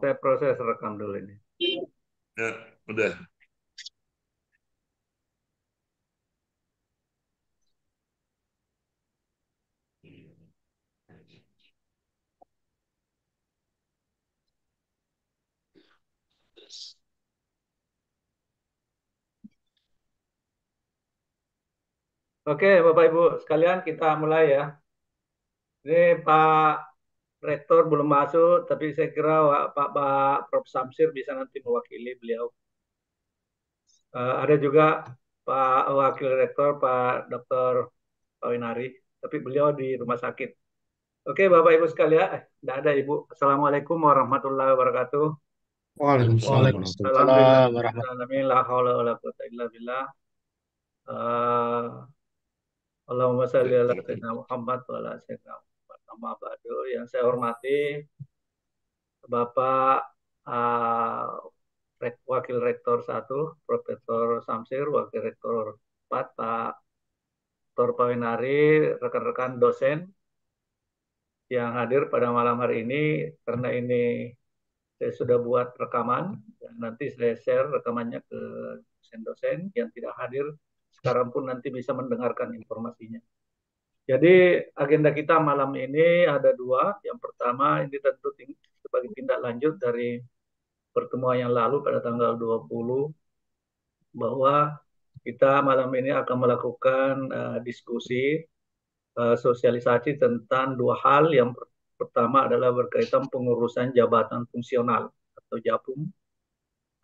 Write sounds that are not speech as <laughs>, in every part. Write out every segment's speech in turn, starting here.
Saya proses rekam dulu ini. Ya, udah. Oke, Bapak Ibu sekalian, kita mulai ya. Ini Pak rektor belum masuk, tapi saya kira Pak, Pak Prof. Samsir bisa nanti mewakili beliau. Uh, ada juga Pak Wakil Rektor, Pak Dr. Pawinari, tapi beliau di rumah sakit. Oke, Bapak Ibu sekalian, tidak eh, ada Ibu. Assalamualaikum warahmatullahi wabarakatuh. Waalaikumsalam warahmatullahi wabarakatuh. Eh, Allahumma salli Pak ba'du yang saya hormati Bapak uh, Wakil Rektor 1 Profesor Samsir, Wakil Rektor 4 Pak Dr. Pawinari rekan-rekan dosen yang hadir pada malam hari ini karena ini saya sudah buat rekaman dan nanti saya share rekamannya ke dosen-dosen yang tidak hadir sekarang pun nanti bisa mendengarkan informasinya. Jadi agenda kita malam ini ada dua. Yang pertama ini tentu sebagai tindak lanjut dari pertemuan yang lalu pada tanggal 20 bahwa kita malam ini akan melakukan uh, diskusi uh, sosialisasi tentang dua hal. Yang pertama adalah berkaitan pengurusan jabatan fungsional atau JAPUM.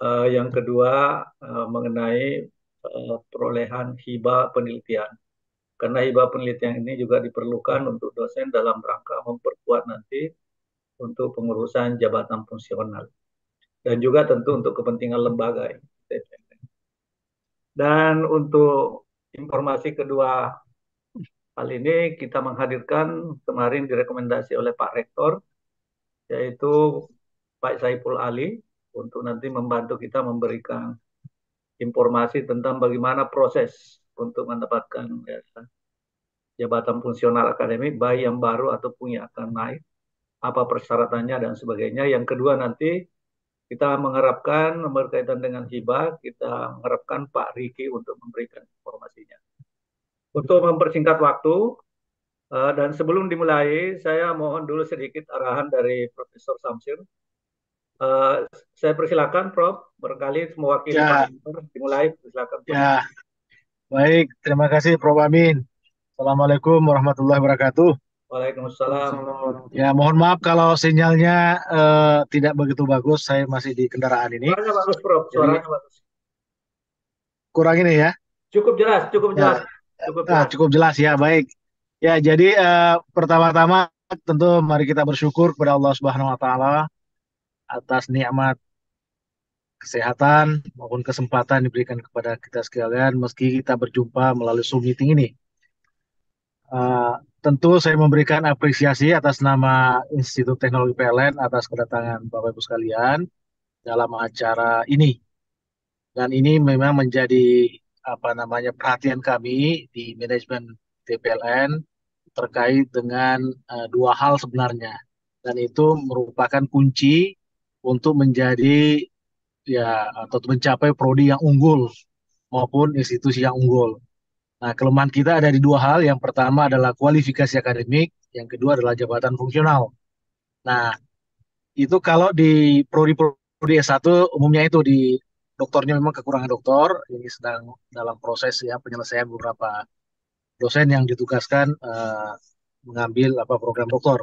Uh, eh, yang kedua uh, mengenai uh, perolehan hibah penelitian. Karena hibah penelitian ini juga diperlukan untuk dosen dalam rangka memperkuat nanti untuk pengurusan jabatan fungsional. Dan juga tentu untuk kepentingan lembaga. Dan untuk informasi kedua hal ini kita menghadirkan kemarin direkomendasi oleh Pak Rektor yaitu Pak Saiful Ali untuk nanti membantu kita memberikan informasi tentang bagaimana proses untuk mendapatkan ya, jabatan fungsional akademik baik yang baru ataupun yang akan naik apa persyaratannya dan sebagainya yang kedua nanti kita mengharapkan berkaitan dengan hibah kita mengharapkan Pak Riki untuk memberikan informasinya untuk mempersingkat waktu eh, dan sebelum dimulai saya mohon dulu sedikit arahan dari Profesor Samsir eh, saya persilakan Prof berkali wakil ya. dimulai silakan Ya Baik, terima kasih Prof. Amin. Assalamualaikum warahmatullahi wabarakatuh. Waalaikumsalam. Ya, mohon maaf kalau sinyalnya uh, tidak begitu bagus. Saya masih di kendaraan ini. Suaranya bagus, Prof. Suaranya Jadi, bagus. Kurang ini ya? Cukup jelas, cukup ya. jelas. Ya. Cukup ah, jelas. Nah, cukup jelas ya, baik. Ya, jadi uh, pertama-tama tentu mari kita bersyukur kepada Allah Subhanahu wa taala atas nikmat kesehatan maupun kesempatan diberikan kepada kita sekalian meski kita berjumpa melalui Zoom meeting ini. Uh, tentu saya memberikan apresiasi atas nama Institut Teknologi PLN atas kedatangan Bapak Ibu sekalian dalam acara ini. Dan ini memang menjadi apa namanya perhatian kami di manajemen TPLN terkait dengan uh, dua hal sebenarnya dan itu merupakan kunci untuk menjadi ya atau mencapai prodi yang unggul maupun institusi yang unggul. Nah, kelemahan kita ada di dua hal. Yang pertama adalah kualifikasi akademik, yang kedua adalah jabatan fungsional. Nah, itu kalau di prodi-prodi S1 umumnya itu di doktornya memang kekurangan doktor, ini sedang dalam proses ya penyelesaian beberapa dosen yang ditugaskan uh, mengambil apa program doktor.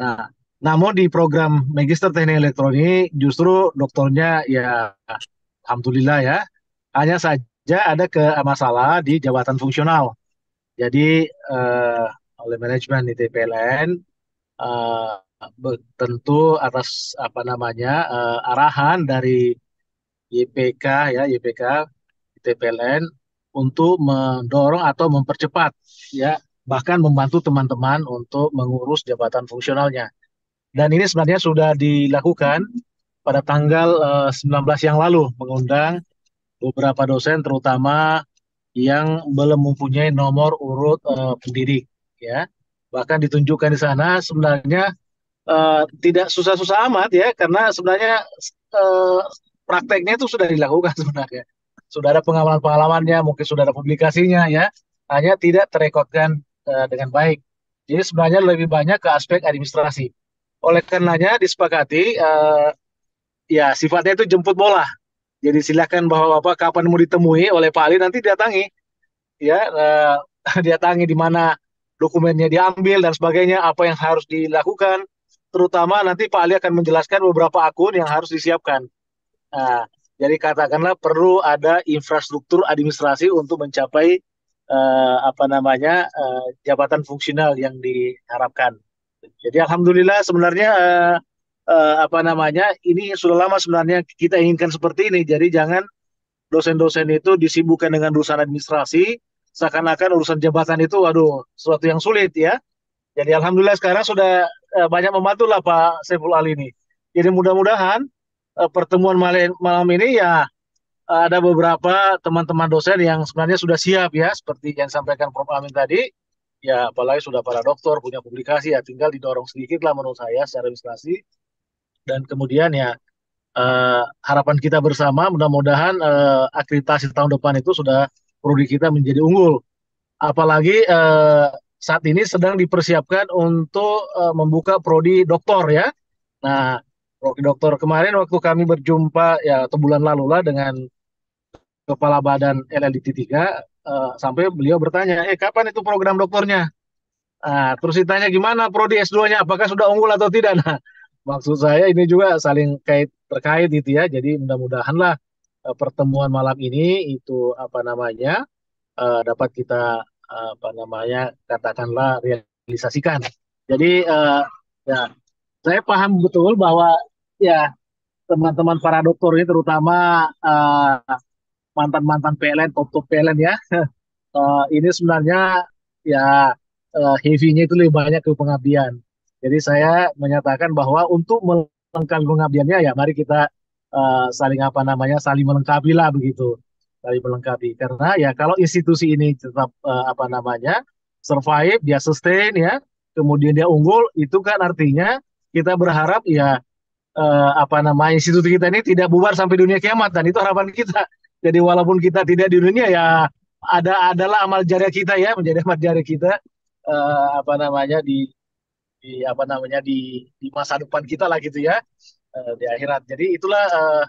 Nah, namun di program Magister Teknik Elektronik justru doktornya ya alhamdulillah ya. Hanya saja ada ke masalah di jabatan fungsional. Jadi eh, oleh manajemen di TPLN eh, tentu atas apa namanya eh, arahan dari YPK ya YPK di TPLN untuk mendorong atau mempercepat ya bahkan membantu teman-teman untuk mengurus jabatan fungsionalnya dan ini sebenarnya sudah dilakukan pada tanggal uh, eh, 19 yang lalu mengundang beberapa dosen terutama yang belum mempunyai nomor urut uh, pendidik ya. Bahkan ditunjukkan di sana sebenarnya uh, tidak susah-susah amat ya karena sebenarnya uh, prakteknya itu sudah dilakukan <laughs> sebenarnya. Sudah ada pengalaman-pengalamannya, mungkin sudah ada publikasinya ya. Hanya tidak terekodkan uh, dengan baik. Jadi sebenarnya lebih banyak ke aspek administrasi oleh karenanya disepakati uh, eh, ya sifatnya itu jemput bola. Jadi silakan bahwa bapak kapan mau ditemui oleh Pak Ali nanti datangi, ya uh, eh, <laughs> datangi di mana dokumennya diambil dan sebagainya, apa yang harus dilakukan. Terutama nanti Pak Ali akan menjelaskan beberapa akun yang harus disiapkan. uh, jadi katakanlah perlu ada infrastruktur administrasi untuk mencapai uh, apa namanya uh, jabatan fungsional yang diharapkan. Jadi alhamdulillah sebenarnya uh, uh, apa namanya ini sudah lama sebenarnya kita inginkan seperti ini. Jadi jangan dosen-dosen itu disibukkan dengan urusan administrasi seakan-akan urusan jabatan itu waduh sesuatu yang sulit ya. Jadi alhamdulillah sekarang sudah uh, banyak membantu lah Pak Saiful Ali ini. Jadi mudah-mudahan uh, pertemuan malam, malam ini ya ada beberapa teman-teman dosen yang sebenarnya sudah siap ya seperti yang disampaikan Prof Amin tadi ya apalagi sudah para dokter punya publikasi ya tinggal didorong sedikit lah menurut saya secara administrasi dan kemudian ya uh, harapan kita bersama mudah-mudahan uh, akreditasi tahun depan itu sudah prodi kita menjadi unggul apalagi uh, saat ini sedang dipersiapkan untuk uh, membuka prodi doktor ya nah prodi doktor kemarin waktu kami berjumpa ya atau bulan lalu lah dengan kepala badan LLDT 3 Uh, sampai beliau bertanya, eh kapan itu program dokternya? Uh, ah, terus ditanya gimana prodi S2-nya, apakah sudah unggul atau tidak? Nah, <laughs> maksud saya ini juga saling kait terkait itu ya. Jadi mudah-mudahanlah uh, pertemuan malam ini itu apa namanya uh, dapat kita uh, apa namanya katakanlah realisasikan. Jadi uh, ya saya paham betul bahwa ya teman-teman para dokter ini terutama uh, mantan-mantan PLN, top-top PLN ya. uh, <laughs> ini sebenarnya ya uh, heavy-nya itu lebih banyak ke pengabdian. Jadi saya menyatakan bahwa untuk melengkapi pengabdiannya ya mari kita uh, saling apa namanya saling melengkapi lah begitu. Saling melengkapi karena ya kalau institusi ini tetap uh, apa namanya survive, dia sustain ya, kemudian dia unggul itu kan artinya kita berharap ya uh, apa namanya institusi kita ini tidak bubar sampai dunia kiamat dan itu harapan kita jadi walaupun kita tidak di dunia ya ada adalah amal jariah kita ya menjadi amal jariah kita uh, apa namanya di di apa namanya di di masa depan kita lah gitu ya uh, di akhirat. Jadi itulah uh,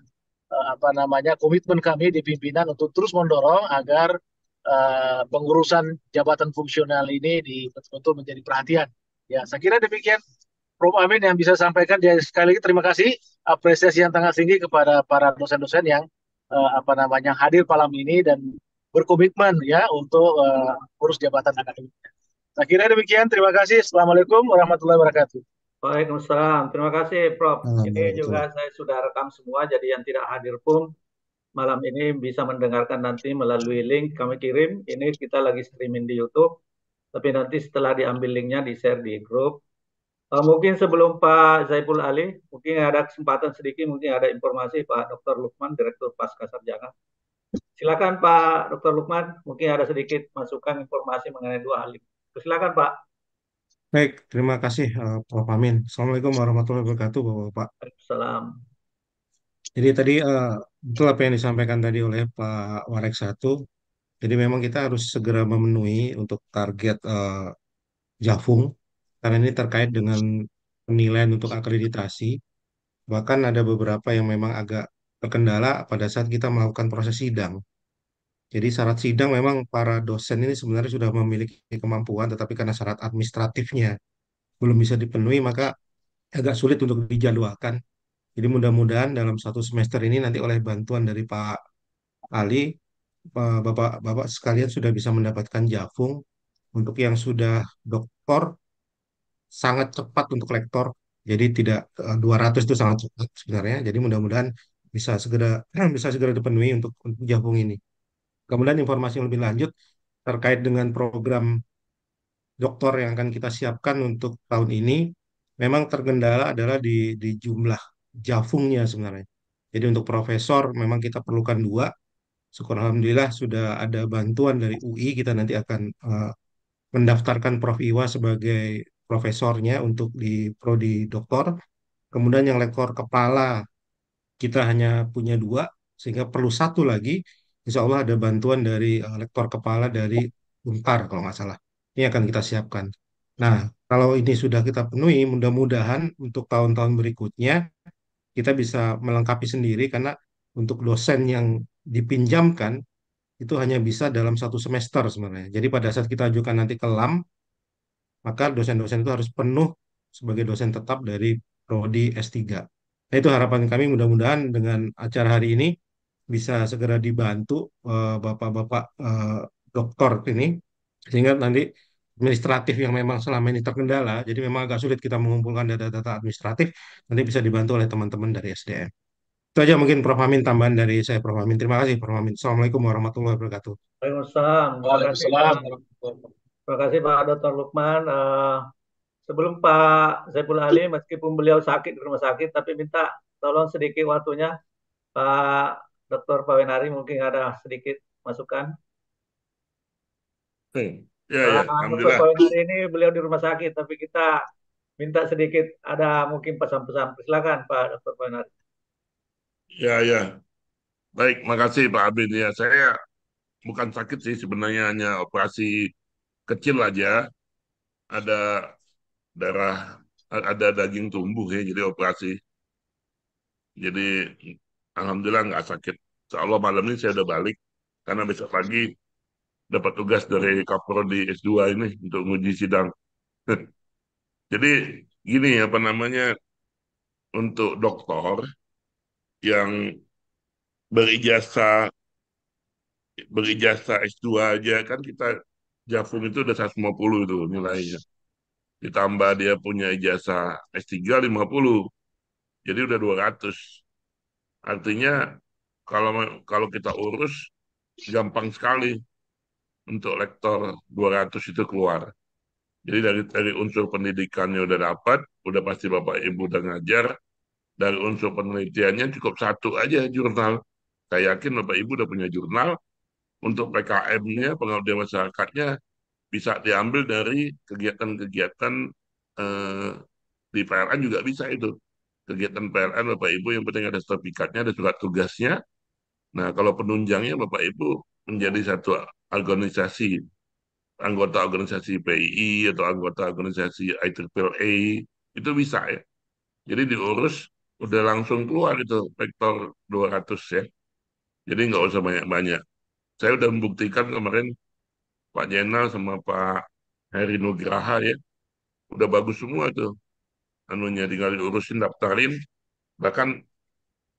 uh, apa namanya komitmen kami di pimpinan untuk terus mendorong agar uh, pengurusan jabatan fungsional ini di, betul-betul menjadi perhatian. Ya, saya kira demikian Prof. Amin yang bisa sampaikan. dia sekali lagi terima kasih apresiasi yang sangat tinggi kepada para dosen-dosen yang uh, apa namanya hadir malam ini dan berkomitmen ya untuk uh, urus jabatan akademiknya. Nah, kira demikian. Terima kasih. Assalamualaikum warahmatullahi wabarakatuh. Waalaikumsalam. Terima kasih, Prof. Ini juga saya sudah rekam semua, jadi yang tidak hadir pun malam ini bisa mendengarkan nanti melalui link kami kirim. Ini kita lagi streaming di YouTube, tapi nanti setelah diambil linknya di-share di grup, Uh, mungkin sebelum Pak Zaiful Ali, mungkin ada kesempatan sedikit, mungkin ada informasi Pak Dr. Lukman, Direktur Pasca Sarjana. Silakan Pak Dr. Lukman, mungkin ada sedikit masukan informasi mengenai dua hal ini. Silakan Pak. Baik, terima kasih uh, eh, Prof. Amin. Assalamualaikum warahmatullahi wabarakatuh Bapak-Bapak. Salam. Jadi tadi uh, betul apa yang disampaikan tadi oleh Pak Warek Satu. Jadi memang kita harus segera memenuhi untuk target uh, Jafung karena ini terkait dengan penilaian untuk akreditasi. Bahkan ada beberapa yang memang agak terkendala pada saat kita melakukan proses sidang. Jadi syarat sidang memang para dosen ini sebenarnya sudah memiliki kemampuan, tetapi karena syarat administratifnya belum bisa dipenuhi, maka agak sulit untuk dijadwalkan. Jadi mudah-mudahan dalam satu semester ini nanti oleh bantuan dari Pak Ali, Bapak-Bapak sekalian sudah bisa mendapatkan jafung untuk yang sudah doktor sangat cepat untuk lektor. Jadi tidak 200 eh, itu sangat cepat sebenarnya. Jadi mudah-mudahan bisa segera <clears throat> bisa segera dipenuhi untuk, untuk Jabung ini. Kemudian informasi yang lebih lanjut terkait dengan program dokter yang akan kita siapkan untuk tahun ini memang terkendala adalah di di jumlah jafungnya sebenarnya. Jadi untuk profesor memang kita perlukan dua. Syukur alhamdulillah sudah ada bantuan dari UI kita nanti akan uh, mendaftarkan Prof Iwa sebagai profesornya untuk di prodi doktor. Kemudian yang lektor kepala kita hanya punya dua, sehingga perlu satu lagi. Insya Allah ada bantuan dari uh, lektor kepala dari Unpar kalau nggak salah. Ini akan kita siapkan. Nah, kalau ini sudah kita penuhi, mudah-mudahan untuk tahun-tahun berikutnya kita bisa melengkapi sendiri karena untuk dosen yang dipinjamkan itu hanya bisa dalam satu semester sebenarnya. Jadi pada saat kita ajukan nanti ke LAM, maka dosen-dosen itu harus penuh sebagai dosen tetap dari prodi S3. Nah, itu harapan kami mudah-mudahan dengan acara hari ini bisa segera dibantu eh, bapak-bapak uh, uh, doktor ini sehingga nanti administratif yang memang selama ini terkendala, jadi memang agak sulit kita mengumpulkan data-data administratif, nanti bisa dibantu oleh teman-teman dari SDM. Itu aja mungkin Prof. Amin tambahan dari saya Prof. Amin. Terima kasih Prof. Amin. Assalamualaikum warahmatullahi wabarakatuh. Waalaikumsalam. Waalaikumsalam. Terima kasih Pak Dr. Lukman. Uh, sebelum Pak Zaibul Ali, meskipun beliau sakit di rumah sakit, tapi minta tolong sedikit waktunya Pak Dr. Pawenari mungkin ada sedikit masukan. Hmm. Yeah, Ya, ya. Uh, Alhamdulillah. Dr. Pawenari ini beliau di rumah sakit, tapi kita minta sedikit ada mungkin pesan-pesan. Silakan Pak Dr. Pawenari. Ya, ya. Baik, makasih Pak Abin. Ya, saya bukan sakit sih sebenarnya hanya operasi kecil aja ada darah ada daging tumbuh ya jadi operasi jadi alhamdulillah nggak sakit Allah malam ini saya udah balik karena besok pagi dapat tugas dari di S2 ini untuk menguji sidang <laughs> jadi gini apa namanya untuk dokter yang berijasa berijasa S2 aja kan kita Jafung itu udah 150 itu nilainya. Ditambah dia punya ijazah S3 50. Jadi udah 200. Artinya kalau kalau kita urus gampang sekali untuk lektor 200 itu keluar. Jadi dari dari unsur pendidikannya udah dapat, udah pasti Bapak Ibu udah ngajar. Dari unsur penelitiannya cukup satu aja jurnal. Saya yakin Bapak Ibu udah punya jurnal, untuk PKM-nya, pengabdian masyarakatnya bisa diambil dari kegiatan-kegiatan eh, di PLN juga bisa itu. Kegiatan PLN Bapak Ibu yang penting ada sertifikatnya, ada surat tugasnya. Nah, kalau penunjangnya Bapak Ibu menjadi satu organisasi anggota organisasi PII atau anggota organisasi IEEE itu bisa ya. Jadi diurus udah langsung keluar itu vektor 200 ya. Jadi nggak usah banyak-banyak saya sudah membuktikan kemarin Pak Jenal sama Pak Heri Nugraha ya udah bagus semua tuh anunya tinggal diurusin daftarin bahkan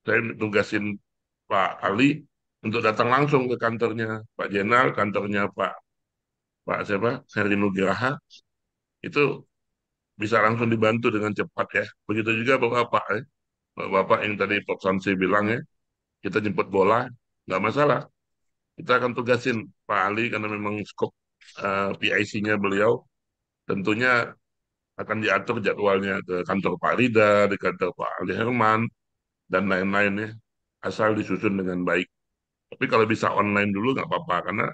saya tugasin Pak Ali untuk datang langsung ke kantornya Pak Jenal kantornya Pak Pak siapa Heri Nugraha itu bisa langsung dibantu dengan cepat ya begitu juga bapak-bapak ya. bapak-bapak yang tadi Pak Sansi bilang ya kita jemput bola nggak masalah kita akan tugasin Pak Ali karena memang skop uh, eh, PIC-nya beliau tentunya akan diatur jadwalnya ke kantor Pak Rida, di kantor Pak Ali Herman, dan lain-lain ya. Asal disusun dengan baik. Tapi kalau bisa online dulu nggak apa-apa, karena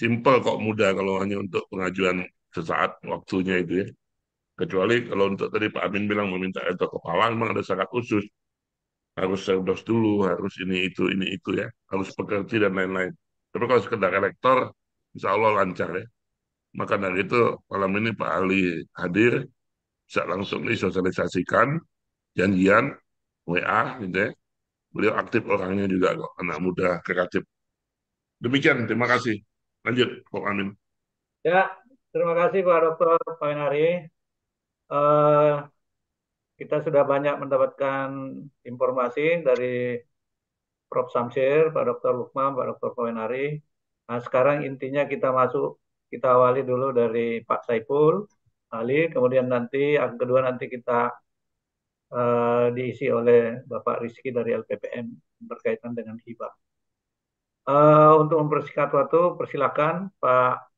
simple kok mudah kalau hanya untuk pengajuan sesaat waktunya itu ya. Kecuali kalau untuk tadi Pak Amin bilang meminta itu kepala, memang ada syarat khusus harus serdos dulu, harus ini itu ini itu ya, harus pekerti dan lain-lain. Tapi kalau sekedar rektor, insya Allah lancar ya. Maka dari itu malam ini Pak Ali hadir, bisa langsung disosialisasikan janjian WA gitu ya. Beliau aktif orangnya juga kok, anak muda kreatif. Demikian, terima kasih. Lanjut, Pak Amin. Ya, terima kasih Pak dokter Pak Nari. Uh, eh, kita sudah banyak mendapatkan informasi dari Prof. Samsir, Pak Dr. Lukman, Pak Dr. Kowenari. Nah, sekarang intinya kita masuk, kita awali dulu dari Pak Saiful Ali, kemudian nanti yang kedua nanti kita uh, diisi oleh Bapak Rizky dari LPPM berkaitan dengan hibah. Uh, untuk mempersingkat waktu, persilakan Pak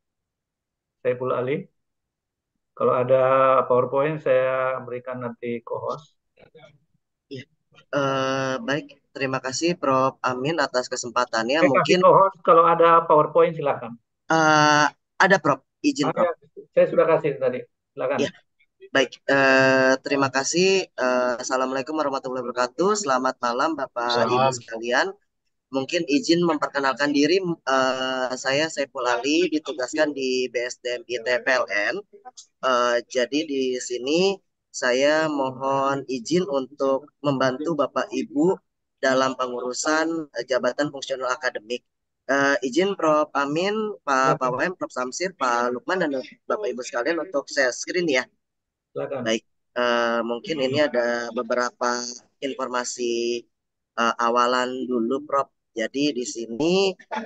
Saiful Ali. Kalau ada PowerPoint saya berikan nanti ke host. Ya. Uh, baik, terima kasih Prof. Amin atas kesempatannya. Saya Mungkin kasih host, kalau ada PowerPoint silakan. Uh, ada Prof, izin Prof. Saya sudah kasih tadi. Silakan. Ya. Baik, eh, terima kasih. Eh, Assalamualaikum warahmatullahi wabarakatuh. Selamat malam Bapak Ibu sekalian mungkin izin memperkenalkan diri uh, saya Saiful Ali ditugaskan di BSDM ITPLN. Uh, eh, jadi di sini saya mohon izin untuk membantu Bapak Ibu dalam pengurusan eh, jabatan fungsional akademik. Uh, izin Prof Amin, Pak Pawem, Prof Samsir, Pak Lukman dan Bapak Ibu sekalian untuk saya screen ya. Silakan. Baik, uh, mungkin ini ada beberapa informasi uh, awalan dulu Prof jadi di sini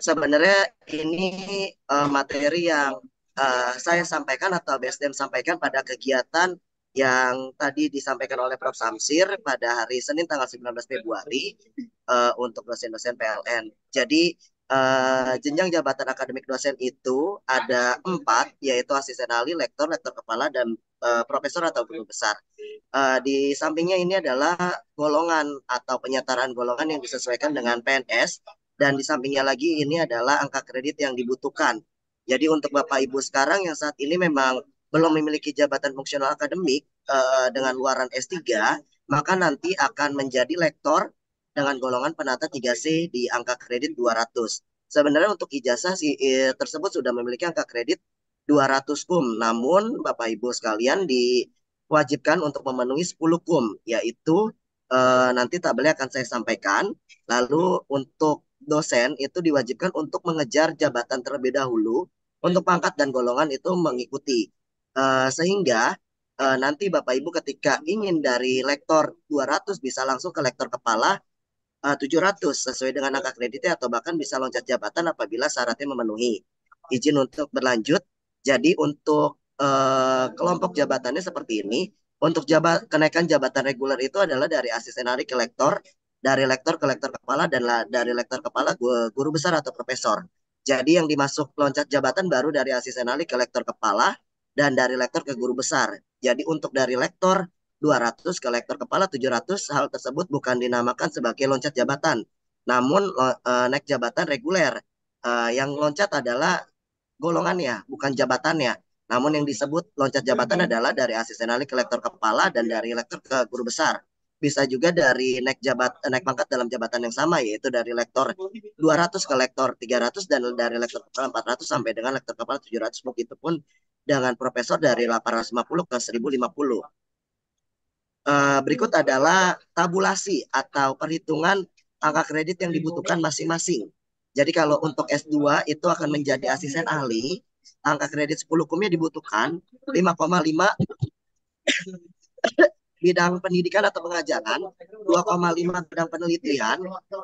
sebenarnya ini uh, materi yang uh, saya sampaikan atau BSDM sampaikan pada kegiatan yang tadi disampaikan oleh Prof. Samsir pada hari Senin tanggal 19 Februari uh, untuk dosen-dosen PLN. Jadi uh, jenjang jabatan akademik dosen itu ada empat, yaitu asisten ahli, lektor, lektor kepala, dan Eh, profesor atau guru besar. Uh, di sampingnya ini adalah golongan atau penyetaraan golongan yang disesuaikan dengan PNS dan di sampingnya lagi ini adalah angka kredit yang dibutuhkan. Jadi untuk Bapak Ibu sekarang yang saat ini memang belum memiliki jabatan fungsional akademik uh, dengan luaran S3, maka nanti akan menjadi lektor dengan golongan penata 3C di angka kredit 200. Sebenarnya untuk ijazah si, tersebut sudah memiliki angka kredit 200 kum. Namun Bapak Ibu sekalian diwajibkan untuk memenuhi 10 kum yaitu e, nanti tabelnya akan saya sampaikan. Lalu untuk dosen itu diwajibkan untuk mengejar jabatan terlebih dahulu untuk pangkat dan golongan itu mengikuti. E, sehingga e, nanti Bapak Ibu ketika ingin dari lektor 200 bisa langsung ke lektor kepala 700 sesuai dengan angka kreditnya atau bahkan bisa loncat jabatan apabila syaratnya memenuhi. Izin untuk berlanjut. Jadi untuk uh, kelompok jabatannya seperti ini. Untuk jabat kenaikan jabatan reguler itu adalah dari asisten hari ke lektor, dari lektor ke lektor kepala dan dari lektor kepala guru, guru besar atau profesor. Jadi yang dimasuk loncat jabatan baru dari asisten ahli ke lektor kepala dan dari lektor ke guru besar. Jadi untuk dari lektor 200 ke lektor kepala 700 hal tersebut bukan dinamakan sebagai loncat jabatan. Namun lo, e, naik jabatan reguler. E, yang loncat adalah golongannya, bukan jabatannya. Namun yang disebut loncat jabatan adalah dari asisten ahli ke lektor kepala dan dari lektor ke guru besar. Bisa juga dari naik jabat eh, naik pangkat dalam jabatan yang sama yaitu dari lektor 200 ke lektor 300 dan dari lektor kepala 400 sampai dengan lektor kepala 700 pun dengan profesor dari 850 ke 1050. Uh, eh, berikut adalah tabulasi atau perhitungan angka kredit yang dibutuhkan masing-masing. Jadi kalau untuk S2 itu akan menjadi asisten ahli, angka kredit 10 kumnya dibutuhkan 5,5 bidang pendidikan atau pengajaran, 2,5 bidang penelitian,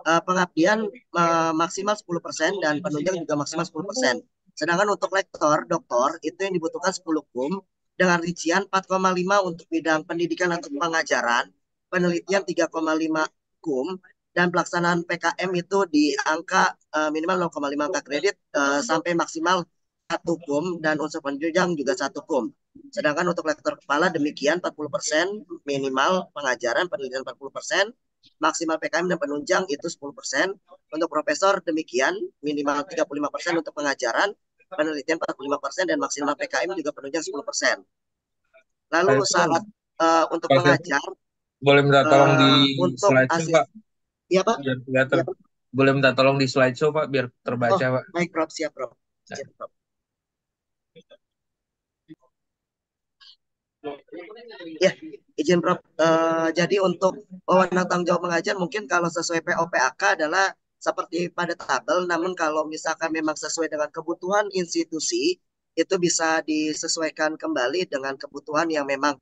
uh, pengabdian uh, maksimal 10% dan penunjang juga maksimal 10%. Sedangkan untuk lektor, doktor itu yang dibutuhkan 10 kum dengan rincian 4,5 untuk bidang pendidikan atau pengajaran, penelitian 3,5 kum, dan pelaksanaan PKM itu di angka uh, minimal 0,5 angka kredit uh, sampai maksimal satu kum dan unsur penunjang juga satu kum. Sedangkan untuk lektor kepala demikian 40% persen minimal pengajaran penelitian 40%, persen maksimal PKM dan penunjang itu 10%. persen Untuk profesor demikian minimal 35% persen untuk pengajaran, penelitian 45% dan maksimal PKM juga penunjang 10%. persen. Lalu syarat uh, untuk Pak, pengajar boleh minta tolong uh, di untuk slide asis, Pak Iya Pak. Biar Ya, Pak. Boleh minta tolong di slideshow Pak biar terbaca oh, Pak. Baik Prof, siap Prof. Ya. Siap, Prof. Ya, izin Prof. Uh, eh, jadi untuk wewenang tanggung jawab mengajar mungkin kalau sesuai POPAK adalah seperti pada tabel, namun kalau misalkan memang sesuai dengan kebutuhan institusi, itu bisa disesuaikan kembali dengan kebutuhan yang memang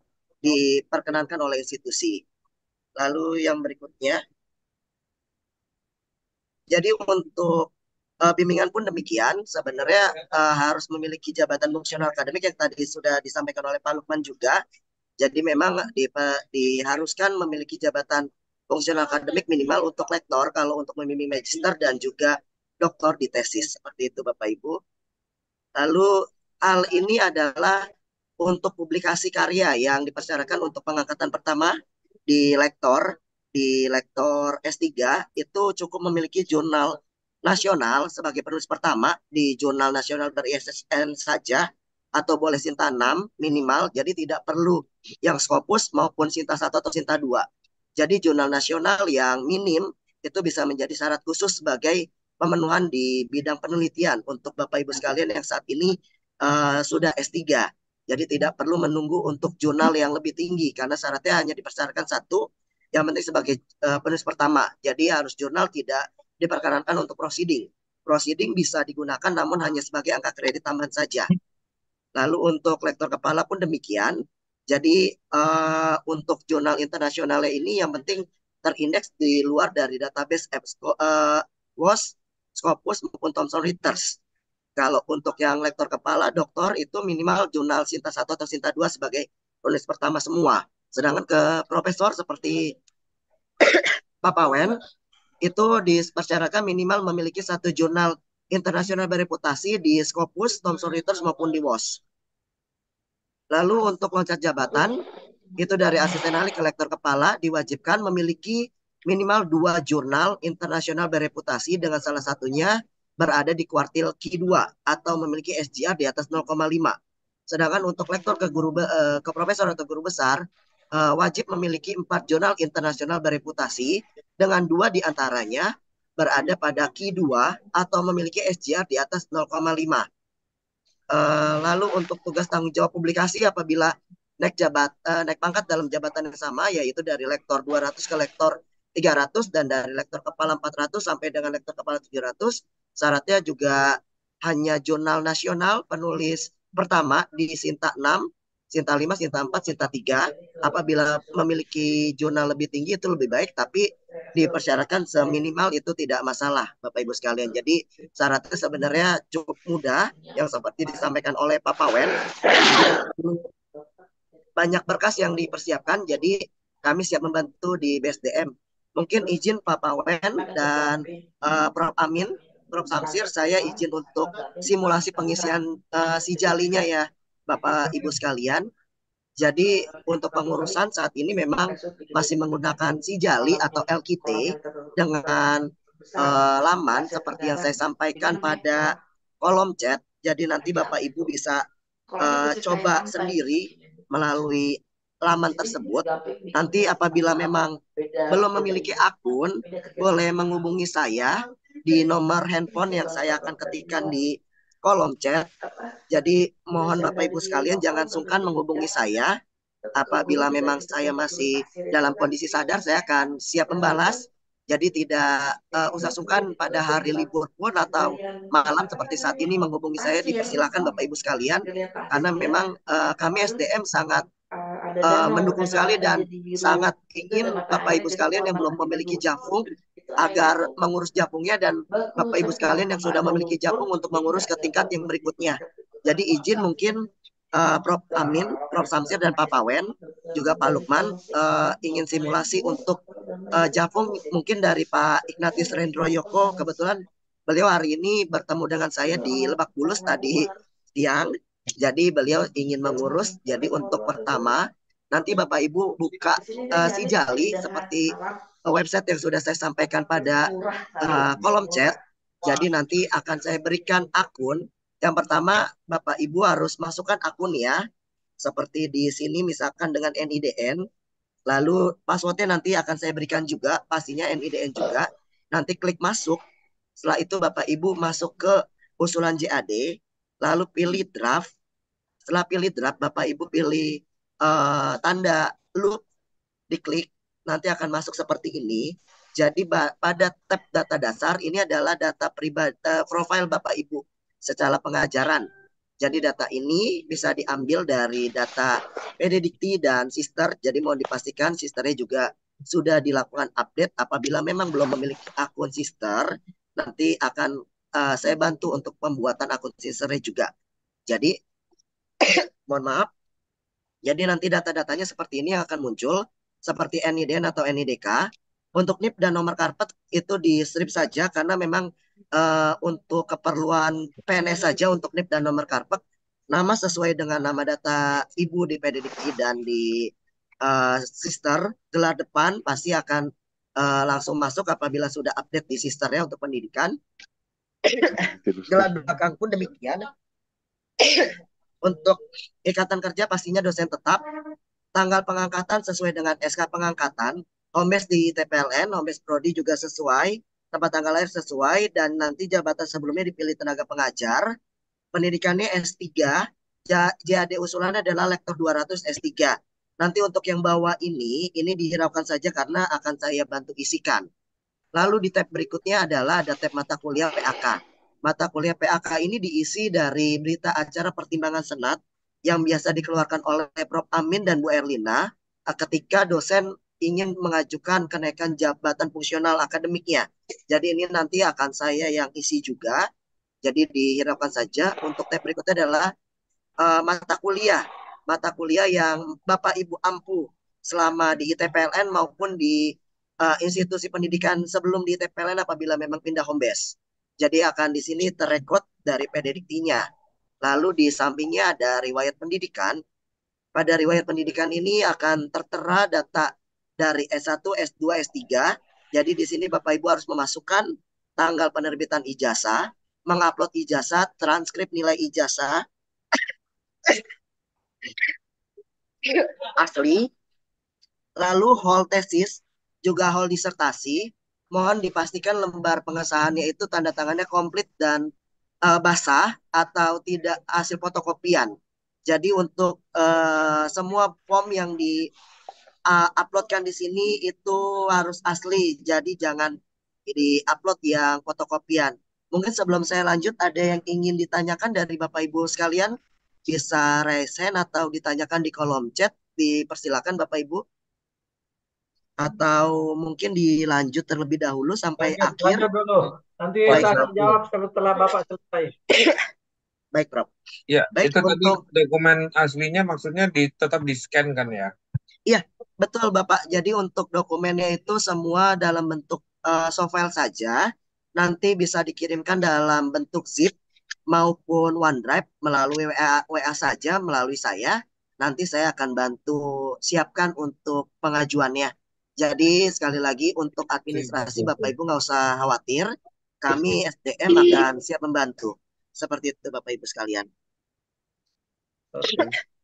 diperkenankan oleh institusi. Lalu yang berikutnya, jadi untuk uh, bimbingan pun demikian sebenarnya uh, harus memiliki jabatan fungsional akademik yang tadi sudah disampaikan oleh Pak Lukman juga. Jadi memang di, eh, diharuskan memiliki jabatan fungsional akademik minimal untuk lektor kalau untuk membimbing magister dan juga doktor di tesis seperti itu Bapak Ibu. Lalu hal ini adalah untuk publikasi karya yang dipersyaratkan untuk pengangkatan pertama di lektor di lektor S3 itu cukup memiliki jurnal nasional sebagai penulis pertama di jurnal nasional dari SSN saja atau boleh Sinta 6 minimal jadi tidak perlu yang Scopus maupun Sinta 1 atau Sinta 2. Jadi jurnal nasional yang minim itu bisa menjadi syarat khusus sebagai pemenuhan di bidang penelitian untuk Bapak Ibu sekalian yang saat ini uh, sudah S3. Jadi tidak perlu menunggu untuk jurnal yang lebih tinggi karena syaratnya hanya dipersyaratkan satu yang penting sebagai uh, penulis pertama. Jadi harus jurnal tidak diperkenankan untuk proceeding. Proceeding bisa digunakan namun hanya sebagai angka kredit tambahan saja. Lalu untuk lektor kepala pun demikian. Jadi uh, untuk jurnal internasionalnya ini yang penting terindeks di luar dari database EBSCO, uh, eh, WOS, Scopus maupun Thomson Reuters. Kalau untuk yang lektor kepala, doktor itu minimal jurnal Sinta 1 atau Sinta 2 sebagai penulis pertama semua. Sedangkan ke profesor seperti Papa Wen itu dipersyaratkan minimal memiliki satu jurnal internasional bereputasi di Scopus, Thomson Reuters maupun di WOS. Lalu untuk loncat jabatan itu dari asisten ahli ke lektor kepala diwajibkan memiliki minimal dua jurnal internasional bereputasi dengan salah satunya berada di kuartil Q2 atau memiliki SGR di atas 0,5. Sedangkan untuk lektor ke guru eh, ke profesor atau guru besar uh, wajib memiliki empat jurnal internasional bereputasi dengan dua diantaranya berada pada Q2 atau memiliki SGR di atas 0,5. Uh, eh, lalu untuk tugas tanggung jawab publikasi apabila naik jabat uh, naik pangkat dalam jabatan yang sama yaitu dari lektor 200 ke lektor 300 dan dari lektor kepala 400 sampai dengan lektor kepala 700 syaratnya juga hanya jurnal nasional penulis pertama di Sinta 6 Sinta 5, Sinta 4, Sinta 3. Apabila memiliki zona lebih tinggi itu lebih baik, tapi dipersyaratkan seminimal itu tidak masalah, Bapak Ibu sekalian. Jadi syaratnya sebenarnya cukup mudah, yang seperti disampaikan oleh Pak Pawen. Banyak berkas yang dipersiapkan, jadi kami siap membantu di BSDM. Mungkin izin Pak Pawen dan uh, Prof. Amin Prof. Samsir, saya izin untuk simulasi pengisian uh, si jalinya ya. Bapak iya. Ibu sekalian. Jadi untuk pengurusan saat ini memang masih menggunakan si jali atau LKT dengan uh, laman seperti yang saya sampaikan pada kolom chat. Jadi nanti Bapak Ibu bisa uh, coba sendiri melalui laman tersebut. Nanti apabila memang belum memiliki akun, boleh menghubungi saya di nomor handphone yang saya akan ketikkan di kolom chat. Jadi mohon Bapak Ibu sekalian jangan sungkan menghubungi saya. Apabila memang saya masih dalam kondisi sadar, saya akan siap membalas. Jadi tidak uh, usah sungkan pada hari libur pun atau malam seperti saat ini menghubungi saya ya, dipersilakan Bapak Ibu sekalian ya, karena iya. memang uh, kami SDM sangat uh, mendukung sekali dan sangat ingin Bapak Ibu sekalian yang belum memiliki jafung agar gitu. mengurus japungnya dan Bapak Ibu sekalian yang sudah memiliki japung untuk mengurus ke tingkat yang berikutnya. Jadi izin mungkin uh, Prof Amin, Prof Samsir dan Pak Pawen juga Pak Lukman uh, ingin simulasi untuk uh, eh, japung mungkin dari Pak Ignatius Rendro Yoko kebetulan beliau hari ini bertemu dengan saya di Lebak Bulus tadi siang. Jadi beliau ingin mengurus. Jadi untuk pertama nanti Bapak Ibu buka uh, si jali seperti Eh, website yang sudah saya sampaikan pada uh, kolom chat. Jadi nanti akan saya berikan akun. Yang pertama, Bapak Ibu harus masukkan akun ya. Seperti di sini misalkan dengan NIDN. Lalu passwordnya nanti akan saya berikan juga, pastinya NIDN juga. Nanti klik masuk. Setelah itu Bapak Ibu masuk ke usulan JAD, lalu pilih draft. Setelah pilih draft, Bapak Ibu pilih uh, tanda loop, diklik nanti akan masuk seperti ini. Jadi pada tab data dasar ini adalah data pribadi eh, profil Bapak Ibu secara pengajaran. Jadi data ini bisa diambil dari data pedidikti dan Sister. Jadi mau dipastikan sisternya juga sudah dilakukan update. Apabila memang belum memiliki akun Sister, nanti akan uh, saya bantu untuk pembuatan akun sisternya juga. Jadi <coughs> mohon maaf. Jadi nanti data-datanya seperti ini yang akan muncul seperti NIDN atau NIDK. Untuk NIP dan nomor karpet itu di strip saja karena memang uh, untuk keperluan PNS saja untuk NIP dan nomor karpet nama sesuai dengan nama data ibu di PDDK dan di uh, sister gelar depan pasti akan uh, langsung masuk apabila sudah update di sisternya untuk pendidikan. <coughs> gelar belakang pun demikian. <coughs> untuk ikatan kerja pastinya dosen tetap tanggal pengangkatan sesuai dengan SK pengangkatan, Homes di TPLN, Homes Prodi juga sesuai, tempat tanggal lahir sesuai, dan nanti jabatan sebelumnya dipilih tenaga pengajar, pendidikannya S3, JAD usulannya adalah Lektor 200 S3. Nanti untuk yang bawah ini, ini dihiraukan saja karena akan saya bantu isikan. Lalu di tab berikutnya adalah ada tab mata kuliah PAK. Mata kuliah PAK ini diisi dari berita acara pertimbangan senat yang biasa dikeluarkan oleh Prof. Amin dan Bu Erlina eh, ketika dosen ingin mengajukan kenaikan jabatan fungsional akademiknya. Jadi ini nanti akan saya yang isi juga. Jadi dihiraukan saja. Untuk tab berikutnya adalah uh, mata kuliah. Mata kuliah yang Bapak Ibu ampu selama di ITPLN maupun di uh, institusi pendidikan sebelum di ITPLN apabila memang pindah home base. Jadi akan di sini terekod dari PDDiktinya. Lalu di sampingnya ada riwayat pendidikan. Pada riwayat pendidikan ini akan tertera data dari S1, S2, S3. Jadi di sini Bapak Ibu harus memasukkan tanggal penerbitan ijazah, mengupload ijazah, transkrip nilai ijazah <coughs> asli, lalu hall tesis, juga hall disertasi. Mohon dipastikan lembar pengesahannya itu tanda tangannya komplit dan uh, basah atau tidak hasil fotokopian. Jadi untuk uh, semua form yang di uh, uploadkan di sini itu harus asli. Jadi jangan di upload yang fotokopian. Mungkin sebelum saya lanjut ada yang ingin ditanyakan dari Bapak Ibu sekalian bisa raise atau ditanyakan di kolom chat. Dipersilakan Bapak Ibu. Hmm. atau mungkin dilanjut terlebih dahulu sampai lanjut, akhir. Lanjut dulu. Nanti saya akan jawab setelah Bapak selesai. <coughs> Baik, Prof. Ya, Baik, itu untuk... tadi dokumen aslinya maksudnya di, tetap di-scan kan ya? Iya, betul Bapak. Jadi untuk dokumennya itu semua dalam bentuk uh, eh, soft file saja. Nanti bisa dikirimkan dalam bentuk zip maupun OneDrive melalui WA, WA saja melalui saya. Nanti saya akan bantu siapkan untuk pengajuannya. Jadi sekali lagi untuk administrasi Bapak Ibu nggak usah khawatir, kami SDM akan siap membantu. Seperti itu Bapak Ibu sekalian.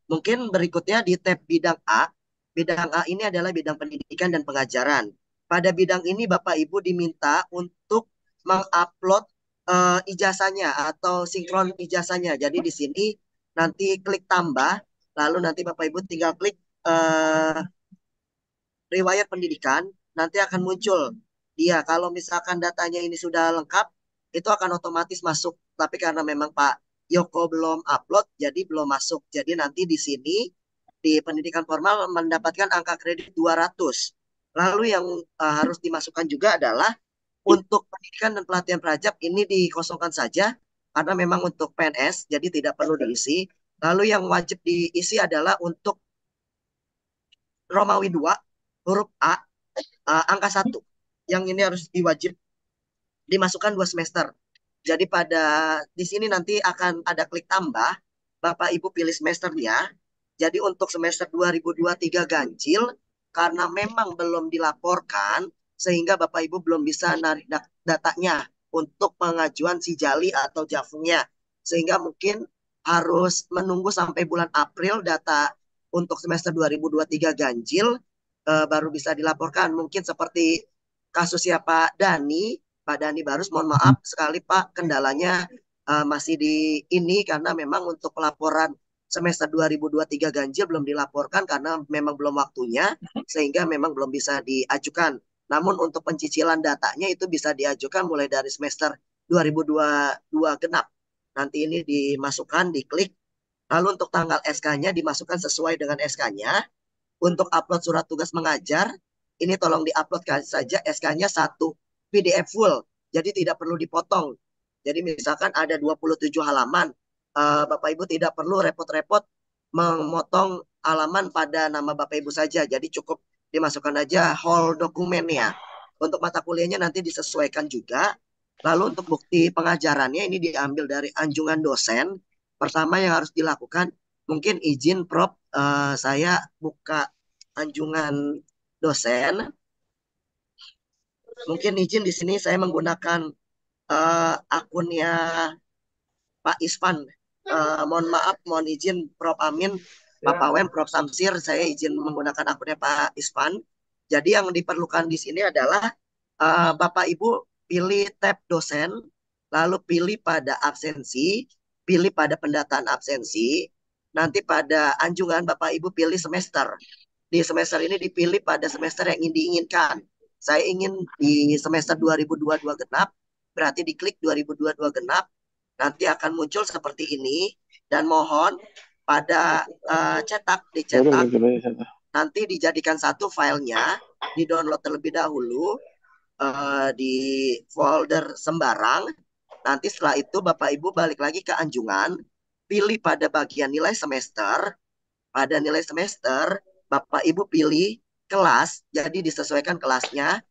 Mungkin berikutnya di tab bidang A. Bidang A ini adalah bidang pendidikan dan pengajaran. Pada bidang ini Bapak Ibu diminta untuk mengupload uh, ijazahnya atau sinkron ijazahnya. Jadi di sini nanti klik tambah, lalu nanti Bapak Ibu tinggal klik uh, riwayat pendidikan, nanti akan muncul dia. Kalau misalkan datanya ini sudah lengkap, itu akan otomatis masuk. Tapi karena memang Pak Yoko belum upload, jadi belum masuk. Jadi nanti di sini di pendidikan formal mendapatkan angka kredit 200. Lalu yang uh, harus dimasukkan juga adalah untuk pendidikan dan pelatihan prajab ini dikosongkan saja karena memang untuk PNS jadi tidak perlu diisi. Lalu yang wajib diisi adalah untuk Romawi 2 huruf A uh, angka satu yang ini harus diwajib dimasukkan dua semester. Jadi pada di sini nanti akan ada klik tambah, Bapak Ibu pilih semesternya. Jadi untuk semester 2023 ganjil karena memang belum dilaporkan sehingga Bapak Ibu belum bisa narik datanya untuk pengajuan si jali atau jafungnya. Sehingga mungkin harus menunggu sampai bulan April data untuk semester 2023 ganjil uh, baru bisa dilaporkan. Mungkin seperti kasus ya Pak Dani, Pak Dani Barus, mohon maaf sekali Pak, kendalanya uh, masih di ini karena memang untuk pelaporan semester 2023 ganjil belum dilaporkan karena memang belum waktunya sehingga memang belum bisa diajukan. Namun untuk pencicilan datanya itu bisa diajukan mulai dari semester 2022 genap. Nanti ini dimasukkan, diklik. Lalu untuk tanggal SK-nya dimasukkan sesuai dengan SK-nya untuk upload surat tugas mengajar, ini tolong diupload saja SK-nya satu PDF full. Jadi tidak perlu dipotong. Jadi misalkan ada 27 halaman, uh, Bapak Ibu tidak perlu repot-repot memotong halaman pada nama Bapak Ibu saja. Jadi cukup dimasukkan aja whole dokumennya. Untuk mata kuliahnya nanti disesuaikan juga. Lalu untuk bukti pengajarannya ini diambil dari anjungan dosen. Pertama yang harus dilakukan mungkin izin prop uh, saya buka anjungan dosen. Mungkin izin di sini saya menggunakan uh, akunnya Pak Ispan. Uh, eh, mohon maaf, mohon izin Prof. Amin, Pak ya. Pawem, Prof. Samsir, saya izin menggunakan akunnya Pak Ispan. Jadi yang diperlukan di sini adalah uh, Bapak Ibu pilih tab dosen, lalu pilih pada absensi, pilih pada pendataan absensi, nanti pada anjungan Bapak Ibu pilih semester. Di semester ini dipilih pada semester yang ingin diinginkan. Saya ingin di semester 2022 genap, berarti diklik 2022 genap, nanti akan muncul seperti ini dan mohon pada uh, cetak dicetak nanti dijadikan satu filenya di download terlebih dahulu uh, di folder sembarang nanti setelah itu bapak ibu balik lagi ke anjungan pilih pada bagian nilai semester, pada nilai semester Bapak Ibu pilih kelas, jadi disesuaikan kelasnya.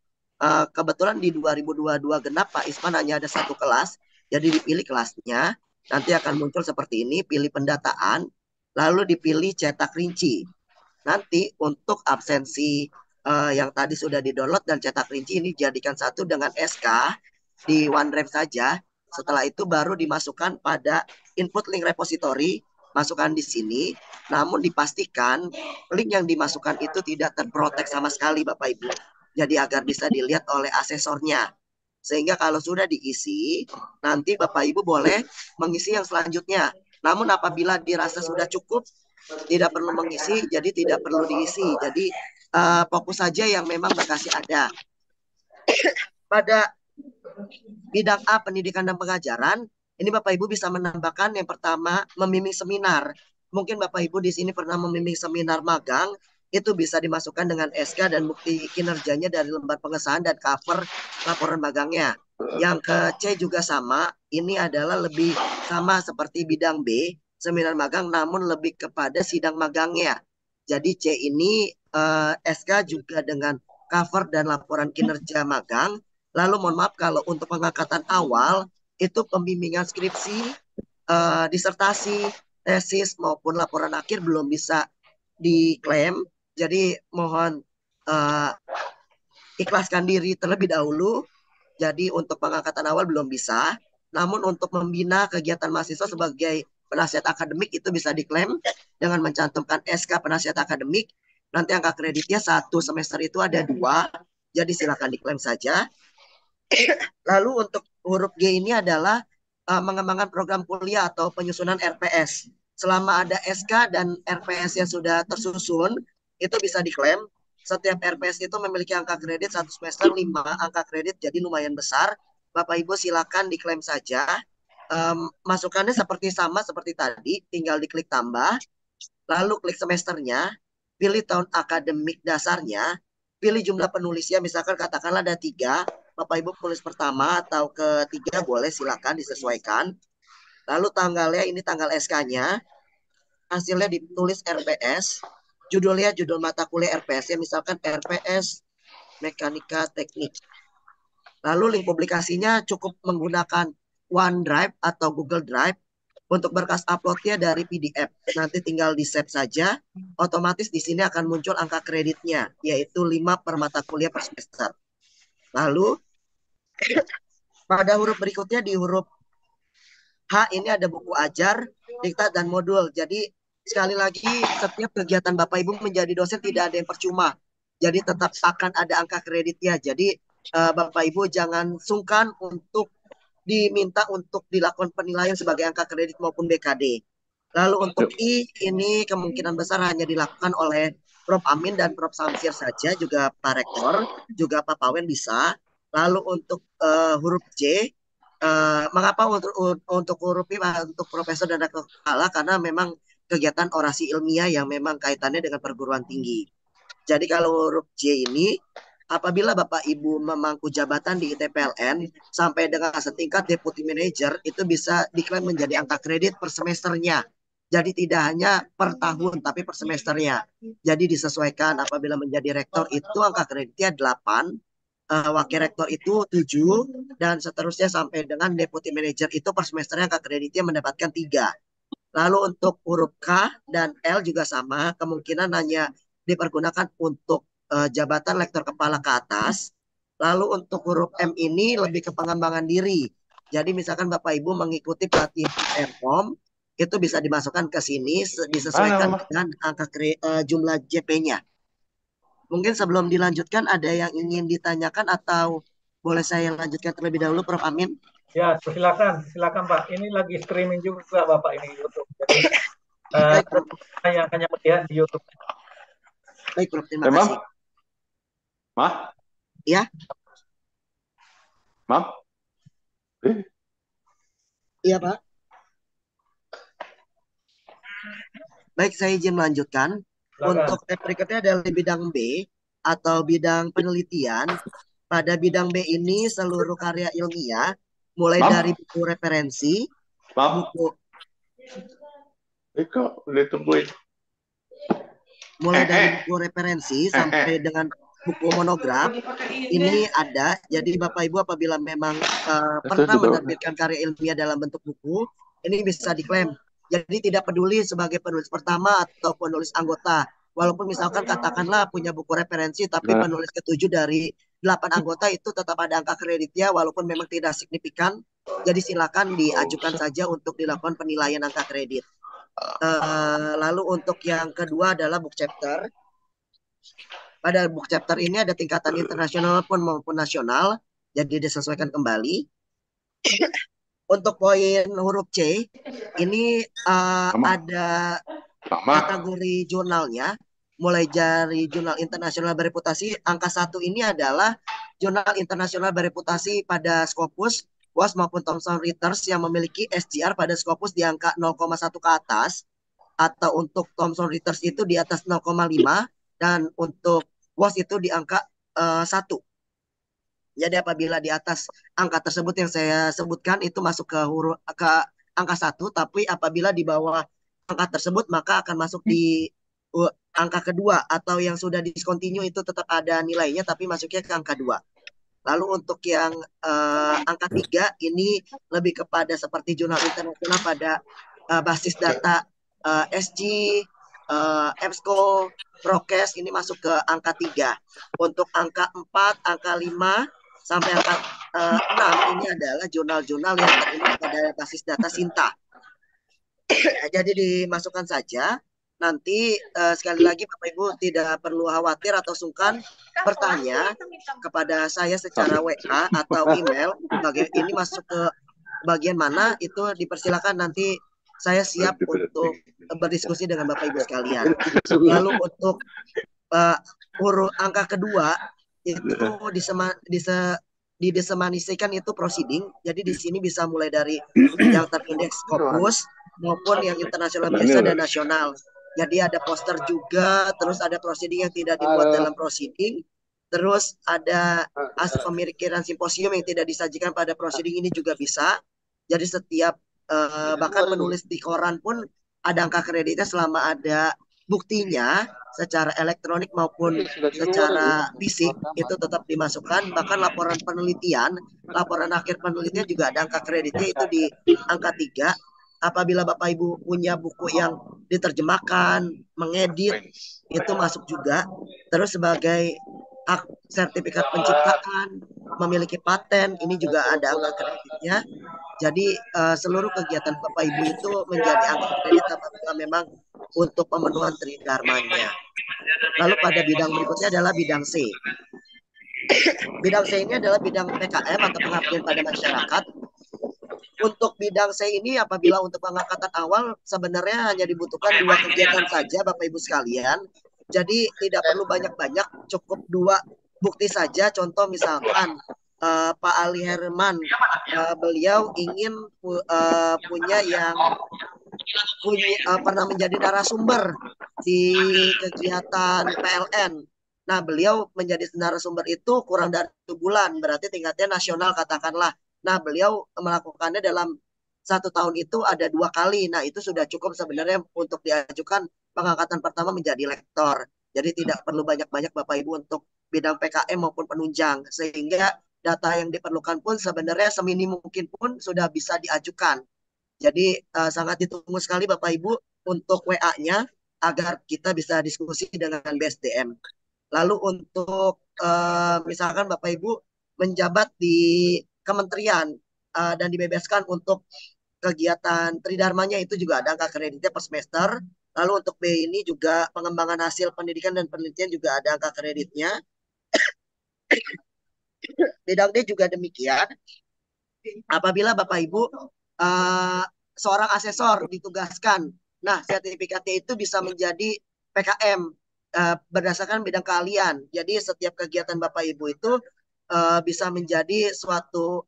Eh, kebetulan di 2022 genap Pak Isman hanya ada satu kelas, jadi dipilih kelasnya. Nanti akan muncul seperti ini, pilih pendataan, lalu dipilih cetak rinci. Nanti untuk absensi eh, yang tadi sudah didownload dan cetak rinci ini dijadikan satu dengan SK di OneDrive saja. Setelah itu baru dimasukkan pada input link repository, masukkan di sini, namun dipastikan link yang dimasukkan itu tidak terprotek sama sekali Bapak Ibu. Jadi agar bisa dilihat oleh asesornya. Sehingga kalau sudah diisi, nanti Bapak Ibu boleh mengisi yang selanjutnya. Namun apabila dirasa sudah cukup, tidak perlu mengisi, jadi tidak perlu diisi. Jadi uh, fokus saja yang memang berkasih ada. Pada bidang A pendidikan dan pengajaran, ini Bapak Ibu bisa menambahkan yang pertama memimpin seminar. Mungkin Bapak Ibu di sini pernah memimpin seminar magang, itu bisa dimasukkan dengan SK dan bukti kinerjanya dari lembar pengesahan dan cover laporan magangnya. Yang ke C juga sama, ini adalah lebih sama seperti bidang B, seminar magang namun lebih kepada sidang magangnya. Jadi C ini eh, SK juga dengan cover dan laporan kinerja magang. Lalu mohon maaf kalau untuk pengangkatan awal itu pembimbingan skripsi, uh, disertasi, tesis maupun laporan akhir belum bisa diklaim. Jadi mohon uh, ikhlaskan diri terlebih dahulu. Jadi untuk pengangkatan awal belum bisa. Namun untuk membina kegiatan mahasiswa sebagai penasihat akademik itu bisa diklaim dengan mencantumkan SK penasihat akademik. Nanti angka kreditnya satu semester itu ada dua. Jadi silakan diklaim saja. Lalu untuk huruf G ini adalah uh, mengembangkan program kuliah atau penyusunan RPS. Selama ada SK dan RPS yang sudah tersusun, itu bisa diklaim. Setiap RPS itu memiliki angka kredit satu semester 5 angka kredit jadi lumayan besar. Bapak Ibu silakan diklaim saja. Um, masukannya seperti sama seperti tadi, tinggal diklik tambah, lalu klik semesternya, pilih tahun akademik dasarnya, pilih jumlah penulisnya, misalkan katakanlah ada tiga, Bapak Ibu penulis pertama atau ketiga boleh silakan disesuaikan. Lalu tanggalnya ini tanggal SK-nya. Hasilnya ditulis RPS. Judulnya judul mata kuliah RPS ya misalkan RPS Mekanika Teknik. Lalu link publikasinya cukup menggunakan OneDrive atau Google Drive untuk berkas uploadnya dari PDF. Nanti tinggal di save saja, otomatis di sini akan muncul angka kreditnya, yaitu 5 per mata kuliah per semester. Lalu <laughs> pada huruf berikutnya di huruf H ini ada buku ajar, diktat dan modul. Jadi sekali lagi setiap kegiatan Bapak Ibu menjadi dosen tidak ada yang percuma. Jadi tetap akan ada angka kreditnya. Jadi eh, Bapak Ibu jangan sungkan untuk diminta untuk dilakukan penilaian sebagai angka kredit maupun BKD. Lalu untuk I ini kemungkinan besar hanya dilakukan oleh Prof. Amin dan Prof. Samsir saja, juga Pak Rektor, juga Pak Pawen bisa. Lalu untuk uh, huruf C, uh, eh, mengapa untuk, untuk huruf I, untuk Profesor dan Rektor Kepala? Karena memang kegiatan orasi ilmiah yang memang kaitannya dengan perguruan tinggi. Jadi kalau huruf J ini, apabila Bapak Ibu memangku jabatan di ITPLN sampai dengan setingkat deputi manager, itu bisa diklaim menjadi angka kredit per semesternya jadi tidak hanya per hmm. tahun tapi per iya, semesternya. Iya, iya. Jadi disesuaikan apabila menjadi oh, eh, hmm. rektor itu angka kreditnya 8, uh, wakil rektor itu 7 dan seterusnya sampai dengan deputi manager itu per semesternya angka kreditnya mendapatkan 3. Lalu untuk huruf K dan L juga sama, kemungkinan hanya dipergunakan untuk uh, jabatan lektor kepala ke atas. Lalu untuk huruf M ini lebih ke pengembangan diri. Jadi misalkan Bapak Ibu mengikuti pelatihan RPOM, itu bisa dimasukkan ke sini disesuaikan Halo. dengan angka eh, kre, uh, jumlah JP-nya. Mungkin sebelum dilanjutkan ada yang ingin ditanyakan atau boleh saya lanjutkan terlebih dahulu Prof Amin? Ya, silakan, silakan Pak. Ini lagi streaming juga Bapak ini YouTube. Jadi uh, <laughs> eh, yang hanya melihat di YouTube. Baik, Prof. Terima Memang? kasih. Ma? Ya. Iya, Eh? Iya, Pak. Baik, saya izin melanjutkan. Untuk step berikutnya adalah bidang B atau bidang penelitian. Pada bidang B ini seluruh karya ilmiah mulai Mam? dari buku referensi, Mam? buku Iko, eh, ditungguin. Mulai eh, dari eh. buku referensi eh, sampai eh. dengan buku monograf ini ada. Jadi Bapak Ibu apabila memang uh, pernah menerbitkan karya ilmiah dalam bentuk buku, ini bisa diklaim jadi tidak peduli sebagai penulis pertama atau penulis anggota. Walaupun misalkan katakanlah punya buku referensi tapi nah. penulis ketujuh dari delapan hmm. anggota itu tetap ada angka kreditnya walaupun memang tidak signifikan. Jadi silakan oh. diajukan saja untuk dilakukan penilaian angka kredit. Uh, lalu untuk yang kedua adalah book chapter. Pada book chapter ini ada tingkatan hmm. internasional pun maupun nasional, jadi disesuaikan kembali untuk poin huruf C ini uh, Sama. ada Sama. kategori jurnalnya mulai dari jurnal internasional bereputasi angka satu ini adalah jurnal internasional bereputasi pada Scopus WAS maupun Thomson Reuters yang memiliki SGR pada Scopus di angka 0,1 ke atas atau untuk Thomson Reuters itu di atas 0,5 dan untuk WAS itu di angka uh, eh, 1 jadi apabila di atas angka tersebut yang saya sebutkan itu masuk ke huruf ke angka satu, tapi apabila di bawah angka tersebut maka akan masuk di uh, angka kedua atau yang sudah discontinue itu tetap ada nilainya tapi masuknya ke angka dua. Lalu untuk yang uh, angka tiga ini lebih kepada seperti jurnal internasional pada uh, basis data uh, eh, SG, uh, EBSCO, Prokes ini masuk ke angka tiga. Untuk angka empat, angka lima sampai angka uh, eh, 6 ini adalah jurnal-jurnal yang terinduk pada basis data Sinta. Ya, jadi dimasukkan saja. Nanti uh, sekali lagi Bapak Ibu tidak perlu khawatir atau sungkan bertanya kepada saya secara WA atau email. Bagian ini masuk ke bagian mana itu dipersilakan nanti saya siap untuk berdiskusi dengan Bapak Ibu sekalian. Lalu untuk uh, huruf angka kedua itu disema, dise, didesemanisikan itu proceeding. Jadi di sini bisa mulai dari <clears throat> yang terindeks Scopus maupun yang internasional biasa nah, dan nasional. Jadi ada poster juga, terus ada proceeding yang tidak dibuat dalam proceeding, terus ada as pemikiran simposium yang tidak disajikan pada proceeding ini juga bisa. Jadi setiap uh, bahkan menulis di koran pun ada angka kreditnya selama ada buktinya secara elektronik maupun iya, secara fisik itu tetap dimasukkan bahkan laporan penelitian laporan akhir penelitian juga ada angka kreditnya itu di angka tiga apabila Bapak Ibu punya buku yang diterjemahkan mengedit itu masuk juga terus sebagai sertifikat penciptaan memiliki paten ini juga ada angka kreditnya jadi eh, seluruh kegiatan Bapak Ibu itu menjadi angka kredit apabila memang untuk pemenuhan tridharmanya. Lalu pada bidang berikutnya adalah bidang C. bidang C ini adalah bidang PKM atau pengabdian pada masyarakat. Untuk bidang C ini apabila untuk pengangkatan awal sebenarnya hanya dibutuhkan dua kegiatan saja Bapak Ibu sekalian. Jadi tidak perlu banyak-banyak, cukup dua bukti saja. Contoh misalkan uh, Pak Ali Herman, uh, beliau ingin pu uh, punya yang punya uh, pernah menjadi narasumber di kegiatan PLN. Nah, beliau menjadi narasumber itu kurang dari satu bulan, berarti tingkatnya nasional katakanlah. Nah, beliau melakukannya dalam satu tahun itu ada dua kali. Nah, itu sudah cukup sebenarnya untuk diajukan pengangkatan pertama menjadi lektor. Jadi tidak perlu banyak-banyak Bapak Ibu untuk bidang PKM maupun penunjang. Sehingga data yang diperlukan pun sebenarnya seminim mungkin pun sudah bisa diajukan. Jadi uh, sangat ditunggu sekali Bapak Ibu untuk WA-nya agar kita bisa diskusi dengan BSDM. Lalu untuk uh, misalkan Bapak Ibu menjabat di kementerian uh, dan dibebaskan untuk kegiatan Tridarmanya itu juga ada angka kreditnya per semester. Lalu untuk B ini juga pengembangan hasil pendidikan dan penelitian juga ada angka kreditnya. <coughs> Bidang D juga demikian. Apabila Bapak Ibu uh, seorang asesor ditugaskan. Nah, sertifikatnya itu bisa menjadi PKM uh, eh, berdasarkan bidang keahlian. Jadi setiap kegiatan Bapak Ibu itu uh, bisa menjadi suatu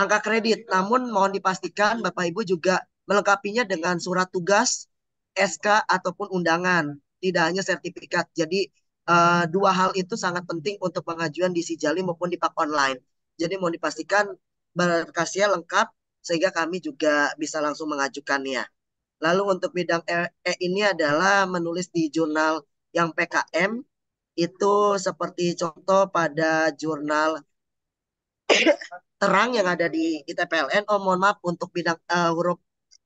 angka kredit. Namun mohon dipastikan Bapak Ibu juga melengkapinya dengan surat tugas, SK ataupun undangan, tidak hanya sertifikat. Jadi uh, dua hal itu sangat penting untuk pengajuan di Sijali maupun di Pak Online. Jadi mohon dipastikan berkasnya lengkap sehingga kami juga bisa langsung mengajukannya. Lalu untuk bidang E, e ini adalah menulis di jurnal yang PKM itu seperti contoh pada jurnal <coughs> terang yang ada di ITPLN. Oh mohon maaf untuk bidang uh, huruf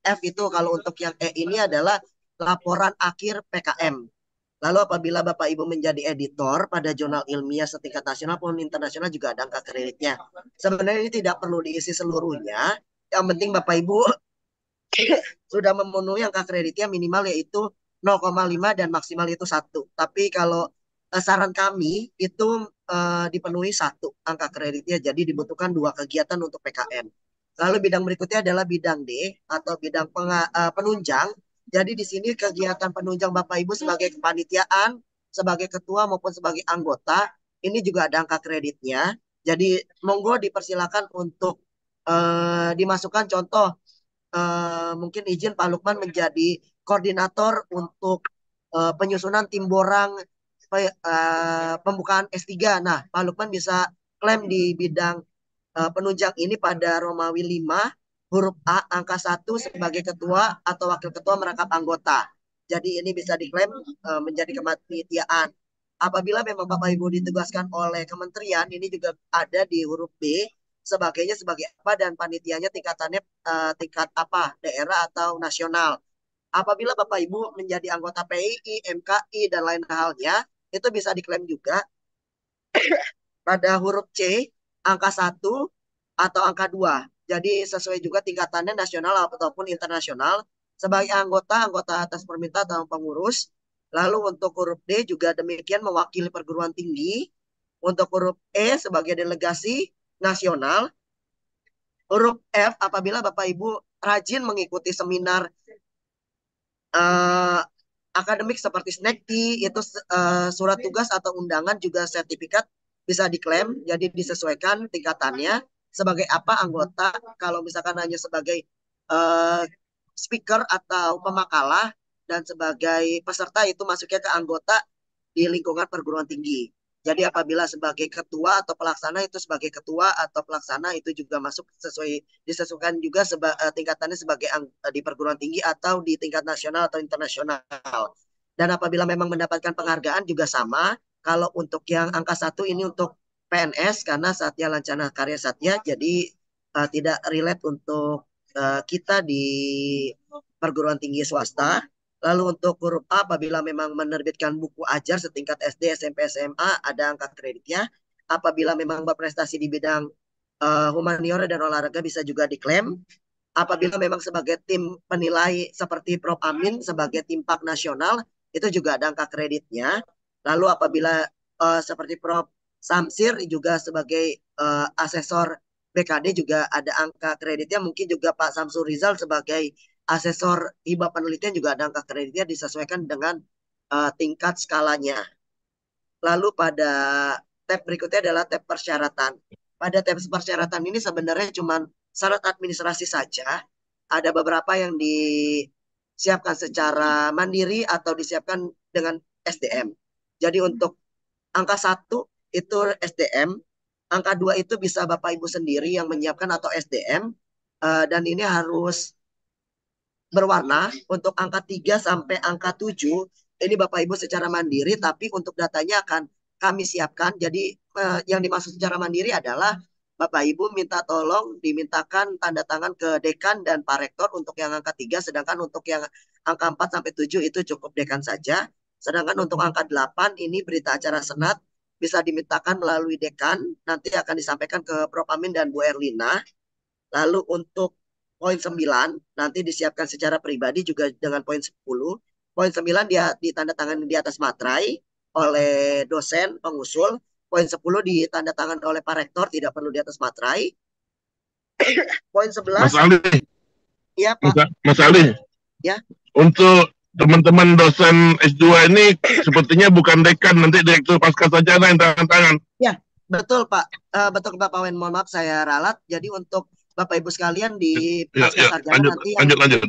F itu kalau untuk yang E ini adalah laporan akhir PKM. Lalu apabila Bapak Ibu menjadi editor pada jurnal ilmiah setingkat nasional pun internasional juga ada angka kreditnya. Sebenarnya ini tidak perlu diisi seluruhnya yang penting Bapak Ibu <laughs> sudah memenuhi angka kreditnya minimal yaitu 0,5 dan maksimal itu satu. Tapi kalau eh, saran kami itu eh, dipenuhi satu angka kreditnya, jadi dibutuhkan dua kegiatan untuk PKN. Lalu bidang berikutnya adalah bidang D atau bidang eh, penunjang. Jadi di sini kegiatan penunjang Bapak Ibu sebagai kepanitiaan, sebagai ketua maupun sebagai anggota ini juga ada angka kreditnya. Jadi monggo dipersilakan untuk Eh, dimasukkan contoh eh, mungkin izin Pak Lukman menjadi koordinator untuk eh, penyusunan tim borang pembukaan S3. Nah, Pak Lukman bisa klaim di bidang penunjang ini pada Romawi 5 huruf A angka 1 sebagai ketua atau wakil ketua merangkap anggota. Jadi ini bisa diklaim menjadi kematian. apabila memang Bapak Ibu ditugaskan oleh kementerian ini juga ada di huruf B sebagainya sebagai apa dan panitianya tingkatannya uh, tingkat apa daerah atau nasional. Apabila Bapak Ibu menjadi anggota PII, MKI dan lain halnya itu bisa diklaim juga pada huruf C angka 1 atau angka 2. Jadi sesuai juga tingkatannya nasional ataupun internasional sebagai anggota anggota atas permintaan atau pengurus. Lalu untuk huruf D juga demikian mewakili perguruan tinggi. Untuk huruf E sebagai delegasi nasional. Huruf F apabila Bapak Ibu rajin mengikuti seminar uh, akademik seperti SNEKTI itu uh, surat tugas atau undangan juga sertifikat bisa diklaim jadi disesuaikan tingkatannya sebagai apa anggota kalau misalkan hanya sebagai uh, speaker atau pemakalah dan sebagai peserta itu masuknya ke anggota di lingkungan perguruan tinggi. Jadi apabila sebagai ketua atau pelaksana itu sebagai ketua atau pelaksana itu juga masuk sesuai disesuaikan juga seba, eh, tingkatannya sebagai eh, di perguruan tinggi atau di tingkat nasional atau internasional. Dan apabila memang mendapatkan penghargaan juga sama. Kalau untuk yang angka satu ini untuk PNS karena Satya Lancana Karya Satya jadi uh, tidak relate untuk uh, kita di perguruan tinggi swasta. Lalu untuk huruf A apabila memang menerbitkan buku ajar setingkat SD, SMP, SMA ada angka kreditnya. Apabila memang berprestasi di bidang uh, humaniora dan olahraga bisa juga diklaim. Apabila memang sebagai tim penilai seperti Prof Amin sebagai tim pak nasional itu juga ada angka kreditnya. Lalu apabila uh, seperti Prof Samsir juga sebagai uh, asesor BKD juga ada angka kreditnya. Mungkin juga Pak Samsur Rizal sebagai asesor hibah penelitian juga ada angka kreditnya disesuaikan dengan uh, tingkat skalanya. Lalu pada tab berikutnya adalah tab persyaratan. Pada tab persyaratan ini sebenarnya cuma syarat administrasi saja. Ada beberapa yang disiapkan secara mandiri atau disiapkan dengan SDM. Jadi untuk angka satu itu SDM, angka dua itu bisa Bapak Ibu sendiri yang menyiapkan atau SDM, uh, eh, dan ini harus berwarna untuk angka 3 sampai angka 7 ini Bapak Ibu secara mandiri tapi untuk datanya akan kami siapkan. Jadi eh, yang dimaksud secara mandiri adalah Bapak Ibu minta tolong dimintakan tanda tangan ke dekan dan Pak Rektor untuk yang angka 3 sedangkan untuk yang angka 4 sampai 7 itu cukup dekan saja. Sedangkan untuk angka 8 ini berita acara senat bisa dimintakan melalui dekan nanti akan disampaikan ke Propamin dan Bu Erlina. Lalu untuk poin 9 nanti disiapkan secara pribadi juga dengan poin 10. Poin 9 dia ditandatangani di atas materai oleh dosen pengusul. Poin 10 ditandatangani oleh Pak Rektor tidak perlu di atas materai. <coughs> poin 11 Mas Ali. Iya, Pak. Mas Ali. Ya. Untuk teman-teman dosen S2 ini sepertinya bukan dekan nanti direktur pasca sarjana yang tangan tangan. Ya, betul Pak. Uh, betul Bapak Wen, mohon maaf saya ralat. Jadi untuk Bapak Ibu sekalian di pasca ya, ya, ya lanjut, nanti yang lanjut.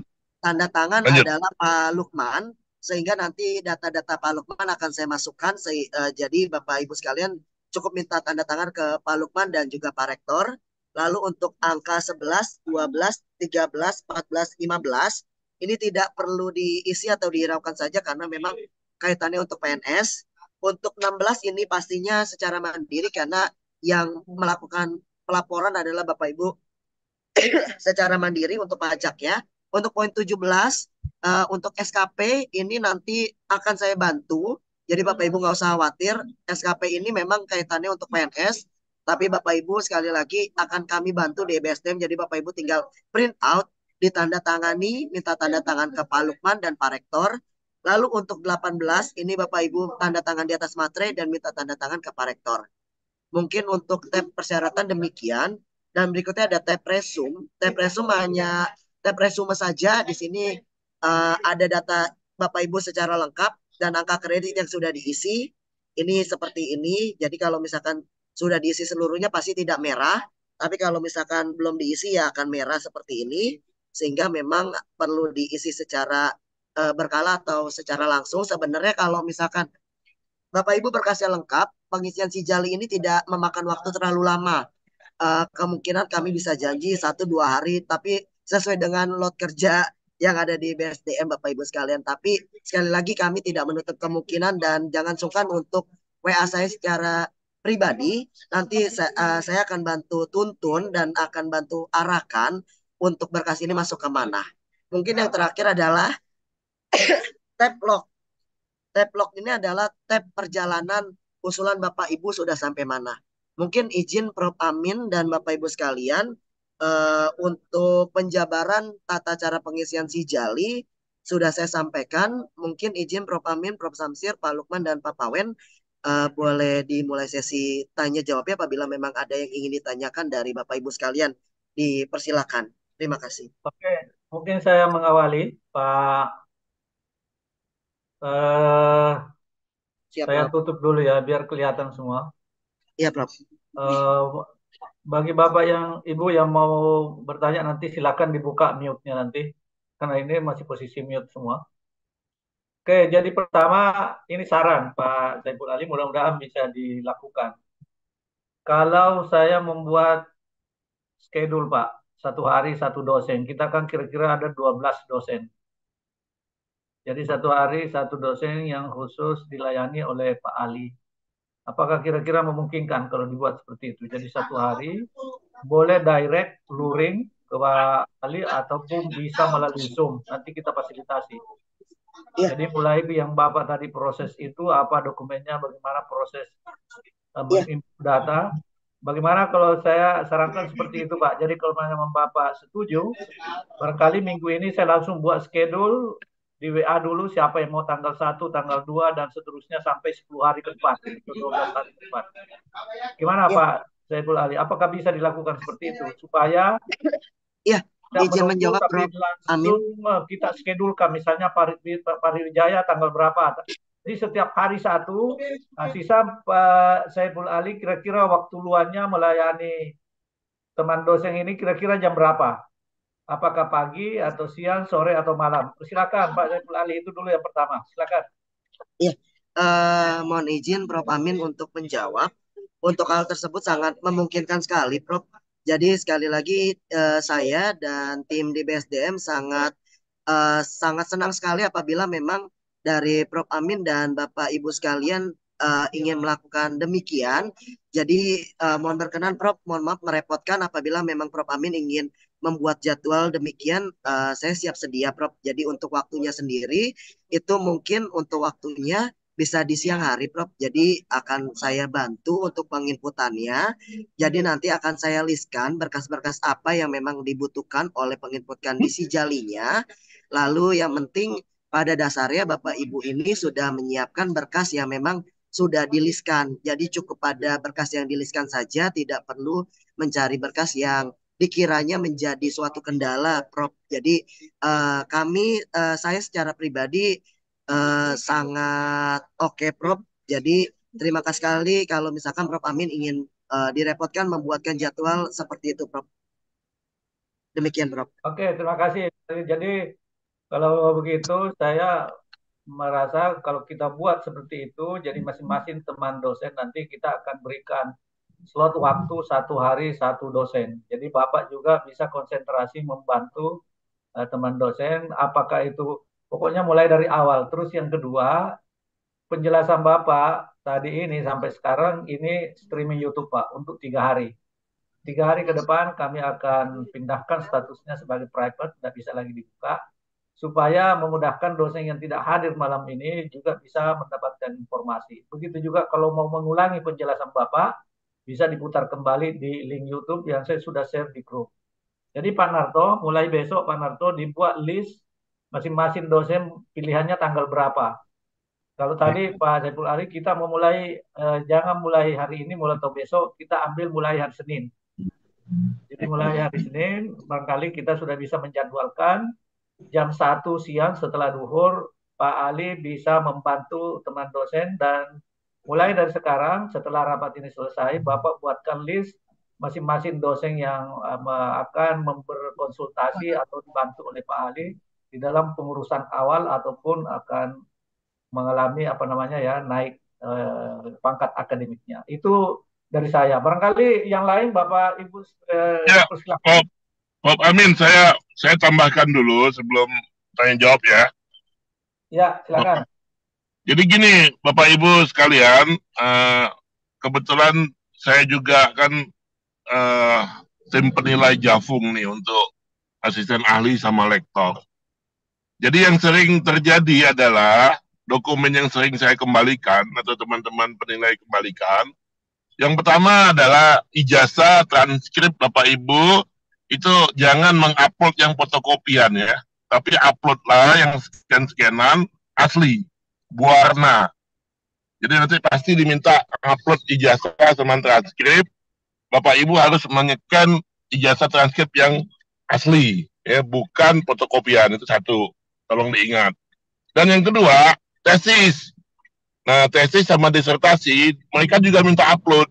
tanda tangan lanjut. adalah Pak Lukman sehingga nanti data-data Pak Lukman akan saya masukkan se uh, jadi Bapak Ibu sekalian cukup minta tanda tangan ke Pak Lukman dan juga Pak Rektor lalu untuk angka 11, 12, 13, 14, 15 ini tidak perlu diisi atau dihiraukan saja karena memang kaitannya untuk PNS untuk 16 ini pastinya secara mandiri karena yang melakukan pelaporan adalah Bapak Ibu <coughs> secara mandiri untuk pajak ya. Untuk poin 17 uh, eh, untuk SKP ini nanti akan saya bantu. Jadi Bapak Ibu nggak usah khawatir, SKP ini memang kaitannya untuk PNS, tapi Bapak Ibu sekali lagi akan kami bantu di EBSDM. Jadi Bapak Ibu tinggal print out, ditandatangani, minta tanda tangan ke Pak Lukman dan Pak Rektor. Lalu untuk 18 ini Bapak Ibu tanda tangan di atas materai dan minta tanda tangan ke Pak Rektor. Mungkin untuk tab persyaratan demikian. Dan berikutnya ada tab resume. Tab resume hanya tab resume saja di sini uh, ada data Bapak Ibu secara lengkap dan angka kredit yang sudah diisi. Ini seperti ini. Jadi kalau misalkan sudah diisi seluruhnya pasti tidak merah. Tapi kalau misalkan belum diisi ya akan merah seperti ini. Sehingga memang perlu diisi secara uh, berkala atau secara langsung. Sebenarnya kalau misalkan Bapak Ibu berkasnya lengkap, pengisian si jali ini tidak memakan waktu terlalu lama uh, kemungkinan kami bisa janji satu dua hari tapi sesuai dengan load kerja yang ada di BSDM Bapak Ibu sekalian. Tapi sekali lagi kami tidak menutup kemungkinan dan jangan sungkan untuk WA saya secara pribadi. Nanti saya, uh, eh, saya akan bantu tuntun dan akan bantu arahkan untuk berkas ini masuk ke mana. Mungkin yang terakhir adalah <coughs> tab log. Tab log ini adalah tab perjalanan usulan Bapak Ibu sudah sampai mana. Mungkin izin Prof. Amin dan Bapak Ibu sekalian uh, untuk penjabaran tata cara pengisian si jali sudah saya sampaikan. Mungkin izin Prof. Amin, Prof. Samsir, Pak Lukman, dan Pak Pawen uh, boleh dimulai sesi tanya jawabnya apabila memang ada yang ingin ditanyakan dari Bapak Ibu sekalian. Dipersilakan. Terima kasih. Oke, mungkin saya mengawali Pak. Uh, saya tutup dulu ya biar kelihatan semua. Iya, Prof. Uh, bagi Bapak yang Ibu yang mau bertanya nanti silakan dibuka mute-nya nanti karena ini masih posisi mute semua. Oke, jadi pertama ini saran Pak Zainul Ali mudah-mudahan bisa dilakukan. Kalau saya membuat schedule Pak, satu hari satu dosen, kita kan kira-kira ada 12 dosen. Jadi satu hari satu dosen yang khusus dilayani oleh Pak Ali Apakah kira-kira memungkinkan kalau dibuat seperti itu? Jadi satu hari gitu. boleh direct luring ke Bali ataupun bisa melalui Zoom. Nanti kita fasilitasi. Ya. Jadi mulai yang Bapak tadi proses itu apa dokumennya, bagaimana proses uh, ya. data. Bagaimana kalau saya sarankan seperti itu Pak. Jadi kalau memang Bapak setuju, berkali minggu ini saya langsung buat schedule di WA dulu siapa yang mau tanggal 1, tanggal 2 dan seterusnya sampai 10 hari ke depan, 12 hari ke depan. Gimana ya. Pak Saiful Ali? Apakah bisa dilakukan seperti itu supaya ya ya, menjawab Prof. Amin. Eh, kita skedulkan misalnya pak Pariwijaya tanggal berapa? Jadi setiap hari satu, nah, sisa Pak Saiful Ali kira-kira waktu luannya melayani teman dosen ini kira-kira jam berapa? apakah pagi atau siang, sore atau malam? Silakan Pak Zainul Ali itu dulu yang pertama. Silakan. Iya, uh, mohon izin Prof Amin untuk menjawab. Untuk hal tersebut sangat memungkinkan sekali, Prof. Jadi sekali lagi uh, saya dan tim di BSDM sangat uh, sangat senang sekali apabila memang dari Prof Amin dan Bapak Ibu sekalian uh, ingin melakukan demikian. Jadi uh, mohon berkenan Prof, mohon maaf merepotkan apabila memang Prof Amin ingin membuat jadwal demikian uh, saya siap sedia Prof. Jadi untuk waktunya sendiri itu mungkin untuk waktunya bisa di siang hari Prof. Jadi akan saya bantu untuk penginputannya. Jadi nanti akan saya listkan berkas-berkas apa yang memang dibutuhkan oleh penginputkan di si jalinya. Lalu yang penting pada dasarnya Bapak Ibu ini sudah menyiapkan berkas yang memang sudah diliskan. Jadi cukup pada berkas yang diliskan saja, tidak perlu mencari berkas yang dikiranya menjadi suatu kendala, Prof. Jadi uh, kami, uh, saya secara pribadi uh, sangat oke, okay, Prof. Jadi terima kasih sekali kalau misalkan Prof. Amin ingin uh, direpotkan membuatkan jadwal seperti itu, Prof. Demikian, Prof. Oke, terima kasih. Jadi kalau begitu saya merasa kalau kita buat seperti itu, jadi masing-masing teman dosen nanti kita akan berikan slot waktu satu hari satu dosen. Jadi Bapak juga bisa konsentrasi membantu uh, teman dosen apakah itu pokoknya mulai dari awal. Terus yang kedua, penjelasan Bapak tadi ini sampai sekarang ini streaming YouTube Pak untuk tiga hari. Tiga hari ke depan kami akan pindahkan statusnya sebagai private, tidak bisa lagi dibuka, supaya memudahkan dosen yang tidak hadir malam ini juga bisa mendapatkan informasi. Begitu juga kalau mau mengulangi penjelasan Bapak, bisa diputar kembali di link YouTube yang saya sudah share di grup. Jadi Pak Narto, mulai besok Pak Narto dibuat list masing-masing dosen pilihannya tanggal berapa. Kalau ya. tadi Pak Zainul Ari kita mau mulai eh, jangan mulai hari ini mulai atau besok kita ambil mulai hari Senin. Jadi mulai hari Senin barangkali kita sudah bisa menjadwalkan jam 1 siang setelah duhur Pak Ali bisa membantu teman dosen dan mulai dari sekarang setelah rapat ini selesai, Bapak buatkan list masing-masing dosen yang um, akan memperkonsultasi atau dibantu oleh Pak Ali di dalam pengurusan awal ataupun akan mengalami apa namanya ya naik eh, pangkat akademiknya. Itu dari saya. Barangkali yang lain Bapak Ibu eh, ya, teruslah. Bob, Bob Amin, saya saya tambahkan dulu sebelum tanya jawab ya. Ya, silakan. Bob, jadi gini, Bapak Ibu sekalian, uh, kebetulan saya juga kan uh, tim penilai Jafung nih untuk asisten ahli sama lektor. Jadi yang sering terjadi adalah dokumen yang sering saya kembalikan atau teman-teman penilai kembalikan. Yang pertama adalah ijazah transkrip Bapak Ibu itu jangan mengupload yang fotokopian ya, tapi uploadlah yang scan-scanan asli Buarna. Jadi nanti pasti diminta upload ijazah sama transkrip. Bapak Ibu harus menyekan ijazah transkrip yang asli, ya bukan fotokopian itu satu. Tolong diingat. Dan yang kedua, tesis. Nah, tesis sama disertasi mereka juga minta upload.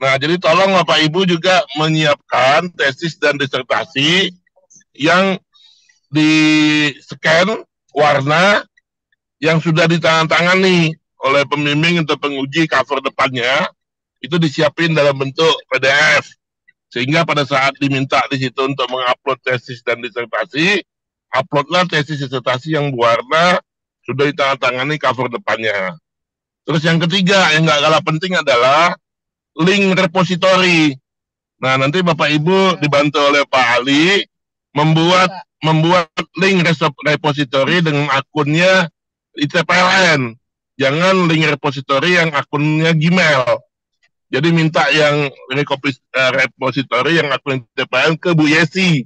Nah, jadi tolong Bapak Ibu juga menyiapkan tesis dan disertasi yang di scan warna yang sudah ditangani oleh pembimbing untuk penguji cover depannya itu disiapin dalam bentuk PDF sehingga pada saat diminta di situ untuk mengupload tesis dan disertasi uploadlah tesis disertasi yang berwarna sudah ditandatangani cover depannya terus yang ketiga yang nggak kalah penting adalah link repository nah nanti bapak ibu iya. dibantu oleh pak Ali membuat iya, membuat link repository dengan akunnya ITPLN, Jangan link repository yang akunnya Gmail. Jadi minta yang ini eh, repository yang akun ITPLN ke Bu Yesi.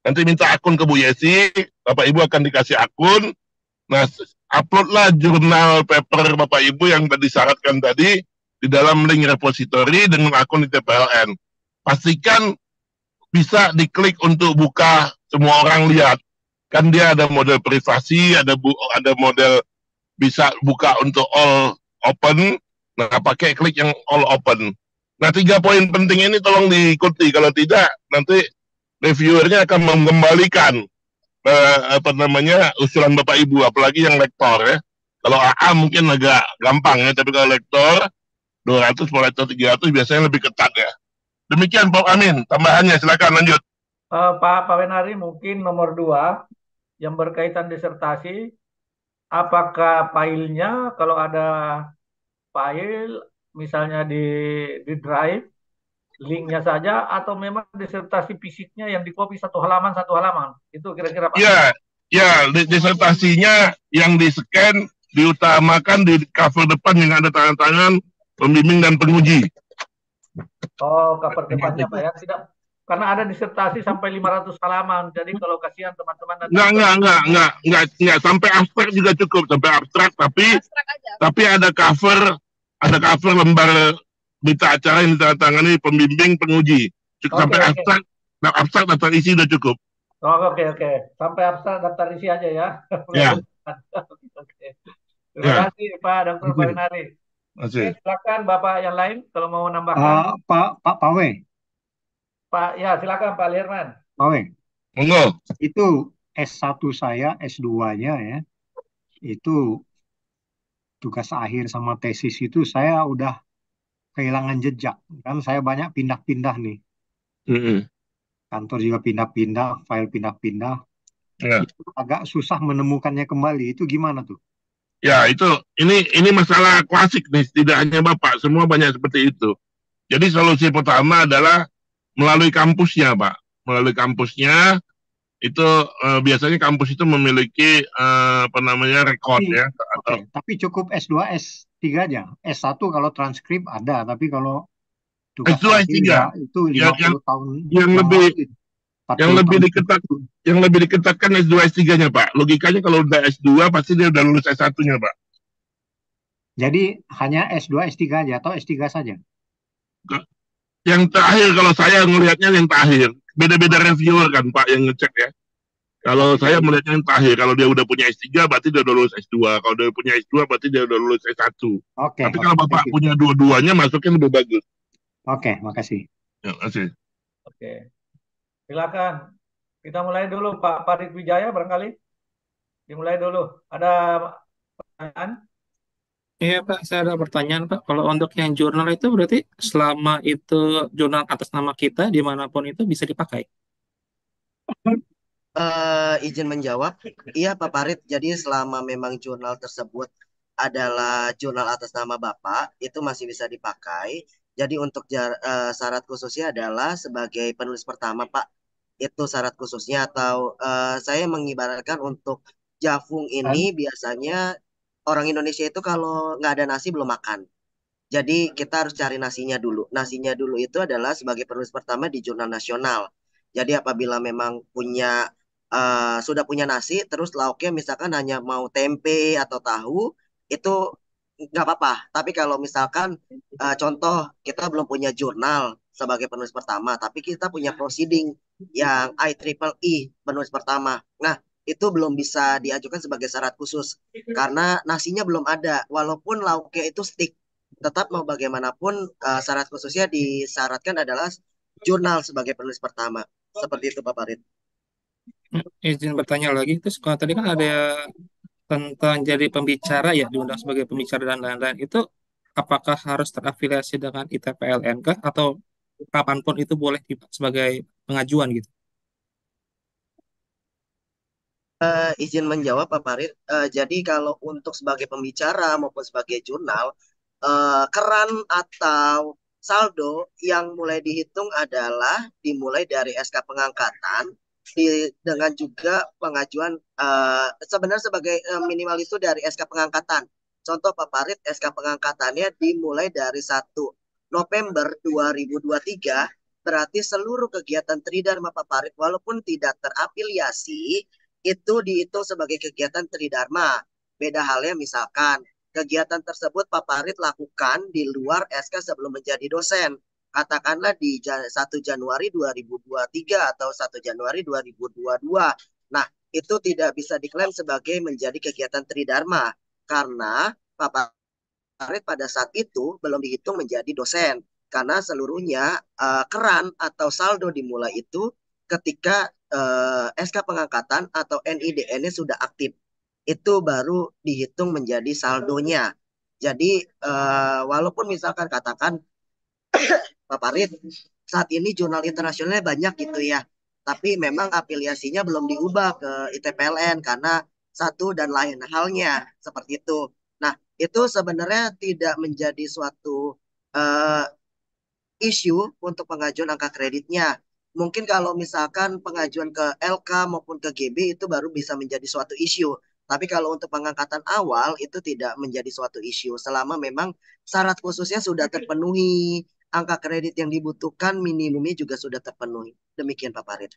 Nanti minta akun ke Bu Yesi, Bapak Ibu akan dikasih akun. Nah, uploadlah jurnal paper Bapak Ibu yang tadi syaratkan tadi di dalam link repository dengan akun ITPLN. Pastikan bisa diklik untuk buka semua orang lihat. Kan dia ada model privasi, ada bu, ada model bisa buka untuk all open. Nah, pakai klik yang all open. Nah, tiga poin penting ini tolong diikuti. Kalau tidak, nanti reviewernya akan mengembalikan eh, apa namanya usulan bapak ibu, apalagi yang lektor ya. Kalau AA mungkin agak gampang ya, tapi kalau lektor 200, 400, 300 biasanya lebih ketat ya. Demikian Pak Amin, tambahannya silakan lanjut. Uh, Pak Pak Wenari mungkin nomor dua yang berkaitan disertasi apakah filenya kalau ada file misalnya di di drive linknya saja atau memang disertasi fisiknya yang dikopi satu halaman satu halaman itu kira-kira apa? Ya, ya disertasinya yang di scan diutamakan di cover depan yang ada tangan-tangan pembimbing dan penguji. Oh, cover depannya pak ya tidak karena ada disertasi sampai 500 halaman. Jadi kalau kasihan teman-teman enggak, enggak, enggak, enggak, enggak, enggak sampai abstrak juga cukup, sampai abstrak tapi aja. tapi ada cover ada cover lembar berita acara yang ditandatangani pembimbing penguji. Cukup okay, sampai okay. abstrak, nah, abstrak daftar isi sudah cukup. Oke, oh, oke, okay, okay. sampai abstrak daftar isi aja ya. <laughs> Ya. okay. Terima ya. kasih yeah. Pak Dr. Barinari. Oke, silakan Bapak yang lain kalau mau nambahkan. Uh, Pak Pak Pawe. Pak, ya silakan Pak Lirman. Oke. Monggo. Itu S1 saya, S2-nya ya. Itu tugas akhir sama tesis itu saya udah kehilangan jejak. Kan saya banyak pindah-pindah nih. Mm -hmm. Kantor juga pindah-pindah, file pindah-pindah. Yeah. Itu agak susah menemukannya kembali. Itu gimana tuh? Ya itu ini ini masalah klasik nih. Tidak hanya bapak, semua banyak seperti itu. Jadi solusi pertama adalah melalui kampusnya, Pak. Melalui kampusnya itu uh, biasanya kampus itu memiliki uh, apa namanya rekod ya. Atau... Okay. Tapi cukup S2, S3 aja. S1 kalau transkrip ada, tapi kalau tugas S2, S3 ya, itu 50 yang, tahun yang lebih yang lebih diketat yang lebih diketatkan S2 S3-nya, Pak. Logikanya kalau udah S2 pasti dia udah lulus S1-nya, Pak. Jadi hanya S2 S3 aja atau S3 saja? yang terakhir kalau saya melihatnya yang terakhir beda-beda reviewer kan Pak yang ngecek ya kalau saya melihatnya yang terakhir kalau dia udah punya S3 berarti dia udah lulus S2 kalau dia punya S2 berarti dia udah lulus S1 okay, tapi okay, kalau Bapak punya dua-duanya masuknya lebih bagus oke okay, makasih ya, makasih oke okay. silakan kita mulai dulu Pak Farid Wijaya barangkali dimulai dulu ada pertanyaan Iya Pak, saya ada pertanyaan Pak. Kalau untuk yang jurnal itu berarti selama itu jurnal atas nama kita dimanapun itu bisa dipakai? Uh, izin menjawab, iya Pak Parit. Jadi selama memang jurnal tersebut adalah jurnal atas nama Bapak, itu masih bisa dipakai. Jadi untuk uh, syarat khususnya adalah sebagai penulis pertama Pak, itu syarat khususnya atau uh, saya mengibaratkan untuk Jafung ini biasanya orang Indonesia itu kalau nggak ada nasi belum makan. Jadi kita harus cari nasinya dulu. Nasinya dulu itu adalah sebagai penulis pertama di jurnal nasional. Jadi apabila memang punya uh, sudah punya nasi, terus lauknya misalkan hanya mau tempe atau tahu, itu nggak apa-apa. Tapi kalau misalkan uh, contoh kita belum punya jurnal sebagai penulis pertama, tapi kita punya proceeding yang I triple E penulis pertama. Nah, itu belum bisa diajukan sebagai syarat khusus mm-hmm. karena nasinya belum ada walaupun lauknya itu stick tetap mau bagaimanapun uh, syarat khususnya disyaratkan adalah jurnal sebagai penulis pertama seperti itu Bapak Rid. Hmm, izin bertanya lagi terus kalau tadi kan ada tentang jadi pembicara ya diundang sebagai pembicara dan lain-lain itu apakah harus terafiliasi dengan ITPLN kah atau kapanpun itu boleh sebagai pengajuan gitu? Uh, izin menjawab Pak Farid. Uh, jadi kalau untuk sebagai pembicara maupun sebagai jurnal, uh, keran atau saldo yang mulai dihitung adalah dimulai dari SK pengangkatan di, dengan juga pengajuan uh, sebenarnya sebagai uh, minimal itu dari SK pengangkatan. Contoh Pak Farid, SK pengangkatannya dimulai dari 1 November 2023 berarti seluruh kegiatan Tridharma Paparit walaupun tidak terafiliasi itu dihitung sebagai kegiatan tridharma. Beda halnya misalkan kegiatan tersebut Pak Parit lakukan di luar SK sebelum menjadi dosen. Katakanlah di 1 Januari 2023 atau 1 Januari 2022. Nah, itu tidak bisa diklaim sebagai menjadi kegiatan tridharma karena Parit pada saat itu belum dihitung menjadi dosen karena seluruhnya uh, keran atau saldo dimulai itu ketika eh, SK pengangkatan atau NIDN-nya sudah aktif. Itu baru dihitung menjadi saldonya. Jadi eh, walaupun misalkan katakan <coughs> Pak Parit saat ini jurnal internasionalnya banyak gitu ya. Tapi memang afiliasinya belum diubah ke ITPLN karena satu dan lain halnya seperti itu. Nah, itu sebenarnya tidak menjadi suatu uh, isu untuk pengajuan angka kreditnya mungkin kalau misalkan pengajuan ke LK maupun ke GB itu baru bisa menjadi suatu isu. Tapi kalau untuk pengangkatan awal itu tidak menjadi suatu isu selama memang syarat khususnya sudah terpenuhi, angka kredit yang dibutuhkan minimumnya juga sudah terpenuhi. Demikian Pak Parit.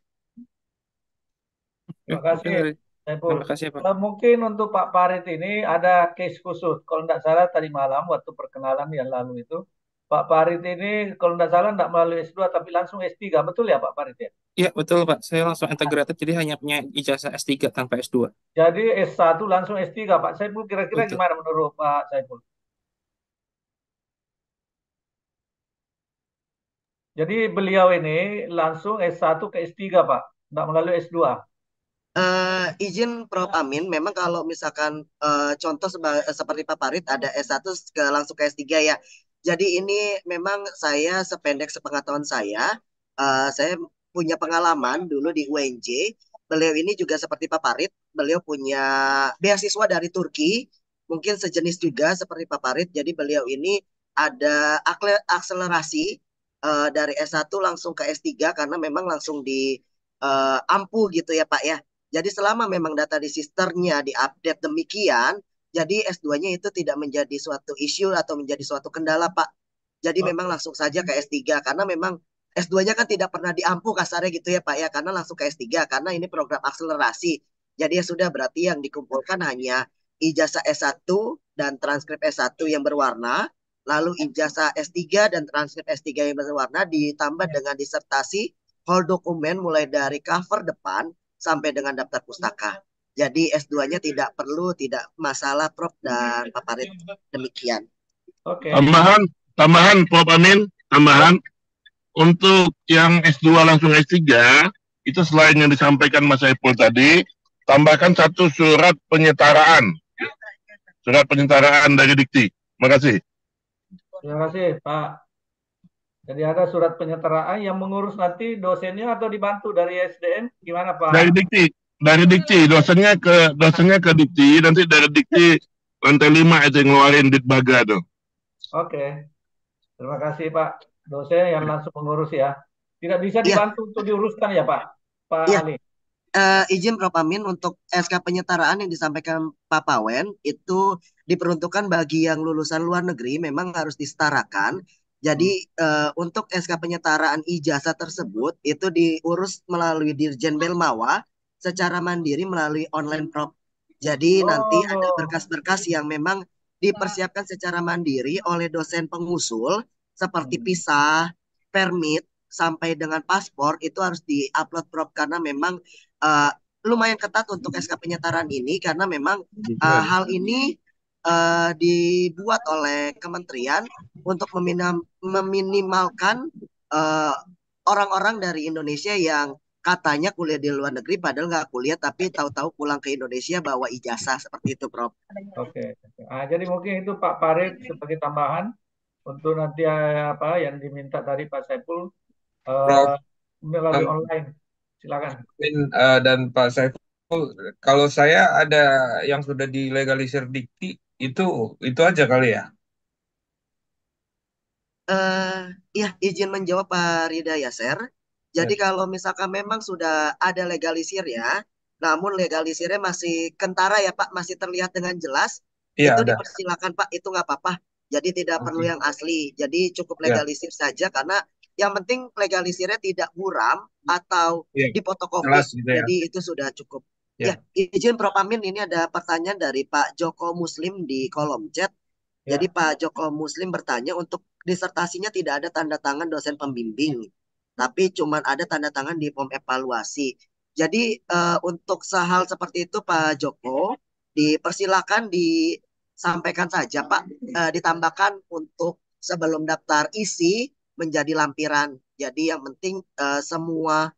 Terima kasih. Terima kasih Pak. Mungkin untuk Pak Parit ini ada case khusus. Kalau tidak salah tadi malam waktu perkenalan yang lalu itu Pak Parit ini kalau tidak salah tidak melalui S2 tapi langsung S3, betul ya Pak Parit ya? Iya betul Pak, saya langsung integrated jadi hanya punya ijazah S3 tanpa S2. Jadi S1 langsung S3 Pak Saiful, kira-kira gimana menurut Pak Saiful? Jadi beliau ini langsung S1 ke S3 Pak, tidak melalui S2. Uh, eh, izin Prof. Amin, memang kalau misalkan uh, contoh seperti Pak Parit ada S1 ke langsung ke S3 ya. Jadi ini memang saya sependek sepengetahuan saya, uh, saya punya pengalaman dulu di UNJ. Beliau ini juga seperti Pak Parit, beliau punya beasiswa dari Turki, mungkin sejenis juga seperti Pak Parit. Jadi beliau ini ada akselerasi uh, dari S1 langsung ke S3 karena memang langsung di uh, ampuh gitu ya Pak ya. Jadi selama memang data di sisternya diupdate demikian, jadi S2-nya itu tidak menjadi suatu isu atau menjadi suatu kendala, Pak. Jadi oh. memang langsung saja ke S3 karena memang S2-nya kan tidak pernah diampu kasarnya gitu ya, Pak ya, karena langsung ke S3 karena ini program akselerasi. Jadi ya sudah berarti yang dikumpulkan hanya ijazah S1 dan transkrip S1 yang berwarna, lalu ijazah S3 dan transkrip S3 yang berwarna ditambah dengan disertasi whole dokumen mulai dari cover depan sampai dengan daftar pustaka. Jadi S2-nya tidak perlu, tidak masalah Prof dan paparit demikian. Oke. Okay. Tambahan, tambahan Prof Amin, tambahan untuk yang S2 langsung S3 itu selain yang disampaikan Mas Saiful tadi, tambahkan satu surat penyetaraan. Surat penyetaraan dari Dikti. Terima kasih. Terima kasih, Pak. Jadi ada surat penyetaraan yang mengurus nanti dosennya atau dibantu dari SDM gimana Pak? Dari Dikti, dari dikti dosennya ke dosennya ke dikti nanti dari dikti lantai lima itu ngeluarin dit baga tuh oke terima kasih pak dosen yang langsung mengurus ya tidak bisa iya. dibantu ya. untuk diuruskan ya pak pak ya. Ali uh, izin Prof Amin untuk SK penyetaraan yang disampaikan Pak Pawen itu diperuntukkan bagi yang lulusan luar negeri memang harus disetarakan. Jadi uh, untuk SK penyetaraan ijazah tersebut itu diurus melalui Dirjen Belmawa secara mandiri melalui online prop. Jadi oh. nanti ada berkas-berkas yang memang dipersiapkan secara mandiri oleh dosen pengusul seperti hmm. pisah, permit sampai dengan paspor itu harus diupload prop karena memang uh, lumayan ketat untuk SK penyetaraan ini karena memang uh, hal ini uh, dibuat oleh kementerian untuk meminam meminimalkan uh, orang -orang dari Indonesia yang katanya kuliah di luar negeri padahal nggak kuliah tapi tahu-tahu pulang ke Indonesia bawa ijazah seperti itu Prof. Oke. Okay. Nah, jadi mungkin itu Pak Parit sebagai tambahan untuk nanti eh, apa yang diminta dari Pak Saiful uh, melalui um, online. Silakan. Uh, dan Pak Saiful kalau saya ada yang sudah dilegalisir dikti itu itu aja kali ya. Eh, uh, ya izin menjawab Pak Rida Yaser. Jadi yeah. kalau misalkan memang sudah ada legalisir ya, namun legalisirnya masih kentara ya Pak, masih terlihat dengan jelas, yeah, itu ada. dipersilakan Pak, itu nggak apa-apa. Jadi tidak okay. perlu yang asli. Jadi cukup ya. legalisir yeah. saja karena yang penting legalisirnya tidak buram atau yeah. dipotokopi. Jelas, gitu ya. Jadi itu sudah cukup. Yeah. ya, izin Prof Amin ini ada pertanyaan dari Pak Joko Muslim di kolom chat. Ya. Jadi Pak Joko Muslim bertanya untuk disertasinya tidak ada tanda tangan dosen pembimbing tapi cuma ada tanda tangan di form evaluasi. Jadi uh, untuk sehal seperti itu Pak Joko dipersilakan disampaikan saja Pak uh, ditambahkan untuk sebelum daftar isi menjadi lampiran. Jadi yang penting uh, semua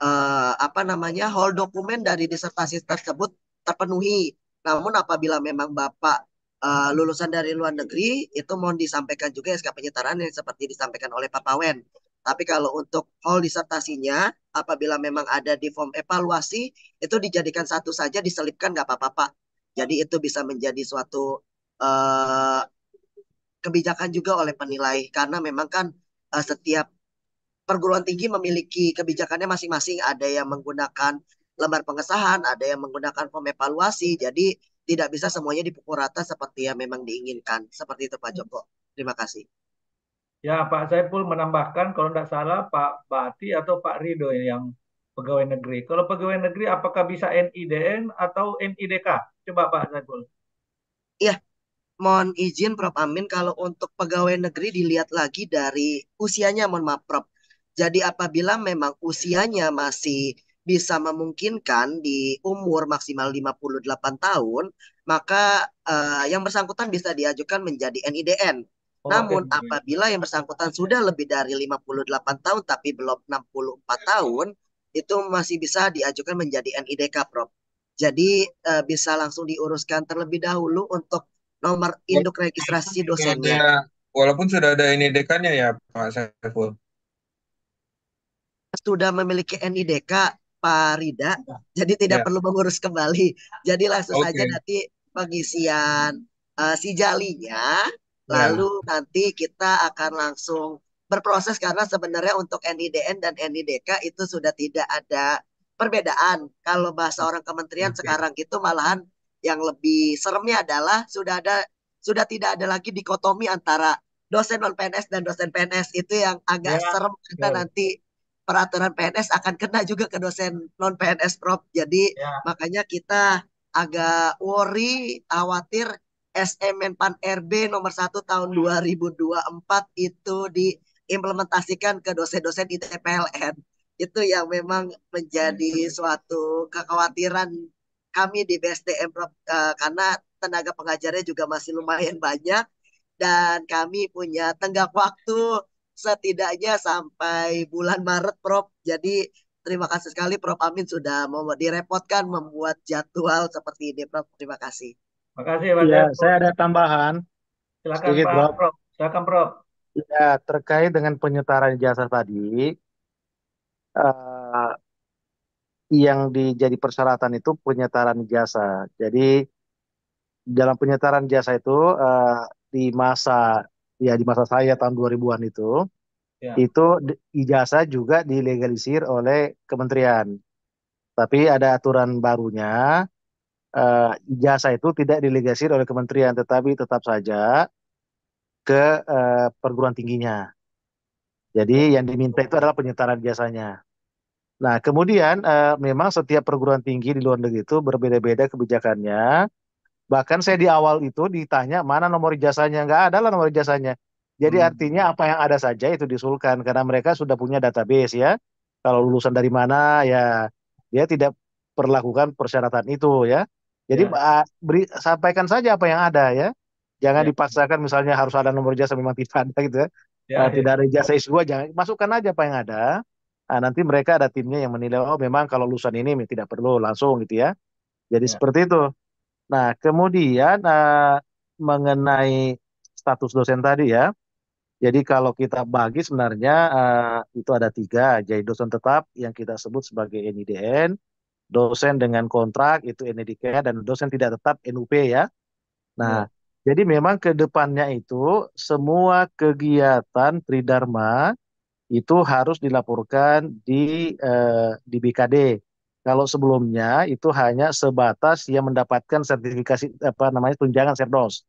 uh, apa namanya hall dokumen dari disertasi tersebut terpenuhi. Namun apabila memang Bapak uh, lulusan dari luar negeri itu mohon disampaikan juga ya, SK penyetaraan yang seperti disampaikan oleh Pak Pawen tapi kalau untuk hall disertasinya, apabila memang ada di form evaluasi, itu dijadikan satu saja, diselipkan nggak apa-apa, Pak. Jadi itu bisa menjadi suatu uh, kebijakan juga oleh penilai. Karena memang kan uh, setiap perguruan tinggi memiliki kebijakannya masing-masing. Ada yang menggunakan lembar pengesahan, ada yang menggunakan form evaluasi. Jadi tidak bisa semuanya dipukul rata seperti yang memang diinginkan. Seperti itu Pak Joko. Terima kasih. Ya, Pak Saiful menambahkan kalau tidak salah Pak Bati atau Pak Rido yang pegawai negeri. Kalau pegawai negeri apakah bisa NIDN atau NIDK? Coba Pak Saiful. Iya, mohon izin Prof. Amin kalau untuk pegawai negeri dilihat lagi dari usianya mohon maaf Prof. Jadi apabila memang usianya masih bisa memungkinkan di umur maksimal 58 tahun, maka uh, yang bersangkutan bisa diajukan menjadi NIDN Oh, Namun okay. apabila yang bersangkutan sudah lebih dari 58 tahun tapi belum 64 tahun, itu masih bisa diajukan menjadi NIDK, Prof. Jadi e, bisa langsung diuruskan terlebih dahulu untuk nomor induk registrasi dosennya. Ya, walaupun sudah ada NIDK-nya ya, Pak Saiful. Sudah memiliki NIDK, Pak Rida. Jadi tidak ya. perlu mengurus kembali. Jadi langsung okay. saja nanti pengisian uh, si jalinya Iya. Lalu nanti kita akan langsung berproses karena sebenarnya untuk NIDN dan NIDK itu sudah tidak ada perbedaan. Kalau bahasa orang kementerian okay. sekarang itu malahan yang lebih seremnya adalah sudah ada sudah tidak ada lagi dikotomi antara dosen non PNS dan dosen PNS itu yang agak yeah. serem karena yeah. nanti peraturan PNS akan kena juga ke dosen non PNS Prof. Jadi yeah. makanya kita agak worry, khawatir SMN Pan RB nomor 1 tahun 2024 itu diimplementasikan ke dosen-dosen di TPLN. Itu yang memang menjadi hmm. suatu kekhawatiran kami di BSDM Prof, uh, karena tenaga pengajarnya juga masih lumayan banyak dan kami punya tenggak waktu setidaknya sampai bulan Maret Prof. Jadi terima kasih sekali Prof Amin sudah mau direpotkan membuat jadwal seperti ini Prof. Terima kasih. Makasih Pak. Ya, iya, saya ada tambahan. Silakan sedikit, Pak Prof. Silakan Prof. Ya, terkait dengan penyetaraan jasa tadi, uh, yang dijadi persyaratan itu penyetaraan jasa. Jadi dalam penyetaraan jasa itu uh, di masa ya di masa saya tahun 2000-an itu ya. itu ijazah juga dilegalisir oleh kementerian. Tapi ada aturan barunya uh, eh, jasa itu tidak delegasi oleh kementerian, tetapi tetap saja ke uh, perguruan tingginya. Jadi yang diminta itu adalah penyetaraan jasanya. Nah, kemudian uh, memang setiap perguruan tinggi di luar negeri itu berbeda-beda kebijakannya. Bahkan saya di awal itu ditanya mana nomor jasanya, enggak ada lah nomor jasanya. Jadi hmm. artinya apa yang ada saja itu disulkan karena mereka sudah punya database ya. Kalau lulusan dari mana ya dia tidak perlakukan persyaratan itu ya. Jadi ya. beri, sampaikan saja apa yang ada ya. Jangan ya. dipaksakan misalnya harus ada nomor jasa memang tidak ada gitu ya. ya, nah, ya. Tidak ada jasa S2 jangan masukkan aja apa yang ada. Nah, nanti mereka ada timnya yang menilai oh memang kalau lulusan ini tidak perlu langsung gitu ya. Jadi ya. seperti itu. Nah, kemudian uh, mengenai status dosen tadi ya. Jadi kalau kita bagi sebenarnya uh, itu ada tiga, jadi dosen tetap yang kita sebut sebagai NIDN, dosen dengan kontrak itu NDK e dan dosen tidak tetap NUP ya. Nah, hmm. jadi memang ke depannya itu semua kegiatan tridharma itu harus dilaporkan di eh, di BKD. Kalau sebelumnya itu hanya sebatas yang mendapatkan sertifikasi apa namanya tunjangan serdos.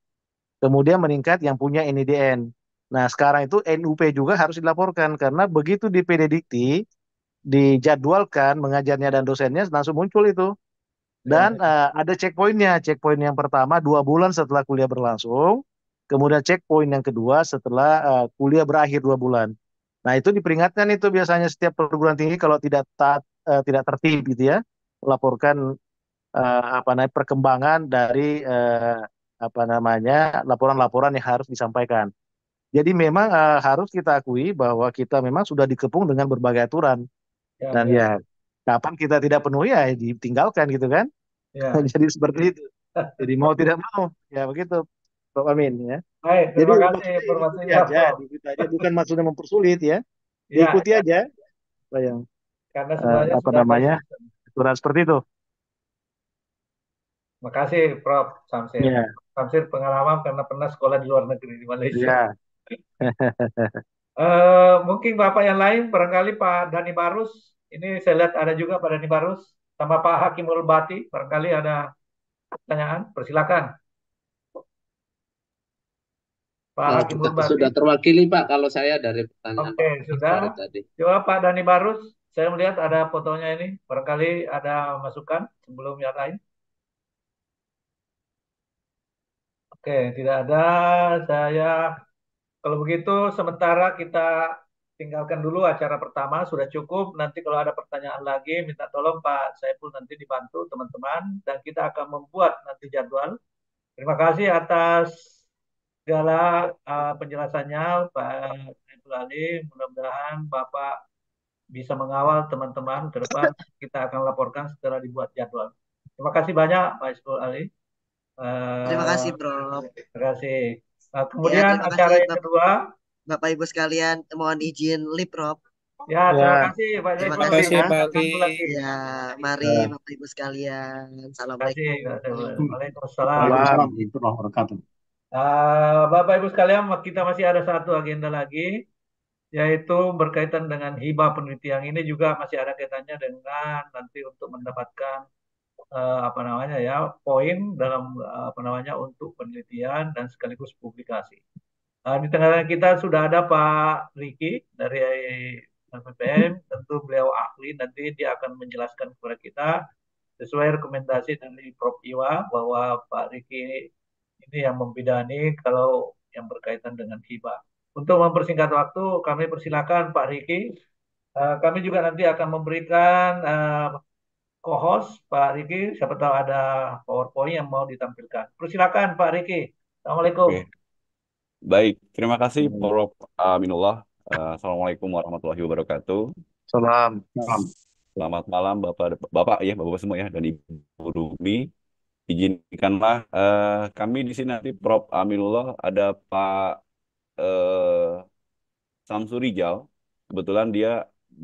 Kemudian meningkat yang punya NIDN. E nah, sekarang itu NUP juga harus dilaporkan karena begitu di PD Dikti dijadwalkan mengajarnya dan dosennya langsung muncul itu. Dan ya. uh, ada checkpointnya. Checkpoint yang pertama dua bulan setelah kuliah berlangsung, kemudian checkpoint yang kedua setelah uh, kuliah berakhir dua bulan. Nah itu diperingatkan itu biasanya setiap perguruan tinggi kalau tidak taat, uh, eh, tidak tertib gitu ya, laporkan uh, apa namanya perkembangan dari uh, apa namanya laporan-laporan yang harus disampaikan. Jadi memang uh, harus kita akui bahwa kita memang sudah dikepung dengan berbagai aturan Ya, dan ya. kapan kita tidak penuhi ya ditinggalkan gitu kan ya. <laughs> jadi seperti itu jadi mau tidak mau ya begitu Pak Amin ya Baik, terima jadi kasih informasinya aja, ya, diikuti aja bukan maksudnya mempersulit ya, ya diikuti ya. aja bayang karena eh, semuanya apa namanya aturan seperti itu Makasih Prof. Samsir. ya. Samsir pengalaman karena pernah sekolah di luar negeri di Malaysia. ya. <laughs> Eh, mungkin Bapak yang lain, barangkali Pak Dani Barus, ini saya lihat ada juga Pak Dani Barus, sama Pak Hakimul Bati, barangkali ada pertanyaan, persilakan. Pak nah, Hakimul sudah, Bati. Sudah terwakili Pak, kalau saya dari pertanyaan. Oke, okay, sudah. Tadi. Coba Pak Dani Barus, saya melihat ada fotonya ini, barangkali ada masukan sebelum yang lain. Oke, tidak ada. Saya kalau begitu, sementara kita tinggalkan dulu acara pertama, sudah cukup. Nanti kalau ada pertanyaan lagi, minta tolong Pak Saiful nanti dibantu teman-teman. Dan kita akan membuat nanti jadwal. Terima kasih atas segala uh, penjelasannya Pak Saiful Ali. Mudah-mudahan Bapak bisa mengawal teman-teman ke depan. Kita akan laporkan setelah dibuat jadwal. Terima kasih banyak Pak Saiful Ali. Uh, terima kasih eh, Bro. Terima kasih. Nah, iya, kemudian ya, acara yang kedua. Bapak Ibu sekalian, mohon izin Liprop. Ya, ya, terima kasih Pak Terima kasih Pak Ki. Ya, mari ya. Bapak Ibu sekalian. Assalamualaikum. Waalaikumsalam. Waalaikumsalam wabarakatuh. Ah, uh, Bapak Ibu sekalian, kita masih ada satu agenda lagi yaitu berkaitan dengan hibah penelitian ini juga masih ada kaitannya dengan nanti untuk mendapatkan uh, apa namanya ya poin dalam uh, apa namanya untuk penelitian dan sekaligus publikasi. Uh, di tengah kita sudah ada Pak Riki dari LPPM, tentu beliau ahli nanti dia akan menjelaskan kepada kita sesuai rekomendasi dari Prof Iwa bahwa Pak Riki ini yang membidani kalau yang berkaitan dengan hibah. Untuk mempersingkat waktu, kami persilakan Pak Riki. kami juga nanti akan memberikan co-host Pak Riki. Siapa tahu ada PowerPoint yang mau ditampilkan. Persilakan Pak Riki. Assalamualaikum. Okay. Baik, terima kasih hmm. Prof. Aminullah. Uh, Assalamualaikum warahmatullahi wabarakatuh. Salam. Selamat malam Bapak Bapak ya Bapak semua ya dan Ibu Rumi. Izinkanlah uh, kami di sini nanti Prof. Aminullah ada Pak uh, eh, Samsurijal. Kebetulan dia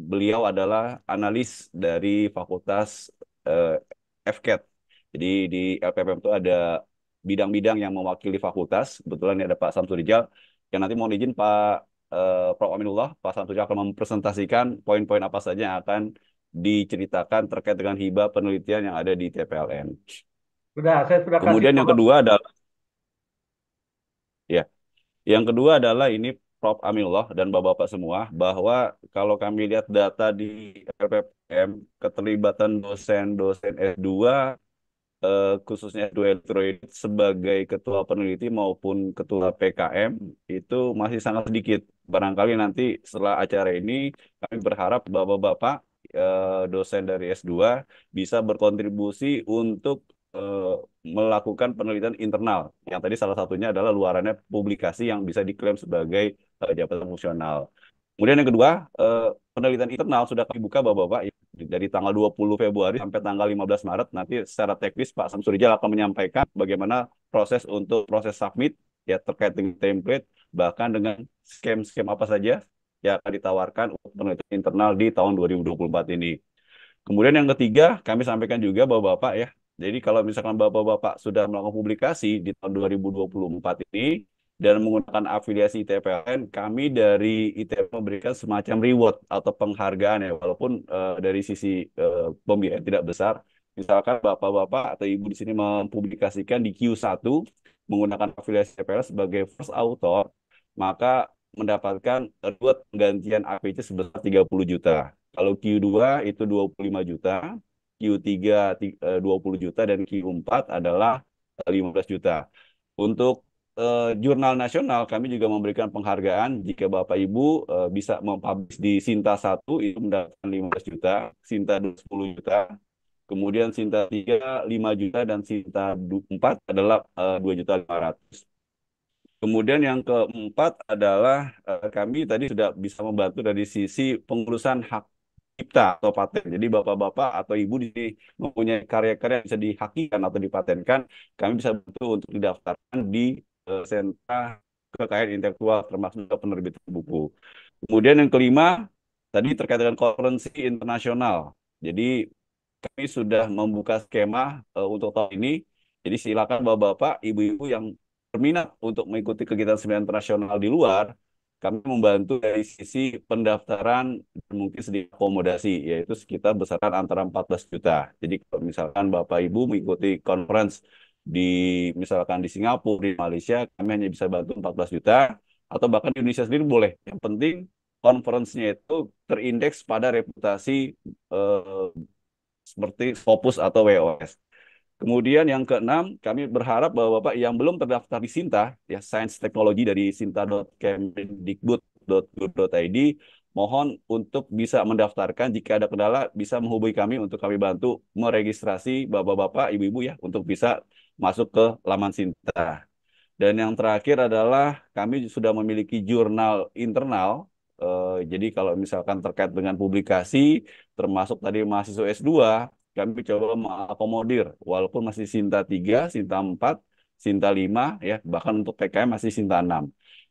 beliau adalah analis dari Fakultas uh, eh, FCAT. Jadi di LPPM itu ada bidang-bidang yang mewakili fakultas. Kebetulan ini ada Pak Samsur Rijal. Yang nanti mohon izin Pak eh, Prof. Aminullah, Pak Samsur Rijal akan mempresentasikan poin-poin apa saja yang akan diceritakan terkait dengan hibah penelitian yang ada di TPLN. Sudah, saya sudah Kemudian yang kedua adalah ya. Yang kedua adalah ini Prof. Amillah dan Bapak-Bapak semua bahwa kalau kami lihat data di LPPM, keterlibatan dosen-dosen S2 eh, khususnya S2 Elektroid sebagai ketua peneliti maupun ketua PKM itu masih sangat sedikit. Barangkali nanti setelah acara ini kami berharap Bapak-Bapak eh, dosen dari S2 bisa berkontribusi untuk Eh, melakukan penelitian internal yang tadi salah satunya adalah luarannya publikasi yang bisa diklaim sebagai uh, jabatan fungsional. Kemudian yang kedua, uh, penelitian internal sudah kami buka Bapak-bapak ya. dari tanggal 20 Februari sampai tanggal 15 Maret nanti secara teknis Pak Samsurijal akan menyampaikan bagaimana proses untuk proses submit ya terkait dengan template bahkan dengan skem-skem apa saja yang akan ditawarkan untuk penelitian internal di tahun 2024 ini. Kemudian yang ketiga, kami sampaikan juga bapak Bapak ya jadi kalau misalkan Bapak-bapak sudah melakukan publikasi di tahun 2024 ini dan menggunakan afiliasi ITPLN, kami dari ITP memberikan semacam reward atau penghargaan ya walaupun uh, dari sisi uh, pembiayaan tidak besar. Misalkan Bapak-bapak atau Ibu di sini mempublikasikan di Q1 menggunakan afiliasi ITPLN sebagai first author, maka mendapatkan reward penggantian APC sebesar 30 juta. Kalau Q2 itu 25 juta, Q3 20 eh, juta dan Q4 adalah 15 eh, juta. Untuk uh, jurnal nasional kami juga memberikan penghargaan jika Bapak Ibu uh, bisa mempublish di Sinta 1 itu mendapatkan 15 juta, Sinta 10 juta, kemudian Sinta 3 5 juta dan Sinta 4 adalah uh, 2.500 juta Kemudian yang keempat adalah kami tadi sudah bisa membantu dari sisi pengurusan hak cipta atau paten. Jadi bapak-bapak atau ibu di mempunyai karya-karya yang bisa dihakikan atau dipatenkan, kami bisa butuh untuk didaftarkan di uh, sentra kekayaan intelektual termasuk penerbitan buku. Kemudian yang kelima tadi terkait dengan konferensi internasional. Jadi kami sudah membuka skema uh, untuk tahun ini. Jadi silakan bapak-bapak, ibu-ibu yang berminat untuk mengikuti kegiatan seminar internasional di luar, kami membantu dari sisi pendaftaran mungkin sedikit akomodasi, yaitu sekitar besaran antara 14 juta. Jadi kalau misalkan Bapak Ibu mengikuti conference di misalkan di Singapura, di Malaysia, kami hanya bisa bantu 14 juta, atau bahkan di Indonesia sendiri boleh. Yang penting conference-nya itu terindeks pada reputasi eh, seperti Scopus atau WOS. Kemudian yang keenam, kami berharap bahwa Bapak yang belum terdaftar di Sinta, ya Science Teknologi dari sinta.kemdikbud.go.id, mohon untuk bisa mendaftarkan. Jika ada kendala, bisa menghubungi kami untuk kami bantu meregistrasi Bapak-Bapak, Ibu-Ibu ya, untuk bisa masuk ke laman Sinta. Dan yang terakhir adalah kami sudah memiliki jurnal internal Uh, jadi kalau misalkan terkait dengan publikasi, termasuk tadi mahasiswa S2, kami coba mengakomodir walaupun masih Sinta 3, Sinta 4, Sinta 5 ya, bahkan untuk PKM masih Sinta 6.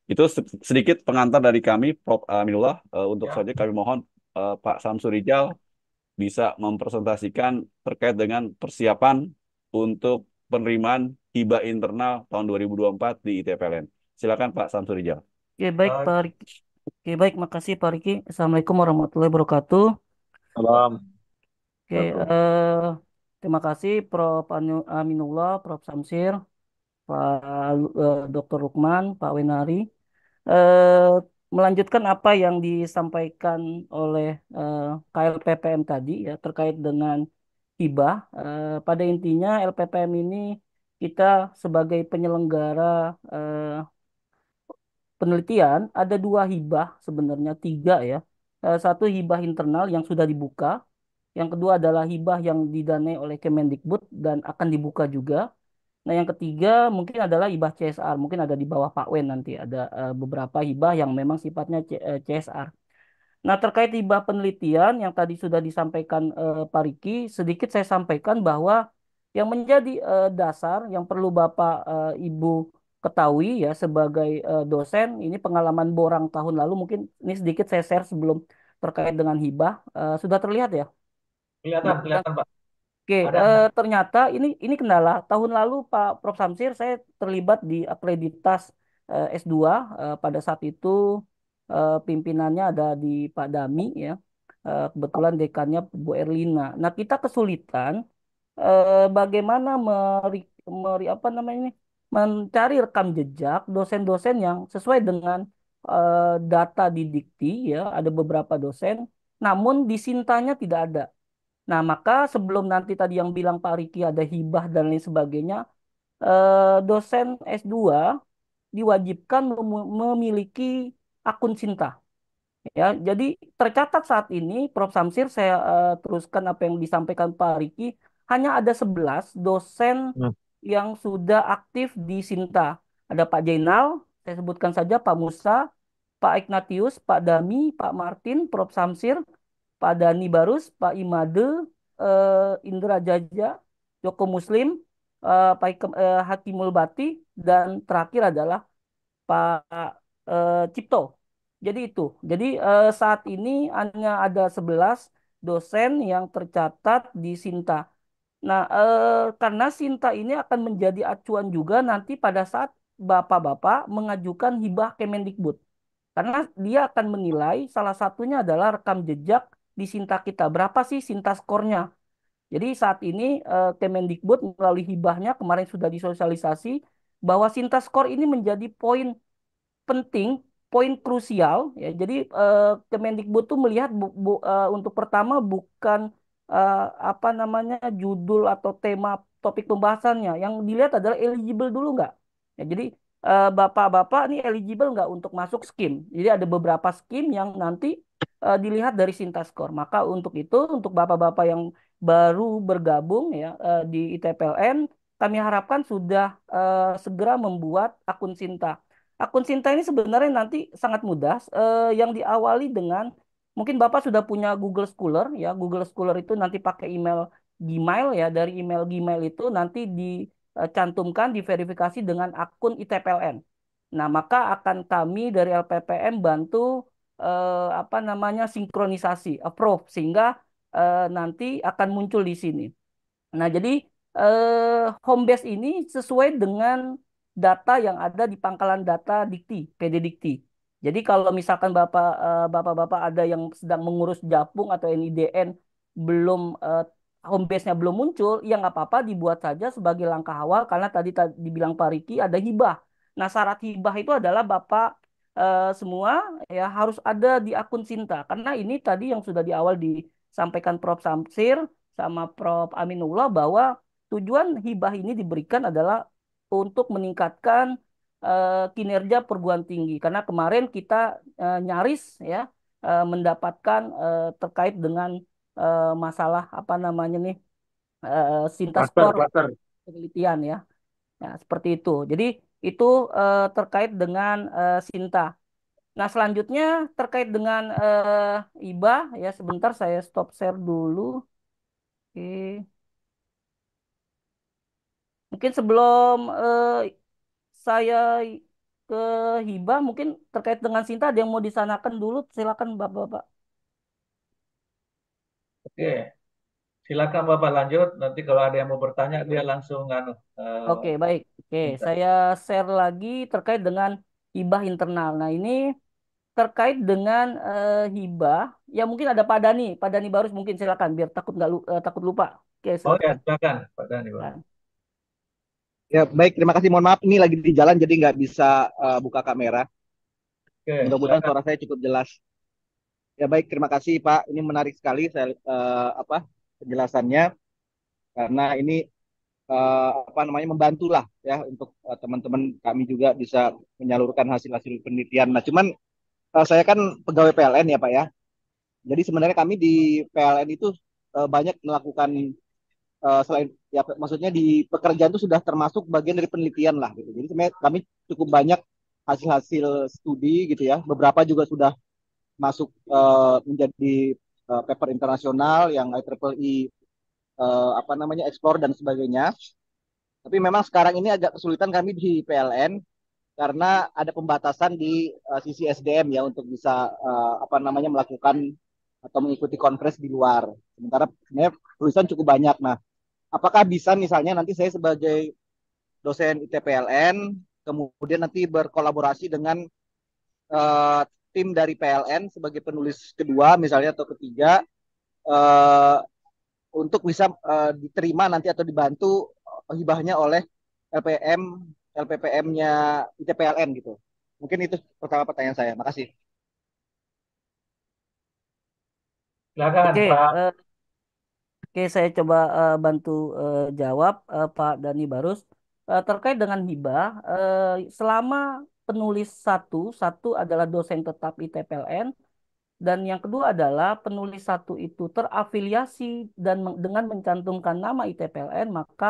Itu sedikit pengantar dari kami Prof Aminullah uh, untuk ya. saja kami mohon uh, Pak Samsur Rijal bisa mempresentasikan terkait dengan persiapan untuk penerimaan hibah internal tahun 2024 di ITPLN. Silakan Pak Samsur Rijal. Ya baik Pak Riki. Oke, baik, makasih Pak Riki. Assalamualaikum warahmatullahi wabarakatuh. Salam. Oke, nah, eh, terima kasih Prof. Anu, Aminullah, Prof. Samsir, Pak Dokter eh, Dr. Lukman, Pak Wenari. Eh, melanjutkan apa yang disampaikan oleh eh, KLPPM tadi ya terkait dengan hibah. Eh, pada intinya LPPM ini kita sebagai penyelenggara eh, penelitian ada dua hibah sebenarnya tiga ya. Eh, satu hibah internal yang sudah dibuka yang kedua adalah hibah yang didanai oleh Kemendikbud dan akan dibuka juga. Nah, yang ketiga mungkin adalah hibah CSR. Mungkin ada di bawah Pak Wen nanti ada eh, beberapa hibah yang memang sifatnya CSR. Eh, nah, terkait hibah penelitian yang tadi sudah disampaikan uh, Pak Riki, sedikit saya sampaikan bahwa yang menjadi uh, dasar yang perlu Bapak uh, Ibu ketahui ya sebagai uh, dosen ini pengalaman borang tahun lalu mungkin ini sedikit saya share sebelum terkait dengan hibah uh, sudah terlihat ya Kelihatan, nah, kelihatan, Pak. Oke, Ada. eh, ternyata ini ini kendala. Tahun lalu Pak Prof Samsir saya terlibat di akreditas eh, S2 eh, pada saat itu eh, pimpinannya ada di Pak Dami ya. Eh, kebetulan dekannya Bu Erlina. Nah, kita kesulitan eh, bagaimana meri, meri apa namanya ini? mencari rekam jejak dosen-dosen yang sesuai dengan eh, data didikti ya, ada beberapa dosen namun disintanya tidak ada. Nah, maka sebelum nanti tadi yang bilang Pak Riki ada hibah dan lain sebagainya, eh, dosen S2 diwajibkan memiliki akun Sinta. Ya, jadi tercatat saat ini Prof Samsir saya eh, teruskan apa yang disampaikan Pak Riki, hanya ada 11 dosen hmm. yang sudah aktif di Sinta. Ada Pak Jainal, saya sebutkan saja Pak Musa, Pak Ignatius, Pak Dami, Pak Martin, Prof Samsir, Pak Dani Barus, Pak Imade, uh, Indra Jaja, Joko Muslim, uh, Pak uh, Hakimul Bati, dan terakhir adalah Pak uh, Cipto. Jadi itu. Jadi uh, saat ini hanya ada 11 dosen yang tercatat di Sinta. Nah, eh, karena Sinta ini akan menjadi acuan juga nanti pada saat Bapak-bapak mengajukan hibah Kemendikbud. Karena dia akan menilai salah satunya adalah rekam jejak di Sinta kita. Berapa sih Sinta skornya? Jadi saat ini eh, Kemendikbud melalui hibahnya kemarin sudah disosialisasi bahwa Sinta skor ini menjadi poin penting, poin krusial ya. Jadi eh, Kemendikbud tuh melihat bu, bu, eh, untuk pertama bukan eh, apa namanya judul atau tema topik pembahasannya. Yang dilihat adalah eligible dulu nggak? Ya, jadi Eh, bapak-bapak ini eligible nggak untuk masuk skim. Jadi ada beberapa skim yang nanti uh, dilihat dari sinta Score. Maka untuk itu untuk bapak-bapak yang baru bergabung ya uh, di ITPLN kami harapkan sudah uh, segera membuat akun Sinta. Akun Sinta ini sebenarnya nanti sangat mudah uh, yang diawali dengan mungkin Bapak sudah punya Google Scholar ya. Google Scholar itu nanti pakai email Gmail ya dari email Gmail itu nanti di Eh, cantumkan diverifikasi dengan akun ITPLN. Nah, maka akan kami dari LPPM bantu eh, apa namanya sinkronisasi, approve sehingga eh, nanti akan muncul di sini. Nah, jadi eh, home base ini sesuai dengan data yang ada di pangkalan data Dikti, PD Dikti. Jadi kalau misalkan Bapak eh, Bapak-bapak ada yang sedang mengurus Japung atau NIDN belum eh, home base-nya belum muncul, ya nggak apa-apa dibuat saja sebagai langkah awal karena tadi, dibilang Pak Riki ada hibah. Nah syarat hibah itu adalah Bapak e, semua ya harus ada di akun Sinta karena ini tadi yang sudah di awal disampaikan Prof Samsir sama Prof Aminullah bahwa tujuan hibah ini diberikan adalah untuk meningkatkan e, kinerja perguruan tinggi karena kemarin kita e, nyaris ya e, mendapatkan e, terkait dengan uh, masalah apa namanya nih uh, eh, skor penelitian ya. ya seperti itu. Jadi itu uh, terkait dengan uh, Sinta. Nah, selanjutnya terkait dengan uh, IBA ya sebentar saya stop share dulu. Oke. Mungkin sebelum uh, saya ke Hiba mungkin terkait dengan Sinta ada yang mau disanakan dulu silakan Bapak-bapak. Oke, silakan Bapak lanjut. Nanti kalau ada yang mau bertanya, dia langsung nganu. Uh, eh, Oke, baik. Oke, minta. saya share lagi terkait dengan hibah internal. Nah, ini terkait dengan uh, hibah ya mungkin ada Pak Dani Pak Dani Barus mungkin silakan biar takut nggak uh, takut lupa oke silakan. Oh ya silakan Pak Dani Ya baik terima kasih mohon maaf ini lagi di jalan jadi nggak bisa uh, buka kamera. Mudah-mudahan suara saya cukup jelas. Ya baik, terima kasih Pak. Ini menarik sekali saya, uh, apa penjelasannya karena ini uh, apa namanya membantulah ya untuk teman eh, teman-teman kami juga bisa menyalurkan hasil-hasil penelitian. Nah, cuman uh, saya kan pegawai PLN ya Pak ya. Jadi sebenarnya kami di PLN itu uh, banyak melakukan uh, selain ya maksudnya di pekerjaan itu sudah termasuk bagian dari penelitian lah gitu. Jadi sebenarnya kami cukup banyak hasil-hasil studi gitu ya. Beberapa juga sudah masuk uh, menjadi uh, paper internasional yang IEEE uh, e, eh, apa namanya ekspor dan sebagainya. Tapi memang sekarang ini agak kesulitan kami di PLN karena ada pembatasan di uh, sisi SDM ya untuk bisa uh, apa namanya melakukan atau mengikuti konfres di luar. Sementara tulisan cukup banyak. Nah, apakah bisa misalnya nanti saya sebagai dosen ITPLN kemudian nanti berkolaborasi dengan uh, tim dari PLN sebagai penulis kedua misalnya atau ketiga uh, untuk bisa uh, diterima nanti atau dibantu hibahnya oleh LPM LPPM-nya ITPLN gitu. Mungkin itu pertama pertanyaan saya. Makasih. Silakan, Oke, Pak. Uh, Oke, saya coba uh, bantu uh, jawab uh, Pak Dani Barus. Uh, terkait dengan hibah, uh, selama penulis satu, satu adalah dosen tetap ITPLN, dan yang kedua adalah penulis satu itu terafiliasi dan dengan mencantumkan nama ITPLN maka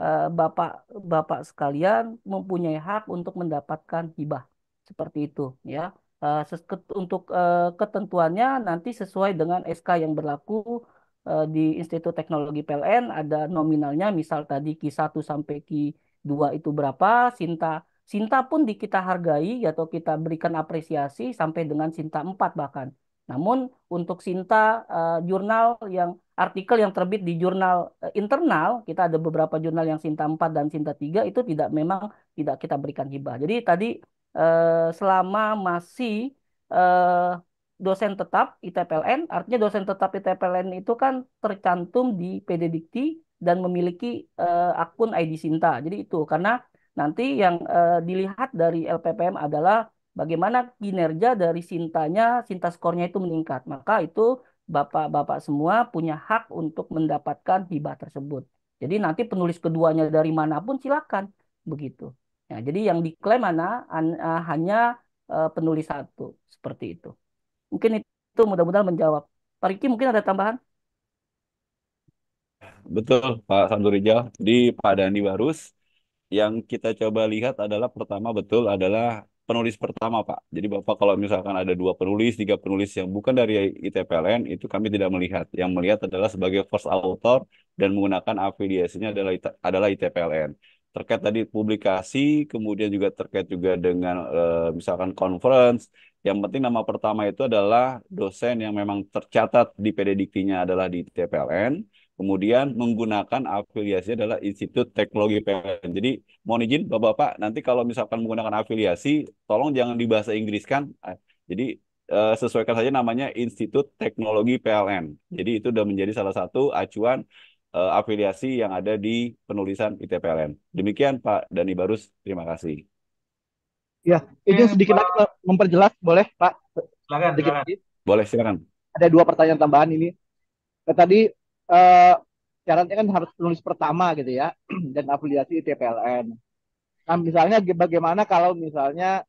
eh, bapak bapak sekalian mempunyai hak untuk mendapatkan hibah seperti itu ya eh, untuk eh, ketentuannya nanti sesuai dengan SK yang berlaku di Institut Teknologi PLN ada nominalnya misal tadi Q1 sampai Q2 itu berapa Sinta Sinta pun di kita hargai atau kita berikan apresiasi sampai dengan Sinta 4 bahkan. Namun untuk Sinta uh, jurnal yang artikel yang terbit di jurnal uh, internal, kita ada beberapa jurnal yang Sinta 4 dan Sinta 3 itu tidak memang tidak kita berikan hibah. Jadi tadi uh, selama masih uh, dosen tetap ITPLN, artinya dosen tetap ITPLN itu kan tercantum di PD Dikti dan memiliki uh, akun ID Sinta. Jadi itu karena Nanti yang uh, dilihat dari LPPM adalah bagaimana kinerja dari Sintanya, Sinta skornya itu meningkat. Maka itu bapak-bapak semua punya hak untuk mendapatkan hibah tersebut. Jadi nanti penulis keduanya dari manapun silakan begitu. Ya, jadi yang diklaim mana an, uh, eh, hanya uh, penulis satu seperti itu. Mungkin itu mudah-mudahan menjawab. Pak Riki mungkin ada tambahan? Betul Pak Sandurija. Jadi Pak Dandi Barus, yang kita coba lihat adalah pertama betul adalah penulis pertama Pak. Jadi Bapak kalau misalkan ada dua penulis, tiga penulis yang bukan dari ITPLN itu kami tidak melihat. Yang melihat adalah sebagai first author dan menggunakan afiliasinya adalah adalah ITPLN. Terkait tadi publikasi, kemudian juga terkait juga dengan e, misalkan conference. Yang penting nama pertama itu adalah dosen yang memang tercatat di PD Diktinya adalah di ITPLN kemudian menggunakan afiliasi adalah Institut Teknologi PLN. Jadi mohon izin Bapak-bapak nanti kalau misalkan menggunakan afiliasi tolong jangan dibahasa Inggris kan. Ah, jadi eh, sesuaikan saja namanya Institut Teknologi PLN. Jadi itu sudah menjadi salah satu acuan eh, afiliasi yang ada di penulisan ITPLN. Demikian Pak Dani Barus, terima kasih. Ya, ini sedikit lagi memperjelas boleh Pak? Silakan, sedikit silakan. Lagi. Boleh, silakan. Ada dua pertanyaan tambahan ini. Nah, tadi uh, syaratnya kan harus penulis pertama gitu ya <clears throat> dan afiliasi ITPLN. Nah misalnya bagaimana kalau misalnya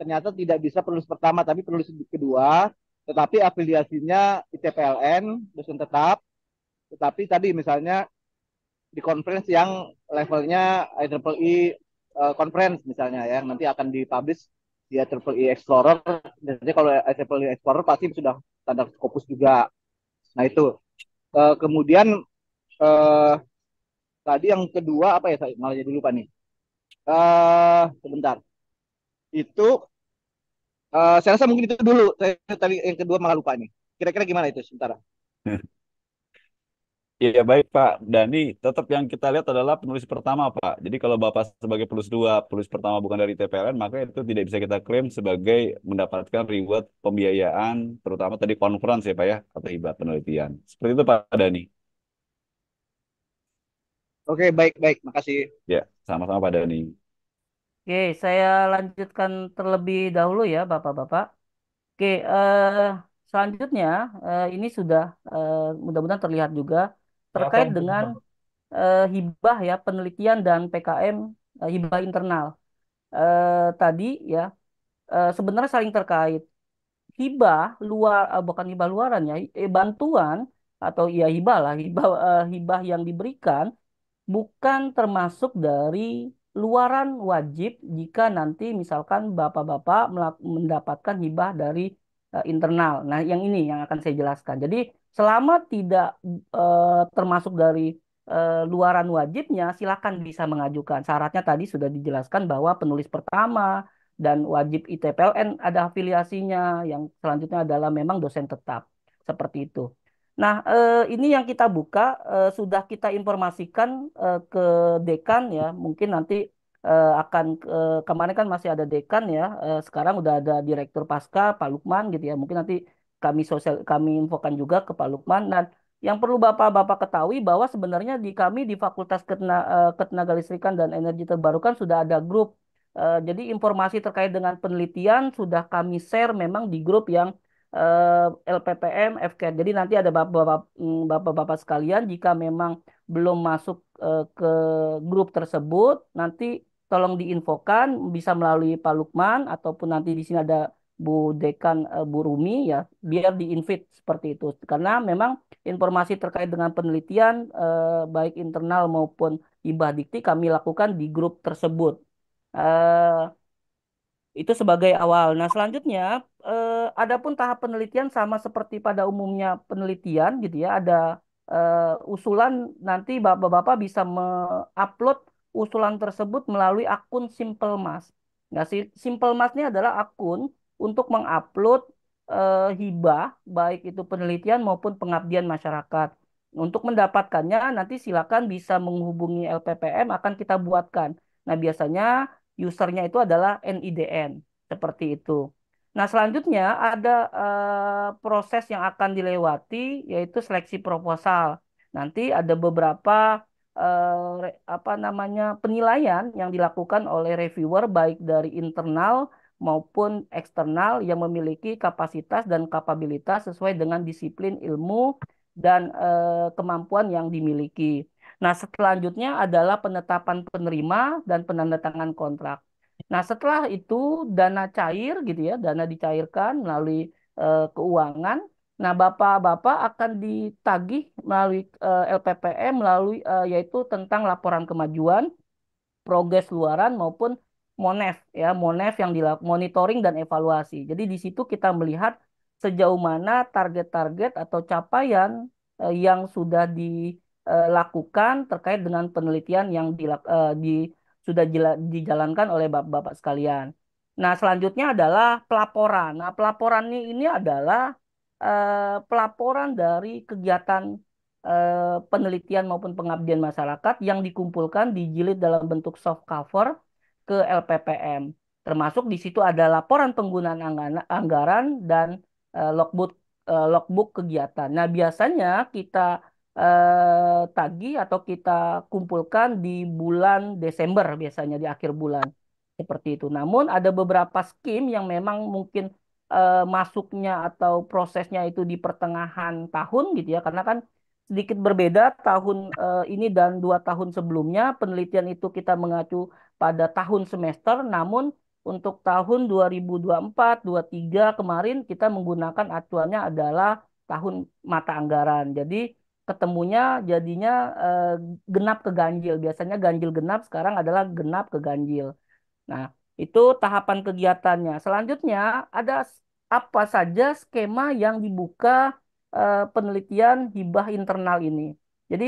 ternyata tidak bisa penulis pertama tapi penulis kedua tetapi afiliasinya ITPLN dosen tetap tetapi tadi misalnya di conference yang levelnya IEEE uh, e, eh, conference misalnya ya yang nanti akan dipublish di IEEE e Explorer jadi kalau IEEE e Explorer pasti sudah standar Scopus juga nah itu Uh, kemudian uh, tadi yang kedua apa ya saya malah jadi lupa nih. Uh, sebentar. Itu uh, saya rasa mungkin itu dulu. Saya tadi yang kedua malah lupa nih. Kira-kira gimana itu Sementara. Iya baik Pak Dani, tetap yang kita lihat adalah penulis pertama Pak. Jadi kalau Bapak sebagai penulis dua, penulis pertama bukan dari TPLN, maka itu tidak bisa kita klaim sebagai mendapatkan reward pembiayaan, terutama tadi konferensi ya Pak ya, atau hibah penelitian. Seperti itu Pak Dani. Oke, baik-baik. Makasih. Ya, sama-sama Pak Dani. Oke, saya lanjutkan terlebih dahulu ya Bapak-Bapak. Oke, eh, selanjutnya eh, ini sudah eh, mudah-mudahan terlihat juga terkait Apa dengan uh, hibah ya penelitian dan PKM uh, eh, hibah internal. uh, tadi ya uh, sebenarnya saling terkait. Hibah luar uh, bukan hibah luaran ya, eh, bantuan atau ya hibah lah hibah uh, hibah yang diberikan bukan termasuk dari luaran wajib jika nanti misalkan bapak-bapak mendapatkan hibah dari uh, internal. Nah, yang ini yang akan saya jelaskan. Jadi, selama tidak uh, termasuk dari uh, luaran wajibnya, silakan bisa mengajukan. Syaratnya tadi sudah dijelaskan bahwa penulis pertama dan wajib ITPLN ada afiliasinya. Yang selanjutnya adalah memang dosen tetap. Seperti itu. Nah, eh, ini yang kita buka eh, sudah kita informasikan eh, ke dekan ya. Mungkin nanti uh, akan uh, kemarin kan masih ada dekan ya, uh, sekarang udah ada direktur pasca Pak Lukman gitu ya. Mungkin nanti kami sosial kami infokan juga ke Pak Lukman dan yang perlu Bapak-bapak ketahui bahwa sebenarnya di kami di Fakultas Ketena, uh, Ketenaga dan Energi Terbarukan sudah ada grup. Uh, jadi informasi terkait dengan penelitian sudah kami share memang di grup yang LPPM, FK. Jadi nanti ada mm, bapak-bapak sekalian jika memang belum masuk ke grup tersebut, nanti tolong diinfokan bisa melalui Pak Lukman ataupun nanti di sini ada Bu Dekan eh, Bu Rumi ya biar diinvite seperti itu karena memang informasi terkait dengan penelitian eh, baik internal maupun ibah dikti kami lakukan di grup tersebut eh, itu sebagai awal. Nah selanjutnya eh, pun tahap penelitian sama seperti pada umumnya penelitian gitu ya ada eh, usulan nanti bapak-bapak bisa mengupload usulan tersebut melalui akun Simple Mas. Nah, Simple Mas ini adalah akun untuk mengupload eh, hibah baik itu penelitian maupun pengabdian masyarakat. Untuk mendapatkannya nanti silakan bisa menghubungi LPPM akan kita buatkan. Nah, biasanya usernya itu adalah NIDN seperti itu. Nah, selanjutnya ada eh, proses yang akan dilewati yaitu seleksi proposal. Nanti ada beberapa eh, apa namanya penilaian yang dilakukan oleh reviewer baik dari internal maupun eksternal yang memiliki kapasitas dan kapabilitas sesuai dengan disiplin ilmu dan eh, kemampuan yang dimiliki. Nah, selanjutnya adalah penetapan penerima dan penandatangan kontrak. Nah, setelah itu dana cair gitu ya, dana dicairkan melalui eh, keuangan Nah, bapak-bapak akan ditagih melalui uh, eh, LPPM melalui uh, yaitu tentang laporan kemajuan, progres luaran maupun MONEF ya, MONEF yang dilakukan monitoring dan evaluasi. Jadi di situ kita melihat sejauh mana target-target atau capaian uh, yang sudah dilakukan terkait dengan penelitian yang dilak, uh, di sudah dijalankan oleh bapak-bapak sekalian. Nah, selanjutnya adalah pelaporan. Nah, pelaporan ini adalah eh, pelaporan dari kegiatan eh, penelitian maupun pengabdian masyarakat yang dikumpulkan dijilid dalam bentuk soft cover ke LPPM. Termasuk di situ ada laporan penggunaan anggaran dan eh, logbook eh, logbook kegiatan. Nah, biasanya kita eh, tagi atau kita kumpulkan di bulan Desember biasanya di akhir bulan seperti itu. Namun ada beberapa skim yang memang mungkin uh, masuknya atau prosesnya itu di pertengahan tahun gitu ya karena kan sedikit berbeda tahun uh, ini dan dua tahun sebelumnya penelitian itu kita mengacu pada tahun semester namun untuk tahun 2024 23 kemarin kita menggunakan acuannya adalah tahun mata anggaran jadi ketemunya jadinya uh, genap ke ganjil biasanya ganjil genap sekarang adalah genap ke ganjil nah itu tahapan kegiatannya. Selanjutnya ada apa saja skema yang dibuka eh, penelitian hibah internal ini. Jadi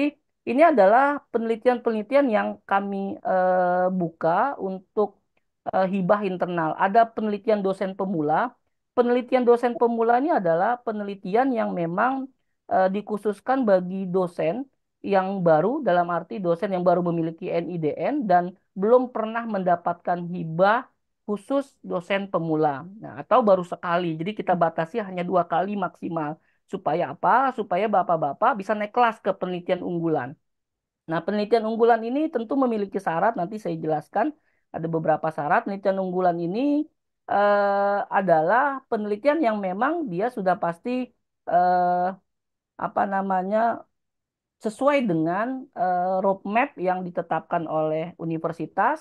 ini adalah penelitian-penelitian yang kami eh, buka untuk eh, hibah internal. Ada penelitian dosen pemula. Penelitian dosen pemula ini adalah penelitian yang memang dikhususkan bagi dosen yang baru dalam arti dosen yang baru memiliki NIDN dan belum pernah mendapatkan hibah khusus dosen pemula. Nah, atau baru sekali. Jadi kita batasi hanya dua kali maksimal. Supaya apa? Supaya bapak-bapak bisa naik kelas ke penelitian unggulan. Nah, penelitian unggulan ini tentu memiliki syarat. Nanti saya jelaskan ada beberapa syarat. Penelitian unggulan ini eh, adalah penelitian yang memang dia sudah pasti eh, apa namanya sesuai dengan uh, roadmap yang ditetapkan oleh universitas,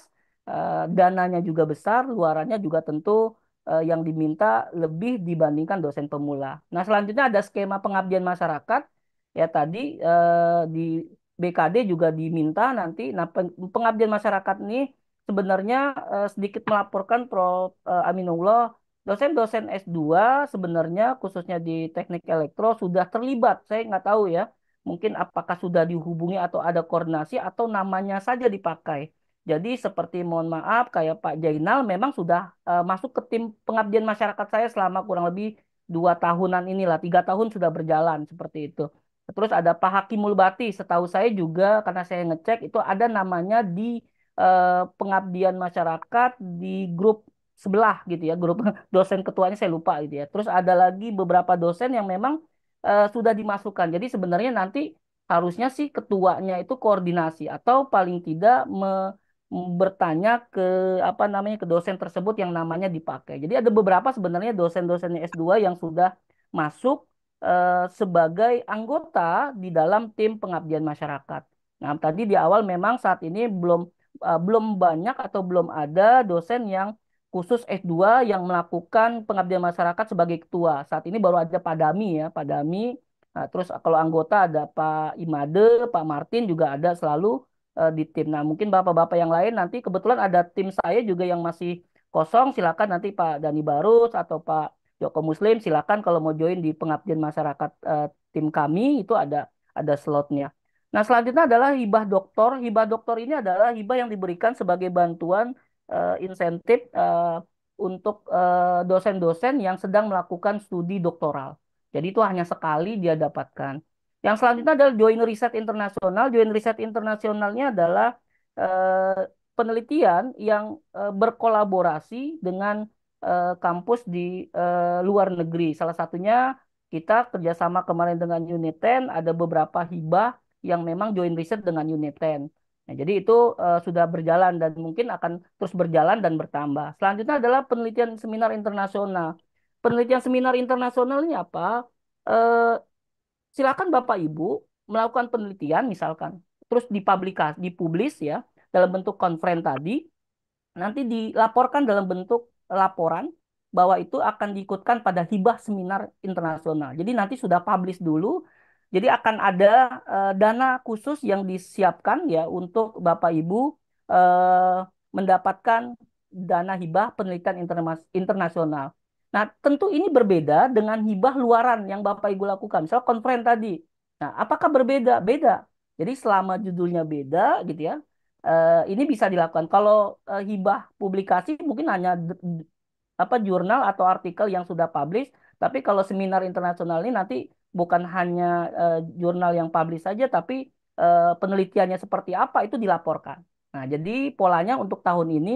uh, dananya juga besar, luarannya juga tentu uh, yang diminta lebih dibandingkan dosen pemula. Nah, selanjutnya ada skema pengabdian masyarakat ya tadi uh, di BKD juga diminta nanti nah pengabdian masyarakat ini sebenarnya uh, sedikit melaporkan Prof uh, Aminullah dosen-dosen S2 sebenarnya khususnya di teknik elektro sudah terlibat saya nggak tahu ya mungkin apakah sudah dihubungi atau ada koordinasi atau namanya saja dipakai. Jadi seperti mohon maaf kayak Pak Jainal memang sudah uh, masuk ke tim pengabdian masyarakat saya selama kurang lebih dua tahunan inilah tiga tahun sudah berjalan seperti itu. Terus ada Pak Hakim Mulbati setahu saya juga karena saya ngecek itu ada namanya di uh, pengabdian masyarakat di grup sebelah gitu ya grup <laughs> dosen ketuanya saya lupa gitu ya. Terus ada lagi beberapa dosen yang memang uh, sudah dimasukkan. Jadi sebenarnya nanti harusnya sih ketuanya itu koordinasi atau paling tidak me bertanya ke apa namanya ke dosen tersebut yang namanya dipakai. Jadi ada beberapa sebenarnya dosen-dosennya S2 yang sudah masuk uh, sebagai anggota di dalam tim pengabdian masyarakat. Nah, tadi di awal memang saat ini belum eh, belum banyak atau belum ada dosen yang khusus S2 yang melakukan pengabdian masyarakat sebagai ketua. Saat ini baru ada Pak Dami ya, Pak Dami. Nah, terus kalau anggota ada Pak Imade, Pak Martin juga ada selalu uh, di tim. Nah, mungkin Bapak-bapak yang lain nanti kebetulan ada tim saya juga yang masih kosong, silakan nanti Pak Dani Barus atau Pak Joko Muslim silakan kalau mau join di pengabdian masyarakat uh, tim kami itu ada ada slotnya. Nah, selanjutnya adalah hibah doktor. Hibah doktor ini adalah hibah yang diberikan sebagai bantuan uh, insentif uh, untuk eh, dosen-dosen uh, yang sedang melakukan studi doktoral. Jadi itu hanya sekali dia dapatkan. Yang selanjutnya adalah join riset internasional. Join riset internasionalnya adalah uh, penelitian yang uh, berkolaborasi dengan uh, kampus di uh, luar negeri. Salah satunya kita kerjasama kemarin dengan UNITEN, ada beberapa hibah yang memang join riset dengan UNITEN. Nah, jadi itu uh, sudah berjalan dan mungkin akan terus berjalan dan bertambah. Selanjutnya adalah penelitian seminar internasional. Penelitian seminar internasional ini apa? Uh, silakan Bapak Ibu melakukan penelitian misalkan, terus dipublikasi, dipublis ya dalam bentuk konferen tadi. Nanti dilaporkan dalam bentuk laporan bahwa itu akan diikutkan pada hibah seminar internasional. Jadi nanti sudah publish dulu jadi akan ada uh, dana khusus yang disiapkan ya untuk Bapak Ibu uh, mendapatkan dana hibah penelitian internasional. Nah, tentu ini berbeda dengan hibah luaran yang Bapak Ibu lakukan. Misal konferen tadi. Nah, apakah berbeda? Beda. Jadi selama judulnya beda gitu ya. Uh, ini bisa dilakukan. Kalau uh, hibah publikasi mungkin hanya apa jurnal atau artikel yang sudah publish, tapi kalau seminar internasional ini nanti bukan hanya uh, jurnal yang publish saja tapi uh, penelitiannya seperti apa itu dilaporkan. Nah, jadi polanya untuk tahun ini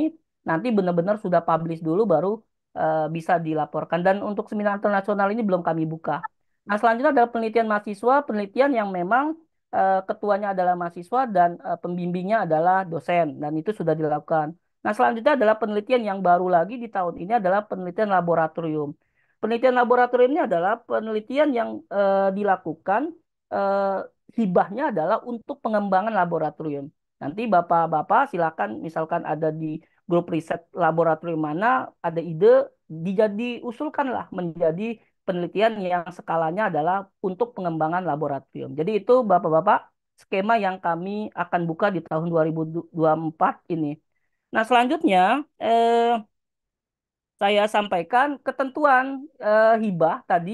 nanti benar-benar sudah publish dulu baru uh, bisa dilaporkan dan untuk seminar internasional ini belum kami buka. Nah, selanjutnya adalah penelitian mahasiswa, penelitian yang memang uh, ketuanya adalah mahasiswa dan uh, pembimbingnya adalah dosen dan itu sudah dilakukan. Nah, selanjutnya adalah penelitian yang baru lagi di tahun ini adalah penelitian laboratorium. Penelitian laboratorium ini adalah penelitian yang uh, dilakukan uh, hibahnya adalah untuk pengembangan laboratorium. Nanti bapak-bapak silakan misalkan ada di grup riset laboratorium mana ada ide dijadi usulkanlah menjadi penelitian yang skalanya adalah untuk pengembangan laboratorium. Jadi itu bapak-bapak skema yang kami akan buka di tahun 2024 ini. Nah selanjutnya eh, saya sampaikan ketentuan eh, hibah tadi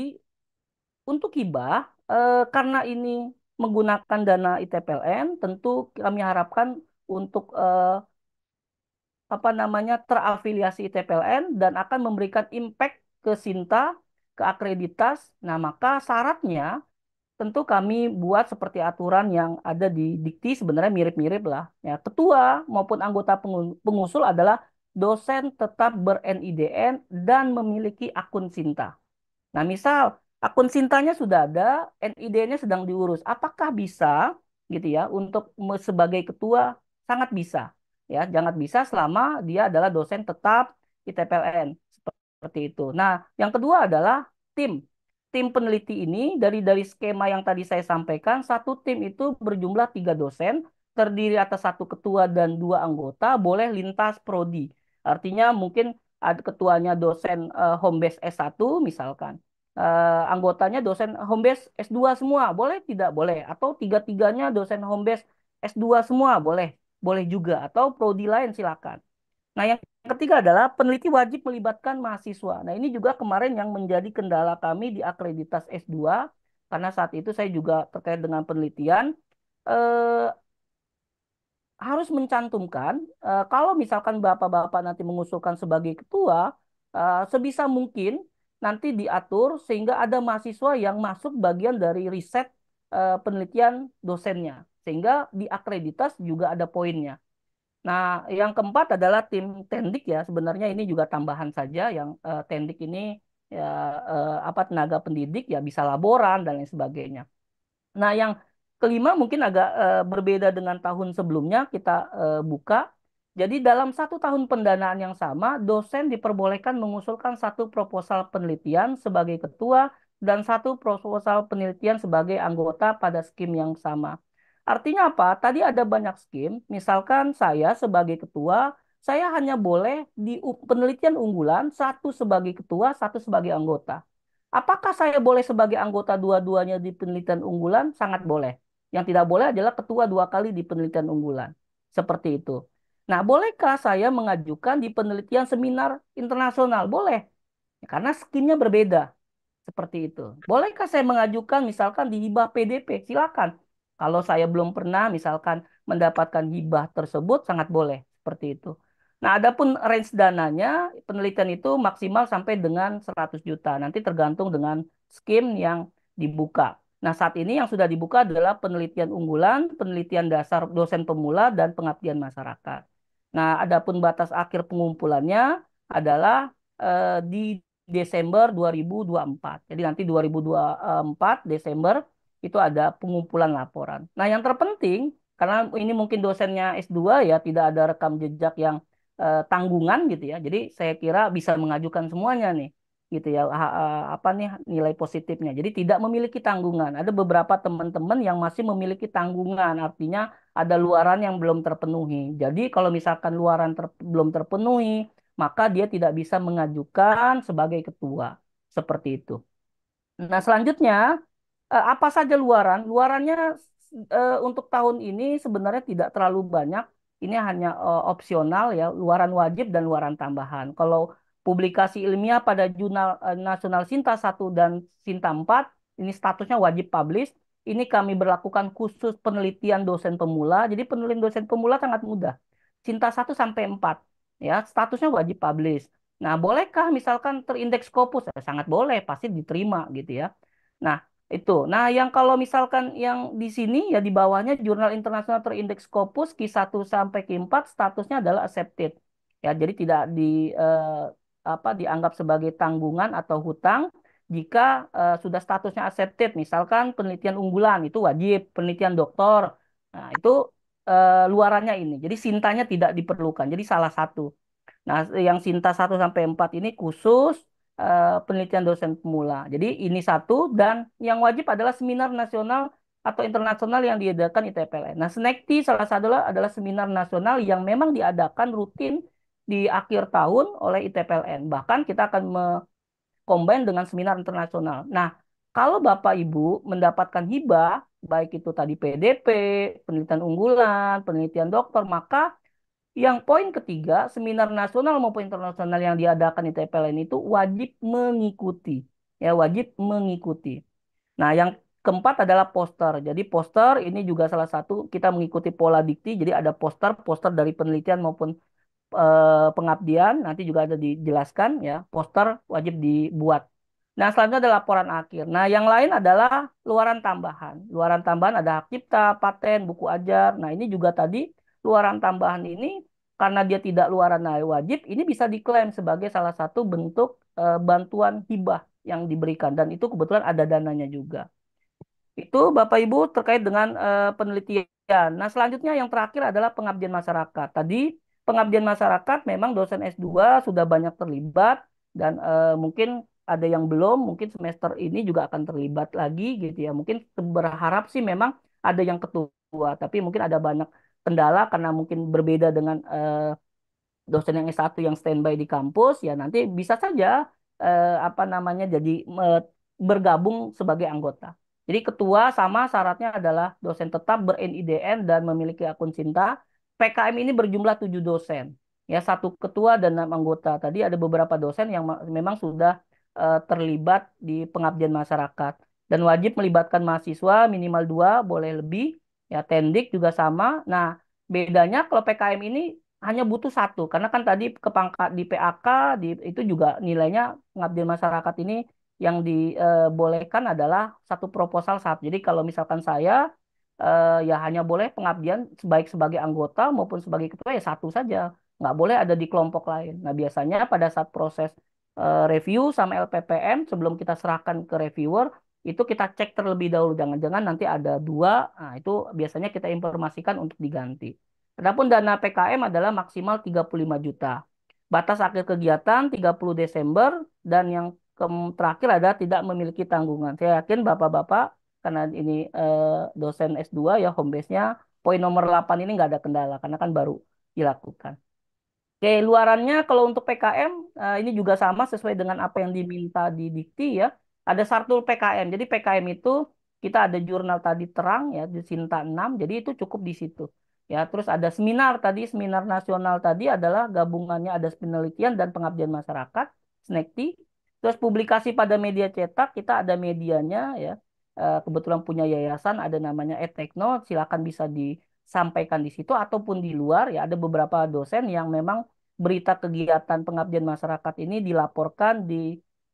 untuk hibah eh, karena ini menggunakan dana ITPLN tentu kami harapkan untuk eh, apa namanya terafiliasi ITPLN dan akan memberikan impact ke Sinta, ke akreditas. Nah, maka syaratnya tentu kami buat seperti aturan yang ada di Dikti sebenarnya mirip-mirip lah. Ya, ketua maupun anggota pengusul adalah dosen tetap ber-NIDN dan memiliki akun Sinta. Nah, misal akun Sintanya sudah ada, NIDN-nya sedang diurus. Apakah bisa gitu ya untuk sebagai ketua sangat bisa ya, sangat bisa selama dia adalah dosen tetap ITPLN seperti itu. Nah, yang kedua adalah tim. Tim peneliti ini dari dari skema yang tadi saya sampaikan, satu tim itu berjumlah tiga dosen terdiri atas satu ketua dan dua anggota, boleh lintas prodi. Artinya mungkin ketuanya dosen uh, home S1 misalkan. Uh, anggotanya dosen home S2 semua, boleh tidak? Boleh. Atau tiga-tiganya dosen home S2 semua, boleh. Boleh juga atau prodi lain silakan. Nah, yang ketiga adalah peneliti wajib melibatkan mahasiswa. Nah, ini juga kemarin yang menjadi kendala kami di akreditas S2 karena saat itu saya juga terkait dengan penelitian eh, harus mencantumkan uh, kalau misalkan bapak-bapak nanti mengusulkan sebagai ketua uh, sebisa mungkin nanti diatur sehingga ada mahasiswa yang masuk bagian dari riset uh, penelitian dosennya sehingga di juga ada poinnya. Nah, yang keempat adalah tim tendik ya. Sebenarnya ini juga tambahan saja yang uh, tendik ini ya uh, apa tenaga pendidik ya bisa laboran dan lain sebagainya. Nah, yang kelima mungkin agak e, berbeda dengan tahun sebelumnya kita e, buka. Jadi dalam satu tahun pendanaan yang sama, dosen diperbolehkan mengusulkan satu proposal penelitian sebagai ketua dan satu proposal penelitian sebagai anggota pada skim yang sama. Artinya apa? Tadi ada banyak skim. Misalkan saya sebagai ketua, saya hanya boleh di penelitian unggulan satu sebagai ketua, satu sebagai anggota. Apakah saya boleh sebagai anggota dua-duanya di penelitian unggulan? Sangat boleh yang tidak boleh adalah ketua dua kali di penelitian unggulan. Seperti itu. Nah, bolehkah saya mengajukan di penelitian seminar internasional? Boleh. Karena skinnya berbeda. Seperti itu. Bolehkah saya mengajukan misalkan di hibah PDP? Silakan. Kalau saya belum pernah misalkan mendapatkan hibah tersebut sangat boleh seperti itu. Nah, adapun range dananya penelitian itu maksimal sampai dengan 100 juta. Nanti tergantung dengan skim yang dibuka. Nah, saat ini yang sudah dibuka adalah penelitian unggulan, penelitian dasar dosen pemula, dan pengabdian masyarakat. Nah, adapun batas akhir pengumpulannya adalah eh, di Desember 2024. Jadi nanti 2024 Desember itu ada pengumpulan laporan. Nah, yang terpenting karena ini mungkin dosennya S2 ya tidak ada rekam jejak yang eh, tanggungan gitu ya. Jadi saya kira bisa mengajukan semuanya nih gitu ya eh, apa nih nilai positifnya. Jadi tidak memiliki tanggungan. Ada beberapa teman-teman yang masih memiliki tanggungan, artinya ada luaran yang belum terpenuhi. Jadi kalau misalkan luaran ter, belum terpenuhi, maka dia tidak bisa mengajukan sebagai ketua. Seperti itu. Nah, selanjutnya eh, apa saja luaran? Luarannya eh, untuk tahun ini sebenarnya tidak terlalu banyak. Ini hanya opsional ya, luaran wajib dan luaran tambahan. Kalau publikasi ilmiah pada jurnal eh, nasional Sinta 1 dan Sinta 4 ini statusnya wajib publish ini kami berlakukan khusus penelitian dosen pemula jadi penelitian dosen pemula sangat mudah Sinta 1 sampai 4 ya statusnya wajib publish nah bolehkah misalkan terindeks Scopus eh, sangat boleh pasti diterima gitu ya nah itu nah yang kalau misalkan yang di sini ya di bawahnya jurnal internasional terindeks Scopus Q1 sampai Q4 statusnya adalah accepted ya jadi tidak di eh, apa dianggap sebagai tanggungan atau hutang jika uh, sudah statusnya accepted misalkan penelitian unggulan itu wajib penelitian doktor nah itu uh, luarannya ini jadi sintanya tidak diperlukan jadi salah satu nah yang sinta 1 sampai 4 ini khusus uh, penelitian dosen pemula jadi ini satu dan yang wajib adalah seminar nasional atau internasional yang diadakan ITPLN. Nah, SNEKTI salah satu adalah seminar nasional yang memang diadakan rutin di akhir tahun oleh ITPLN. Bahkan kita akan mengkombin dengan seminar internasional. Nah, kalau Bapak Ibu mendapatkan hibah, baik itu tadi PDP, penelitian unggulan, penelitian dokter, maka yang poin ketiga, seminar nasional maupun internasional yang diadakan di TPLN itu wajib mengikuti. Ya, wajib mengikuti. Nah, yang keempat adalah poster. Jadi poster ini juga salah satu kita mengikuti pola dikti. Jadi ada poster, poster dari penelitian maupun Eh, pengabdian nanti juga ada dijelaskan ya poster wajib dibuat Nah, selanjutnya ada laporan akhir. Nah, yang lain adalah luaran tambahan. Luaran tambahan ada hak cipta, paten, buku ajar. Nah, ini juga tadi luaran tambahan ini karena dia tidak luaran wajib, ini bisa diklaim sebagai salah satu bentuk eh, bantuan hibah yang diberikan dan itu kebetulan ada dananya juga. Itu Bapak Ibu terkait dengan eh, penelitian. Nah, selanjutnya yang terakhir adalah pengabdian masyarakat. Tadi pengabdian masyarakat memang dosen S2 sudah banyak terlibat dan uh, mungkin ada yang belum mungkin semester ini juga akan terlibat lagi gitu ya mungkin berharap sih memang ada yang ketua tapi mungkin ada banyak kendala karena mungkin berbeda dengan uh, dosen yang S1 yang standby di kampus ya nanti bisa saja uh, apa namanya jadi uh, bergabung sebagai anggota. Jadi ketua sama syaratnya adalah dosen tetap ber-NIDN dan memiliki akun cinta PKM ini berjumlah tujuh dosen, ya satu ketua dan enam anggota. Tadi ada beberapa dosen yang memang sudah uh, terlibat di pengabdian masyarakat dan wajib melibatkan mahasiswa minimal dua, boleh lebih. Ya tendik juga sama. Nah bedanya kalau PKM ini hanya butuh satu karena kan tadi kepangkat di PAK di, itu juga nilainya pengabdian masyarakat ini yang dibolehkan eh, adalah satu proposal saat. Jadi kalau misalkan saya uh, ya hanya boleh pengabdian sebaik sebagai anggota maupun sebagai ketua ya satu saja, nggak boleh ada di kelompok lain. Nah biasanya pada saat proses uh, review sama LPPM sebelum kita serahkan ke reviewer itu kita cek terlebih dahulu jangan-jangan nanti ada dua, nah itu biasanya kita informasikan untuk diganti. Adapun dana PKM adalah maksimal 35 juta. Batas akhir kegiatan 30 Desember dan yang terakhir ada tidak memiliki tanggungan. Saya yakin Bapak-bapak karena ini uh, dosen S2 ya home base-nya poin nomor 8 ini nggak ada kendala karena kan baru dilakukan. Oke, luarannya kalau untuk PKM uh, eh, ini juga sama sesuai dengan apa yang diminta di dikti ya. Ada sartul PKM. Jadi PKM itu kita ada jurnal tadi terang ya di Sinta 6. Jadi itu cukup di situ. Ya, terus ada seminar tadi, seminar nasional tadi adalah gabungannya ada penelitian dan pengabdian masyarakat, SNEKTI. Terus publikasi pada media cetak, kita ada medianya ya Eh, kebetulan punya yayasan ada namanya etekno silakan bisa disampaikan di situ ataupun di luar ya ada beberapa dosen yang memang berita kegiatan pengabdian masyarakat ini dilaporkan di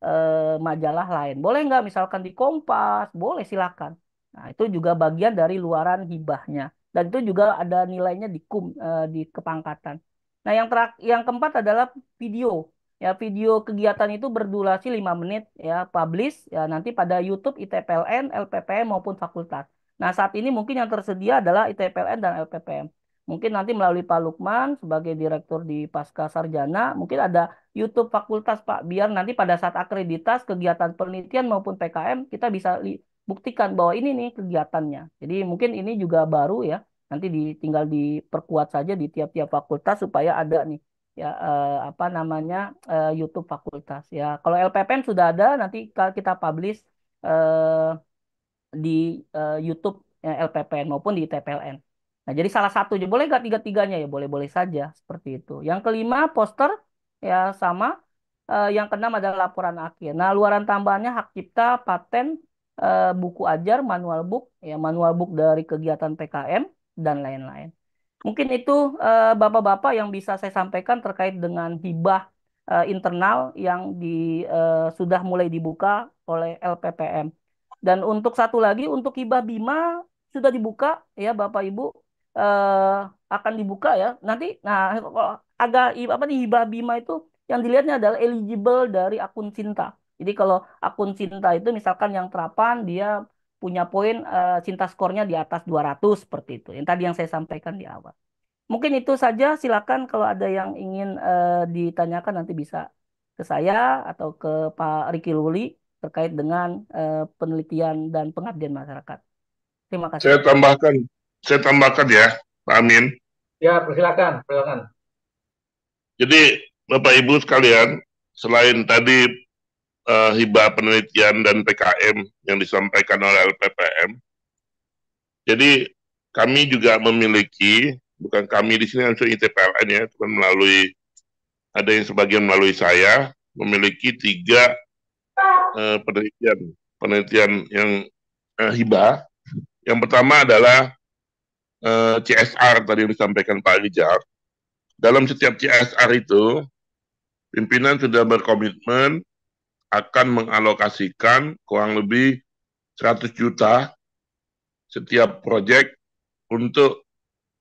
eh, majalah lain boleh nggak misalkan di Kompas boleh silakan nah itu juga bagian dari luaran hibahnya dan itu juga ada nilainya di kum eh, di kepangkatan nah yang terak yang keempat adalah video Ya, video kegiatan itu berdurasi 5 menit ya, publish ya nanti pada YouTube ITPLN, LPPM maupun fakultas. Nah, saat ini mungkin yang tersedia adalah ITPLN dan LPPM. Mungkin nanti melalui Pak Lukman sebagai direktur di Pasca Sarjana, mungkin ada YouTube fakultas Pak, biar nanti pada saat akreditas kegiatan penelitian maupun PKM kita bisa buktikan bahwa ini nih kegiatannya. Jadi mungkin ini juga baru ya, nanti ditinggal diperkuat saja di tiap-tiap fakultas supaya ada nih ya eh, apa namanya eh, YouTube fakultas ya. Kalau LPPN sudah ada nanti kita publish eh, di eh, YouTube LPPN maupun di TPLN. Nah, jadi salah satu aja ya, boleh nggak tiga-tiganya ya boleh-boleh saja seperti itu. Yang kelima poster ya sama eh, yang keenam adalah laporan akhir. Nah, luaran tambahannya hak cipta, paten, eh, buku ajar, manual book, ya manual book dari kegiatan PKM dan lain-lain. Mungkin itu eh, Bapak-bapak yang bisa saya sampaikan terkait dengan hibah eh, internal yang di, eh, sudah mulai dibuka oleh LPPM. Dan untuk satu lagi untuk hibah Bima sudah dibuka ya Bapak Ibu eh, akan dibuka ya. Nanti nah agak apa nih hibah Bima itu yang dilihatnya adalah eligible dari akun Cinta. Jadi kalau akun Cinta itu misalkan yang terapan dia punya poin uh, cinta skornya di atas 200 seperti itu. Yang tadi yang saya sampaikan di awal. Mungkin itu saja silakan kalau ada yang ingin uh, ditanyakan nanti bisa ke saya atau ke Pak Riki Luli terkait dengan uh, penelitian dan pengabdian masyarakat. Terima kasih. Saya tambahkan, saya tambahkan ya, Pak Amin. Ya, silakan, silakan. Jadi Bapak Ibu sekalian, selain tadi uh, hibah penelitian dan PKM yang disampaikan oleh LPPM. Jadi kami juga memiliki bukan kami di sini langsung ITPLN ya, cuma melalui ada yang sebagian melalui saya memiliki tiga uh, penelitian penelitian yang uh, hibah. Yang pertama adalah uh, CSR tadi yang disampaikan Pak Rijal. Dalam setiap CSR itu pimpinan sudah berkomitmen akan mengalokasikan kurang lebih 100 juta setiap proyek untuk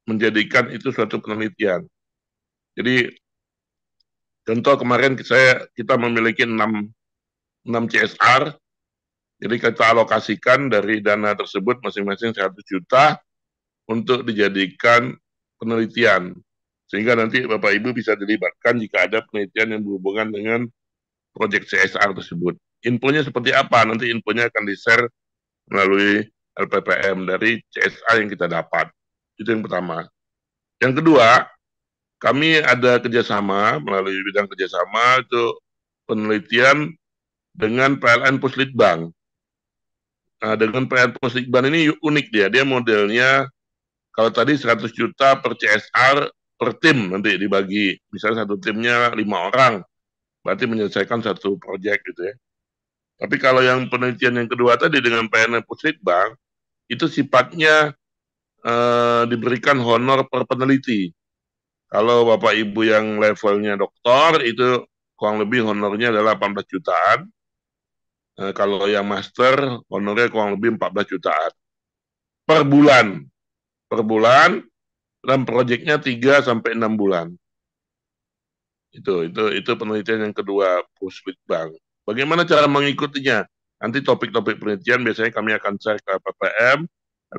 menjadikan itu suatu penelitian. Jadi contoh kemarin saya kita memiliki 6 6 CSR. Jadi kita alokasikan dari dana tersebut masing-masing 100 juta untuk dijadikan penelitian. Sehingga nanti Bapak Ibu bisa dilibatkan jika ada penelitian yang berhubungan dengan proyek CSR tersebut. Infonya seperti apa? Nanti infonya akan di-share melalui LPPM dari CSR yang kita dapat. Itu yang pertama. Yang kedua, kami ada kerjasama melalui bidang kerjasama itu penelitian dengan PLN Puslitbang. Nah, dengan PLN Puslitbang ini unik dia. Dia modelnya kalau tadi 100 juta per CSR per tim nanti dibagi. Misalnya satu timnya lima orang, berarti menyelesaikan satu proyek gitu ya. Tapi kalau yang penelitian yang kedua tadi dengan PNS Pusritbang, itu sifatnya e, diberikan honor per peneliti. Kalau Bapak Ibu yang levelnya doktor, itu kurang lebih honornya adalah 18 jutaan. E, kalau yang master, honornya kurang lebih 14 jutaan. Per bulan. Per bulan, dan proyeknya 3 sampai 6 bulan. Itu itu itu penelitian yang kedua puslit Bank. Bagaimana cara mengikutinya? Nanti topik-topik penelitian biasanya kami akan share ke PPM,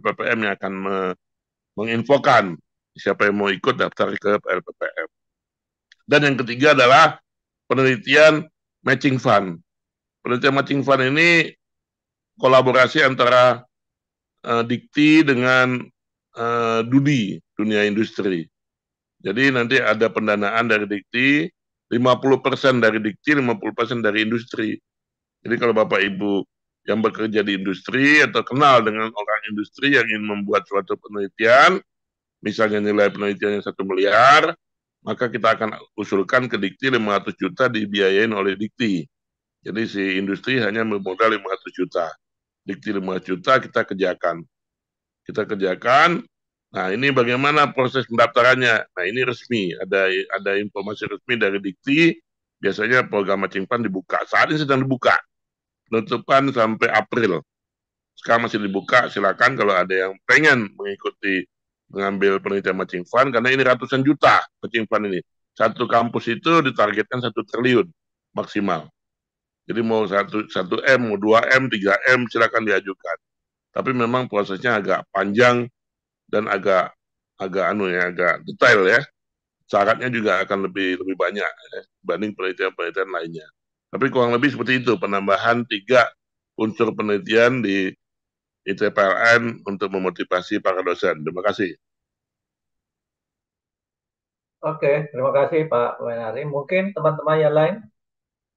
PPM yang akan me menginfokan siapa yang mau ikut daftar ke LPPM. Dan yang ketiga adalah penelitian matching fund. Penelitian matching fund ini kolaborasi antara uh, Dikti dengan uh, Dudi, dunia industri. Jadi nanti ada pendanaan dari Dikti, 50% dari Dikti, 50% dari industri. Jadi kalau Bapak Ibu yang bekerja di industri atau kenal dengan orang industri yang ingin membuat suatu penelitian, misalnya nilai penelitiannya satu miliar, maka kita akan usulkan ke Dikti 500 juta dibiayain oleh Dikti. Jadi si industri hanya memodal 500 juta. Dikti 500 juta kita kerjakan. Kita kerjakan, Nah, ini bagaimana proses pendaftarannya? Nah, ini resmi, ada ada informasi resmi dari Dikti, biasanya program matching fund dibuka. Saat ini sedang dibuka. Penutupan sampai April. Sekarang masih dibuka, silakan kalau ada yang pengen mengikuti mengambil penelitian matching fund karena ini ratusan juta matching fund ini. Satu kampus itu ditargetkan satu triliun maksimal. Jadi mau satu satu M, mau 2 M, tiga M silakan diajukan. Tapi memang prosesnya agak panjang dan agak agak anu ya agak detail ya syaratnya juga akan lebih lebih banyak ya, dibanding penelitian-penelitian lainnya tapi kurang lebih seperti itu penambahan tiga unsur penelitian di ITPLN untuk memotivasi para dosen terima kasih Oke, terima kasih Pak Wenari. Mungkin teman-teman yang lain,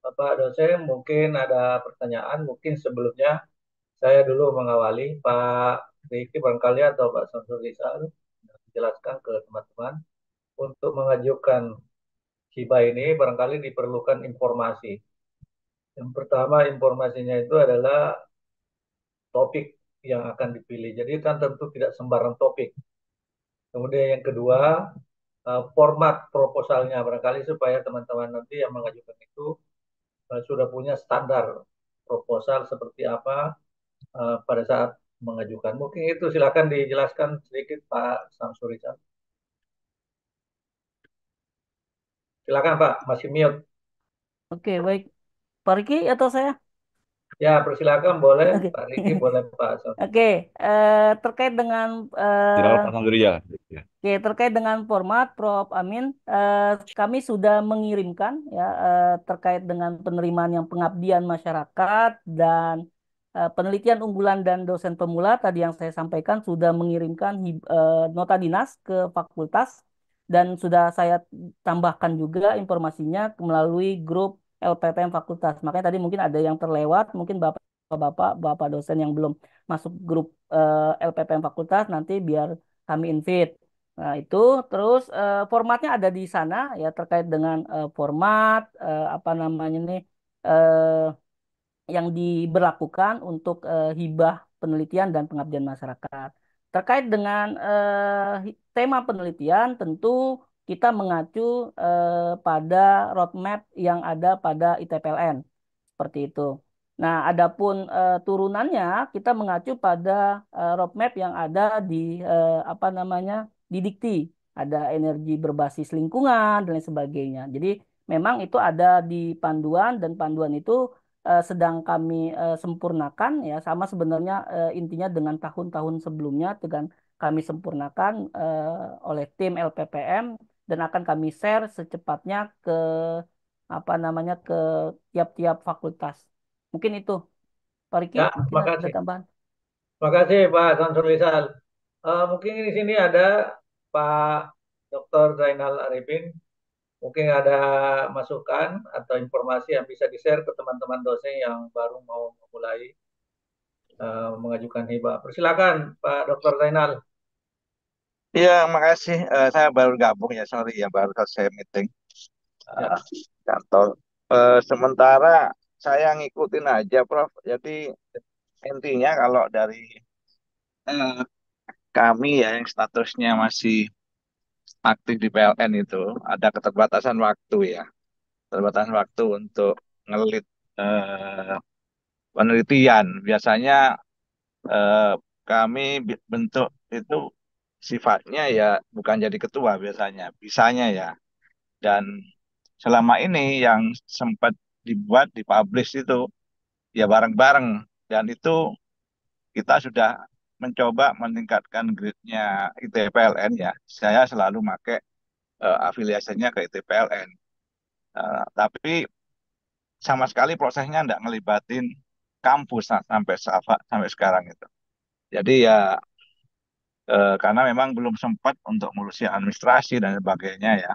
Bapak dosen, mungkin ada pertanyaan. Mungkin sebelumnya saya dulu mengawali Pak Riki barangkali atau Pak Samsul Rizal menjelaskan ke teman-teman untuk mengajukan hibah ini barangkali diperlukan informasi. Yang pertama informasinya itu adalah topik yang akan dipilih. Jadi kan tentu tidak sembarang topik. Kemudian yang kedua eh, format proposalnya barangkali supaya teman-teman nanti yang mengajukan itu eh, sudah punya standar proposal seperti apa eh, pada saat mengajukan. Mungkin itu silakan dijelaskan sedikit Pak Samsuri. Silakan Pak, masih mute. Oke, baik. Pak Riki atau saya? Ya, persilakan boleh Oke. Pak Riki, boleh Pak Oke, uh, terkait dengan Uh, Silakan Pak ya. Oke, terkait dengan format Prof Amin, eh, kami sudah mengirimkan ya eh, terkait dengan penerimaan yang pengabdian masyarakat dan Eh, penelitian unggulan dan dosen pemula tadi yang saya sampaikan sudah mengirimkan eh, nota dinas ke fakultas dan sudah saya tambahkan juga informasinya melalui grup LPPM fakultas. Makanya tadi mungkin ada yang terlewat, mungkin Bapak-bapak, Bapak dosen yang belum masuk grup uh, eh, LPPM fakultas nanti biar kami invite. Nah, itu terus uh, formatnya ada di sana ya terkait dengan uh, format apa namanya nih eh yang diberlakukan untuk uh, hibah penelitian dan pengabdian masyarakat. Terkait dengan uh, tema penelitian, tentu kita mengacu uh, pada roadmap yang ada pada ITPLN seperti itu. Nah, adapun uh, turunannya kita mengacu pada uh, roadmap yang ada di uh, apa namanya didikti ada energi berbasis lingkungan dan lain sebagainya. Jadi memang itu ada di panduan dan panduan itu uh, sedang kami uh, sempurnakan ya sama sebenarnya uh, intinya dengan tahun-tahun sebelumnya dengan kami sempurnakan uh, oleh tim LPPM dan akan kami share secepatnya ke apa namanya ke tiap-tiap fakultas. Mungkin itu. Pak Riki, ya, Terima kasih Pak Samsul Rizal. Uh, mungkin di sini ada Pak Dr. Zainal Arifin mungkin ada masukan atau informasi yang bisa di-share ke teman-teman dosen yang baru mau memulai uh, eh, mengajukan hibah. Persilakan Pak Dr. Zainal. Iya, makasih. Uh, saya baru gabung ya, sorry ya, baru selesai meeting uh, kantor. Uh, sementara saya ngikutin aja, Prof. Jadi intinya kalau dari uh, kami ya yang statusnya masih aktif di PLN itu ada keterbatasan waktu ya keterbatasan waktu untuk ngelit eh, penelitian biasanya eh, kami bentuk itu sifatnya ya bukan jadi ketua biasanya bisanya ya dan selama ini yang sempat dibuat dipublish itu ya bareng-bareng dan itu kita sudah mencoba meningkatkan gridnya ITPLN ya, saya selalu pakai uh, eh, afiliasinya ke ITPLN. Uh, eh, tapi sama sekali prosesnya nggak ngelibatin kampus nah, sampai sampai sekarang itu. Jadi ya uh, karena memang belum sempat untuk ngurusi administrasi dan sebagainya ya.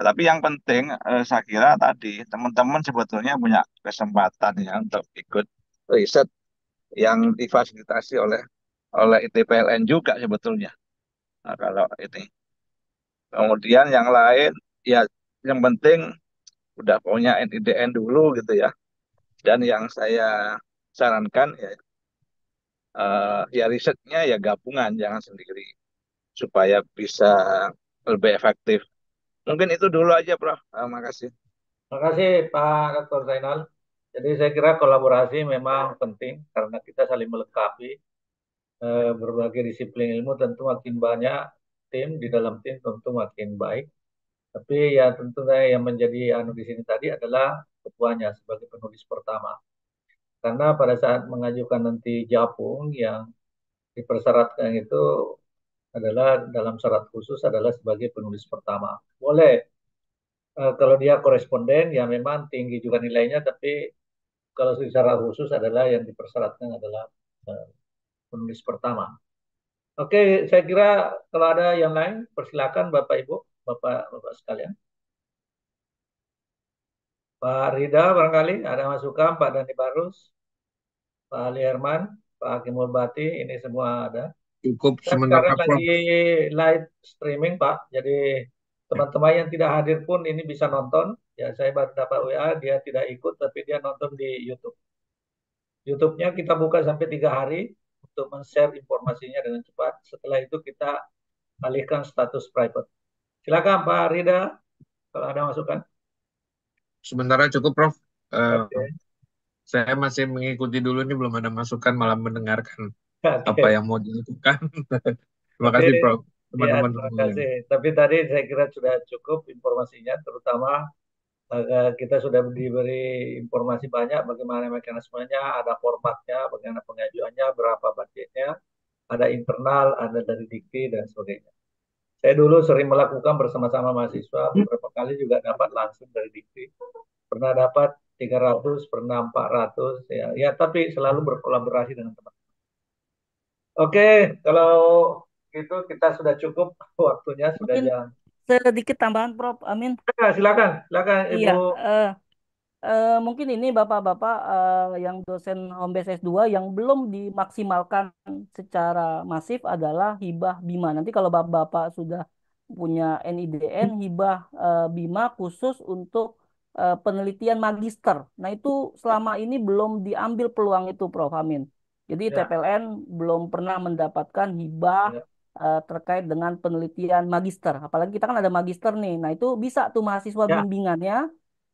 Tapi yang penting saya kira tadi teman-teman sebetulnya punya kesempatan ya untuk ikut riset yang difasilitasi oleh oleh ITPLN juga sebetulnya. Nah, kalau ini. Kemudian yang lain ya yang penting udah punya NIDN dulu gitu ya. Dan yang saya sarankan ya uh, ya risetnya ya gabungan jangan sendiri supaya bisa lebih efektif. Mungkin itu dulu aja, Prof. Uh, ah, Terima kasih Pak Dr. Zainal. Jadi saya kira kolaborasi memang penting karena kita saling melengkapi Eh, berbagai disiplin ilmu tentu makin banyak tim di dalam tim tentu makin baik tapi ya tentu yang menjadi anu di sini tadi adalah ketuanya sebagai penulis pertama karena pada saat mengajukan nanti japung yang dipersyaratkan itu adalah dalam syarat khusus adalah sebagai penulis pertama. Boleh e, kalau dia koresponden ya memang tinggi juga nilainya, tapi kalau secara khusus adalah yang dipersyaratkan adalah e, penulis pertama. Oke, saya kira kalau ada yang lain, persilakan Bapak Ibu, Bapak Bapak sekalian. Pak Rida barangkali ada masukan, Pak Dani Barus, Pak Ali Herman, Pak Hakim Bati, ini semua ada. Cukup Kita sementara. lagi live streaming Pak, jadi teman-teman yang tidak hadir pun ini bisa nonton. Ya, saya baru dapat WA, dia tidak ikut, tapi dia nonton di YouTube. YouTube-nya kita buka sampai tiga hari untuk men-share informasinya dengan cepat. Setelah itu kita alihkan status private. Silakan Pak Rida, kalau ada masukan. Sementara cukup, Prof. Eh, saya masih mengikuti dulu ini belum ada masukan, malah mendengarkan okay. apa yang mau dilakukan. <laughs> terima kasih, Prof. Teman-teman. Ya, terima kasih. Tapi tadi saya kira sudah cukup informasinya, terutama maka eh, kita sudah diberi informasi banyak bagaimana mekanismenya, ada formatnya, bagaimana pengajuannya, berapa budgetnya, ada internal, ada dari dikti dan sebagainya. Saya dulu sering melakukan bersama-sama mahasiswa, beberapa kali juga dapat langsung dari dikti. Pernah dapat 300, pernah 400, ya, ya tapi selalu berkolaborasi dengan teman-teman. Oke, kalau gitu kita sudah cukup <laughs> waktunya, sudah jam sedikit tambahan Prof. Amin. Ya, silakan, silakan iya, Ibu. Iya, uh, uh, mungkin ini Bapak-bapak uh, yang dosen hombes S2 yang belum dimaksimalkan secara masif adalah hibah Bima. Nanti kalau Bapak-bapak sudah punya NIDN, hibah uh, Bima khusus untuk penelitian magister. Nah, itu selama ini belum diambil peluang itu Prof. Amin. Jadi ya. TPLN belum pernah mendapatkan hibah ya uh, terkait dengan penelitian magister. Apalagi kita kan ada magister nih. Nah, itu bisa tuh mahasiswa ya. bimbingannya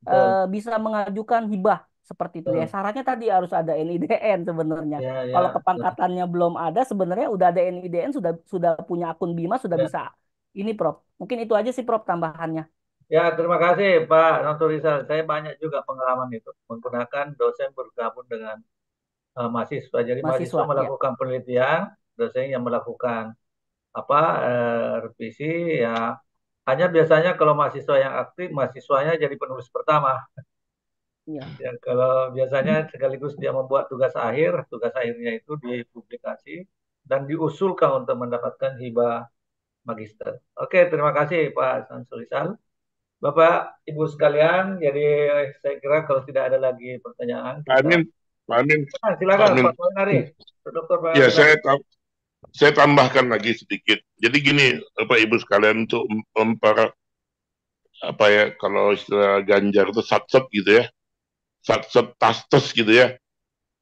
uh, bisa mengajukan hibah seperti itu ya, Betul. ya. Sarannya tadi harus ada NIDN sebenarnya. Ya, ya. Kalau kepangkatannya Betul. belum ada, sebenarnya udah ada NIDN, sudah sudah punya akun Bima, sudah ya. bisa. Ini Prof. Mungkin itu aja sih Prof tambahannya. Ya, terima kasih Pak Rizal, Saya banyak juga pengalaman itu menggunakan dosen bergabung dengan uh, mahasiswa. Jadi mahasiswa, mahasiswa ya. melakukan ya. penelitian, dosen yang melakukan apa eh, revisi ya hanya biasanya kalau mahasiswa yang aktif mahasiswanya jadi penulis pertama ya. <laughs> ya kalau biasanya sekaligus dia membuat tugas akhir tugas akhirnya itu dipublikasi dan diusulkan untuk mendapatkan hibah magister oke terima kasih Pak Sansulisan Bapak Ibu sekalian jadi eh, saya kira kalau tidak ada lagi pertanyaan kita... Amin Pak Amin. Nah, silakan Pak Nari. Dr. Pak ya, saya tahu saya tambahkan lagi sedikit. Jadi gini, Bapak Ibu sekalian untuk para apa ya kalau istilah Ganjar itu satset gitu ya. Satset tastes gitu ya.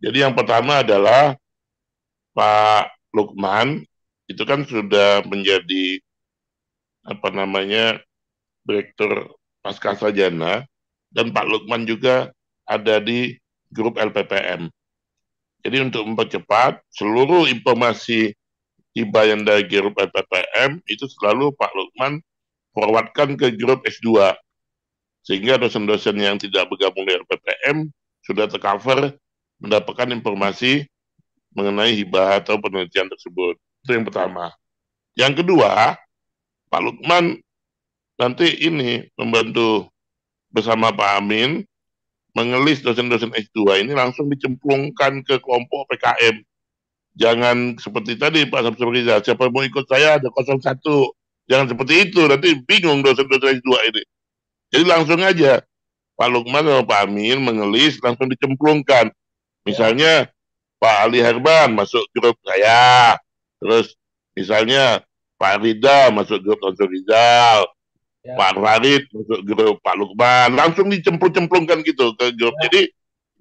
Jadi yang pertama adalah Pak Lukman itu kan sudah menjadi apa namanya direktur pasca sajana dan Pak Lukman juga ada di grup LPPM. Jadi untuk mempercepat seluruh informasi Hibah yang dari Grup PPM itu selalu Pak Lukman forwardkan ke grup S2 sehingga dosen-dosen yang tidak bergabung di RPPM sudah tercover mendapatkan informasi mengenai hibah atau penelitian tersebut. Itu yang pertama. Yang kedua, Pak Lukman nanti ini membantu bersama Pak Amin mengelis dosen-dosen S2 ini langsung dicemplungkan ke kelompok PKM jangan seperti tadi Pak Samsul Riza, siapa mau ikut saya ada 01. Jangan seperti itu, nanti bingung dosen-dosen dua ini. Jadi langsung aja, Pak Lukman sama Pak Amin mengelis, langsung dicemplungkan. Misalnya, ya. Pak Ali Herban masuk grup saya, terus misalnya Pak Rida masuk grup Samsul Rizal, ya. Pak Farid masuk grup Pak Lukman, langsung dicemplung-cemplungkan gitu ke grup. Ya. Jadi,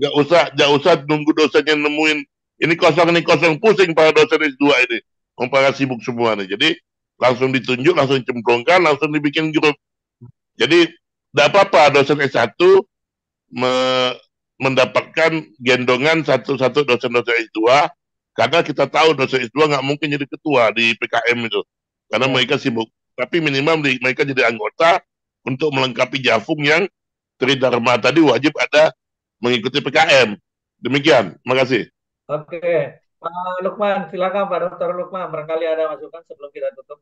nggak usah, nggak usah nunggu dosennya nemuin ini kosong ini kosong pusing para dosen S2 ini umpama sibuk semua nih jadi langsung ditunjuk langsung cemplungkan langsung dibikin grup jadi tidak apa-apa dosen S1 me mendapatkan gendongan satu-satu dosen-dosen S2 karena kita tahu dosen S2 nggak mungkin jadi ketua di PKM itu karena ya. mereka sibuk tapi minimal di, mereka jadi anggota untuk melengkapi jafung yang Tridharma tadi wajib ada mengikuti PKM demikian terima kasih Oke, Pak eh, Lukman, silakan Pak Dokter Lukman, barangkali ada masukan sebelum kita tutup.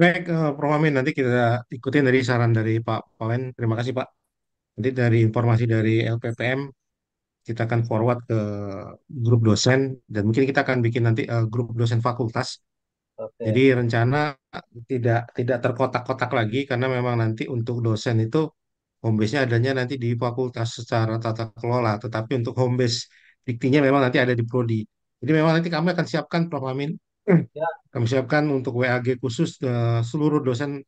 Baik, uh, Prof. Amin, nanti kita ikutin dari saran dari Pak Palen. Terima kasih Pak. Nanti dari informasi dari LPPM, kita akan forward ke grup dosen, dan mungkin kita akan bikin nanti uh, grup dosen fakultas. Okay. Jadi rencana tidak tidak terkotak-kotak lagi, karena memang nanti untuk dosen itu home base-nya adanya nanti di fakultas secara tata kelola, tetapi untuk home base diktinya memang nanti ada di prodi. Jadi memang nanti kami akan siapkan proklamin, <clears throat> ya. kami siapkan untuk WAG khusus uh, seluruh dosen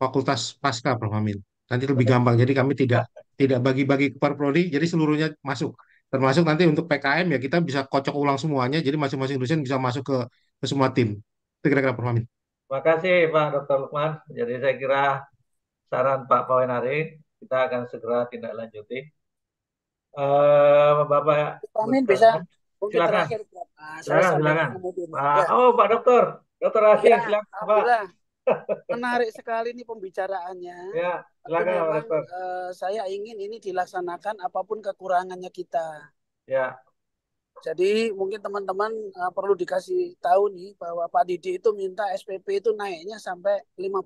fakultas pasca proklamin. Nanti lebih gampang. Jadi kami tidak tidak bagi-bagi ke prodi, jadi seluruhnya masuk. Termasuk nanti untuk PKM ya kita bisa kocok ulang semuanya, jadi masing-masing dosen bisa masuk ke, ke semua tim. Itu kira-kira proklamin. Terima kasih Pak Dr. Lukman. Jadi saya kira saran Pak Pawenari kita akan segera tindak lanjuti. Bapak, eh, Bapak. Vitamin bisa. silakan. terakhir Bapak. silakan, silakan. Ah, oh Pak Dokter, Dokter Asing, ya, silakan Pak. Menarik sekali nih pembicaraannya. Ya, silakan memang, Pak Dokter. Uh, saya ingin ini dilaksanakan apapun kekurangannya kita. Ya. Jadi mungkin teman-teman uh, perlu dikasih tahu nih bahwa Pak Didi itu minta SPP itu naiknya sampai 50%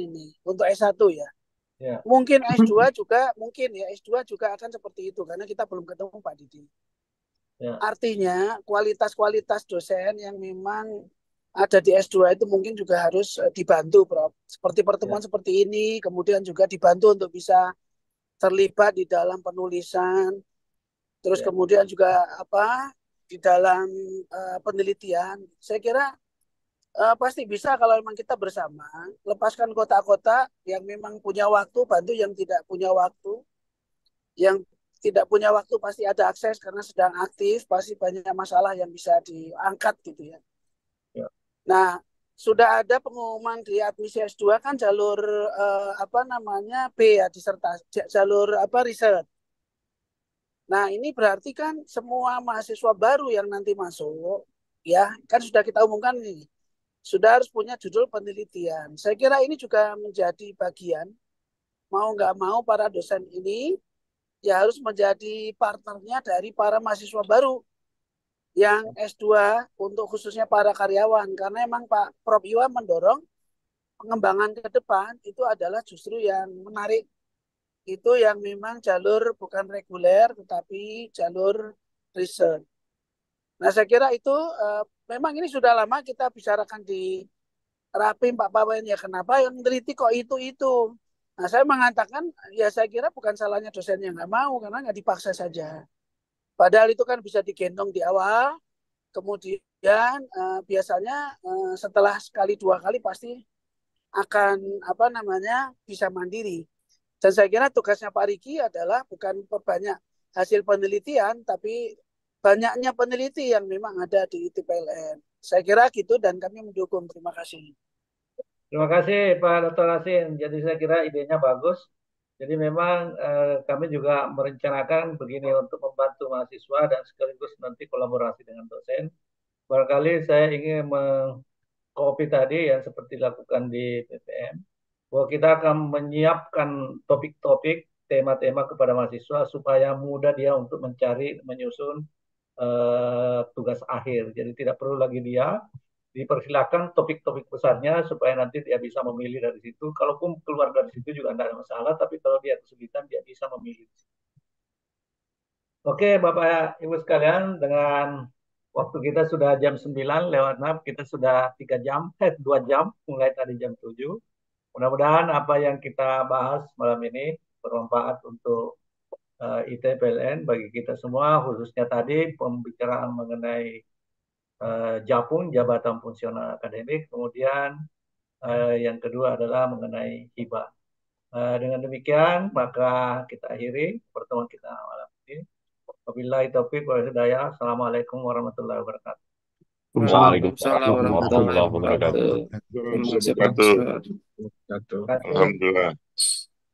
ini untuk S1 ya. Ya. Mungkin S2 <clears throat> juga mungkin ya S2 juga akan seperti itu karena kita belum ketemu Pak Didi. Ya. Artinya kualitas-kualitas dosen yang memang ada di S2 itu mungkin juga harus eh, dibantu, Bro Seperti pertemuan ya. seperti ini, kemudian juga dibantu untuk bisa terlibat di dalam penulisan, terus ya. kemudian juga apa di dalam uh, penelitian. Saya kira uh, pasti bisa kalau memang kita bersama lepaskan kota-kota yang memang punya waktu bantu yang tidak punya waktu yang tidak punya waktu pasti ada akses karena sedang aktif pasti banyak masalah yang bisa diangkat gitu ya. ya. Nah sudah ada pengumuman di admisi S2 kan jalur eh, apa namanya B ya disertasi jalur apa riset. Nah ini berarti kan semua mahasiswa baru yang nanti masuk ya kan sudah kita umumkan nih sudah harus punya judul penelitian. Saya kira ini juga menjadi bagian mau nggak mau para dosen ini ya harus menjadi partnernya dari para mahasiswa baru yang S2 untuk khususnya para karyawan karena emang Pak Prof Iwa mendorong pengembangan ke depan itu adalah justru yang menarik itu yang memang jalur bukan reguler tetapi jalur riset. Nah, saya kira itu uh, memang ini sudah lama kita bicarakan di Rapim Pak Pawen ya kenapa yang teliti kok itu itu. Nah, saya mengatakan ya saya kira bukan salahnya dosen yang nggak mau karena nggak dipaksa saja. Padahal itu kan bisa digendong di awal, kemudian uh, biasanya uh, setelah sekali dua kali pasti akan apa namanya bisa mandiri. Dan saya kira tugasnya Pak Riki adalah bukan perbanyak hasil penelitian, tapi banyaknya peneliti yang memang ada di ITPLN, Saya kira gitu dan kami mendukung. Terima kasih. Terima kasih Pak Dr. Asin. Jadi saya kira idenya bagus. Jadi memang eh, kami juga merencanakan begini untuk membantu mahasiswa dan sekaligus nanti kolaborasi dengan dosen. Barangkali saya ingin mengkopi tadi yang seperti dilakukan di PPM, bahwa kita akan menyiapkan topik-topik, tema-tema kepada mahasiswa supaya mudah dia untuk mencari, menyusun Eh, tugas akhir. Jadi tidak perlu lagi dia dipersilakan topik-topik besarnya supaya nanti dia bisa memilih dari situ. Kalaupun keluar dari situ juga tidak ada masalah, tapi kalau dia kesulitan dia bisa memilih. Oke, Bapak Ibu sekalian, dengan waktu kita sudah jam 9 lewat 6, kita sudah 3 jam, eh 2 jam, mulai tadi jam 7. Mudah-mudahan apa yang kita bahas malam ini bermanfaat untuk uh, eh, ITPLN bagi kita semua khususnya tadi pembicaraan mengenai uh, eh, Japung Jabatan Fungsional Akademik kemudian eh, yang kedua adalah mengenai hibah dengan demikian maka kita akhiri pertemuan kita malam ini wabillahi taufiq wa hidayah assalamualaikum warahmatullahi wabarakatuh Waalaikumsalam warahmatullahi wabarakatuh. Alhamdulillah.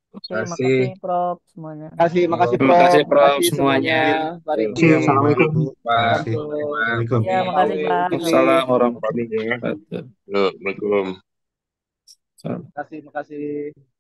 Terima kasih, Prof semuanya. Terima kasih, ya, makasih Prof. Terima kasih Prof semuanya. Assalamualaikum. Waalaikumsalam. Ya, makasih Pak. Assalamualaikum warahmatullahi wabarakatuh. Waalaikumsalam. Terima kasih, makasih.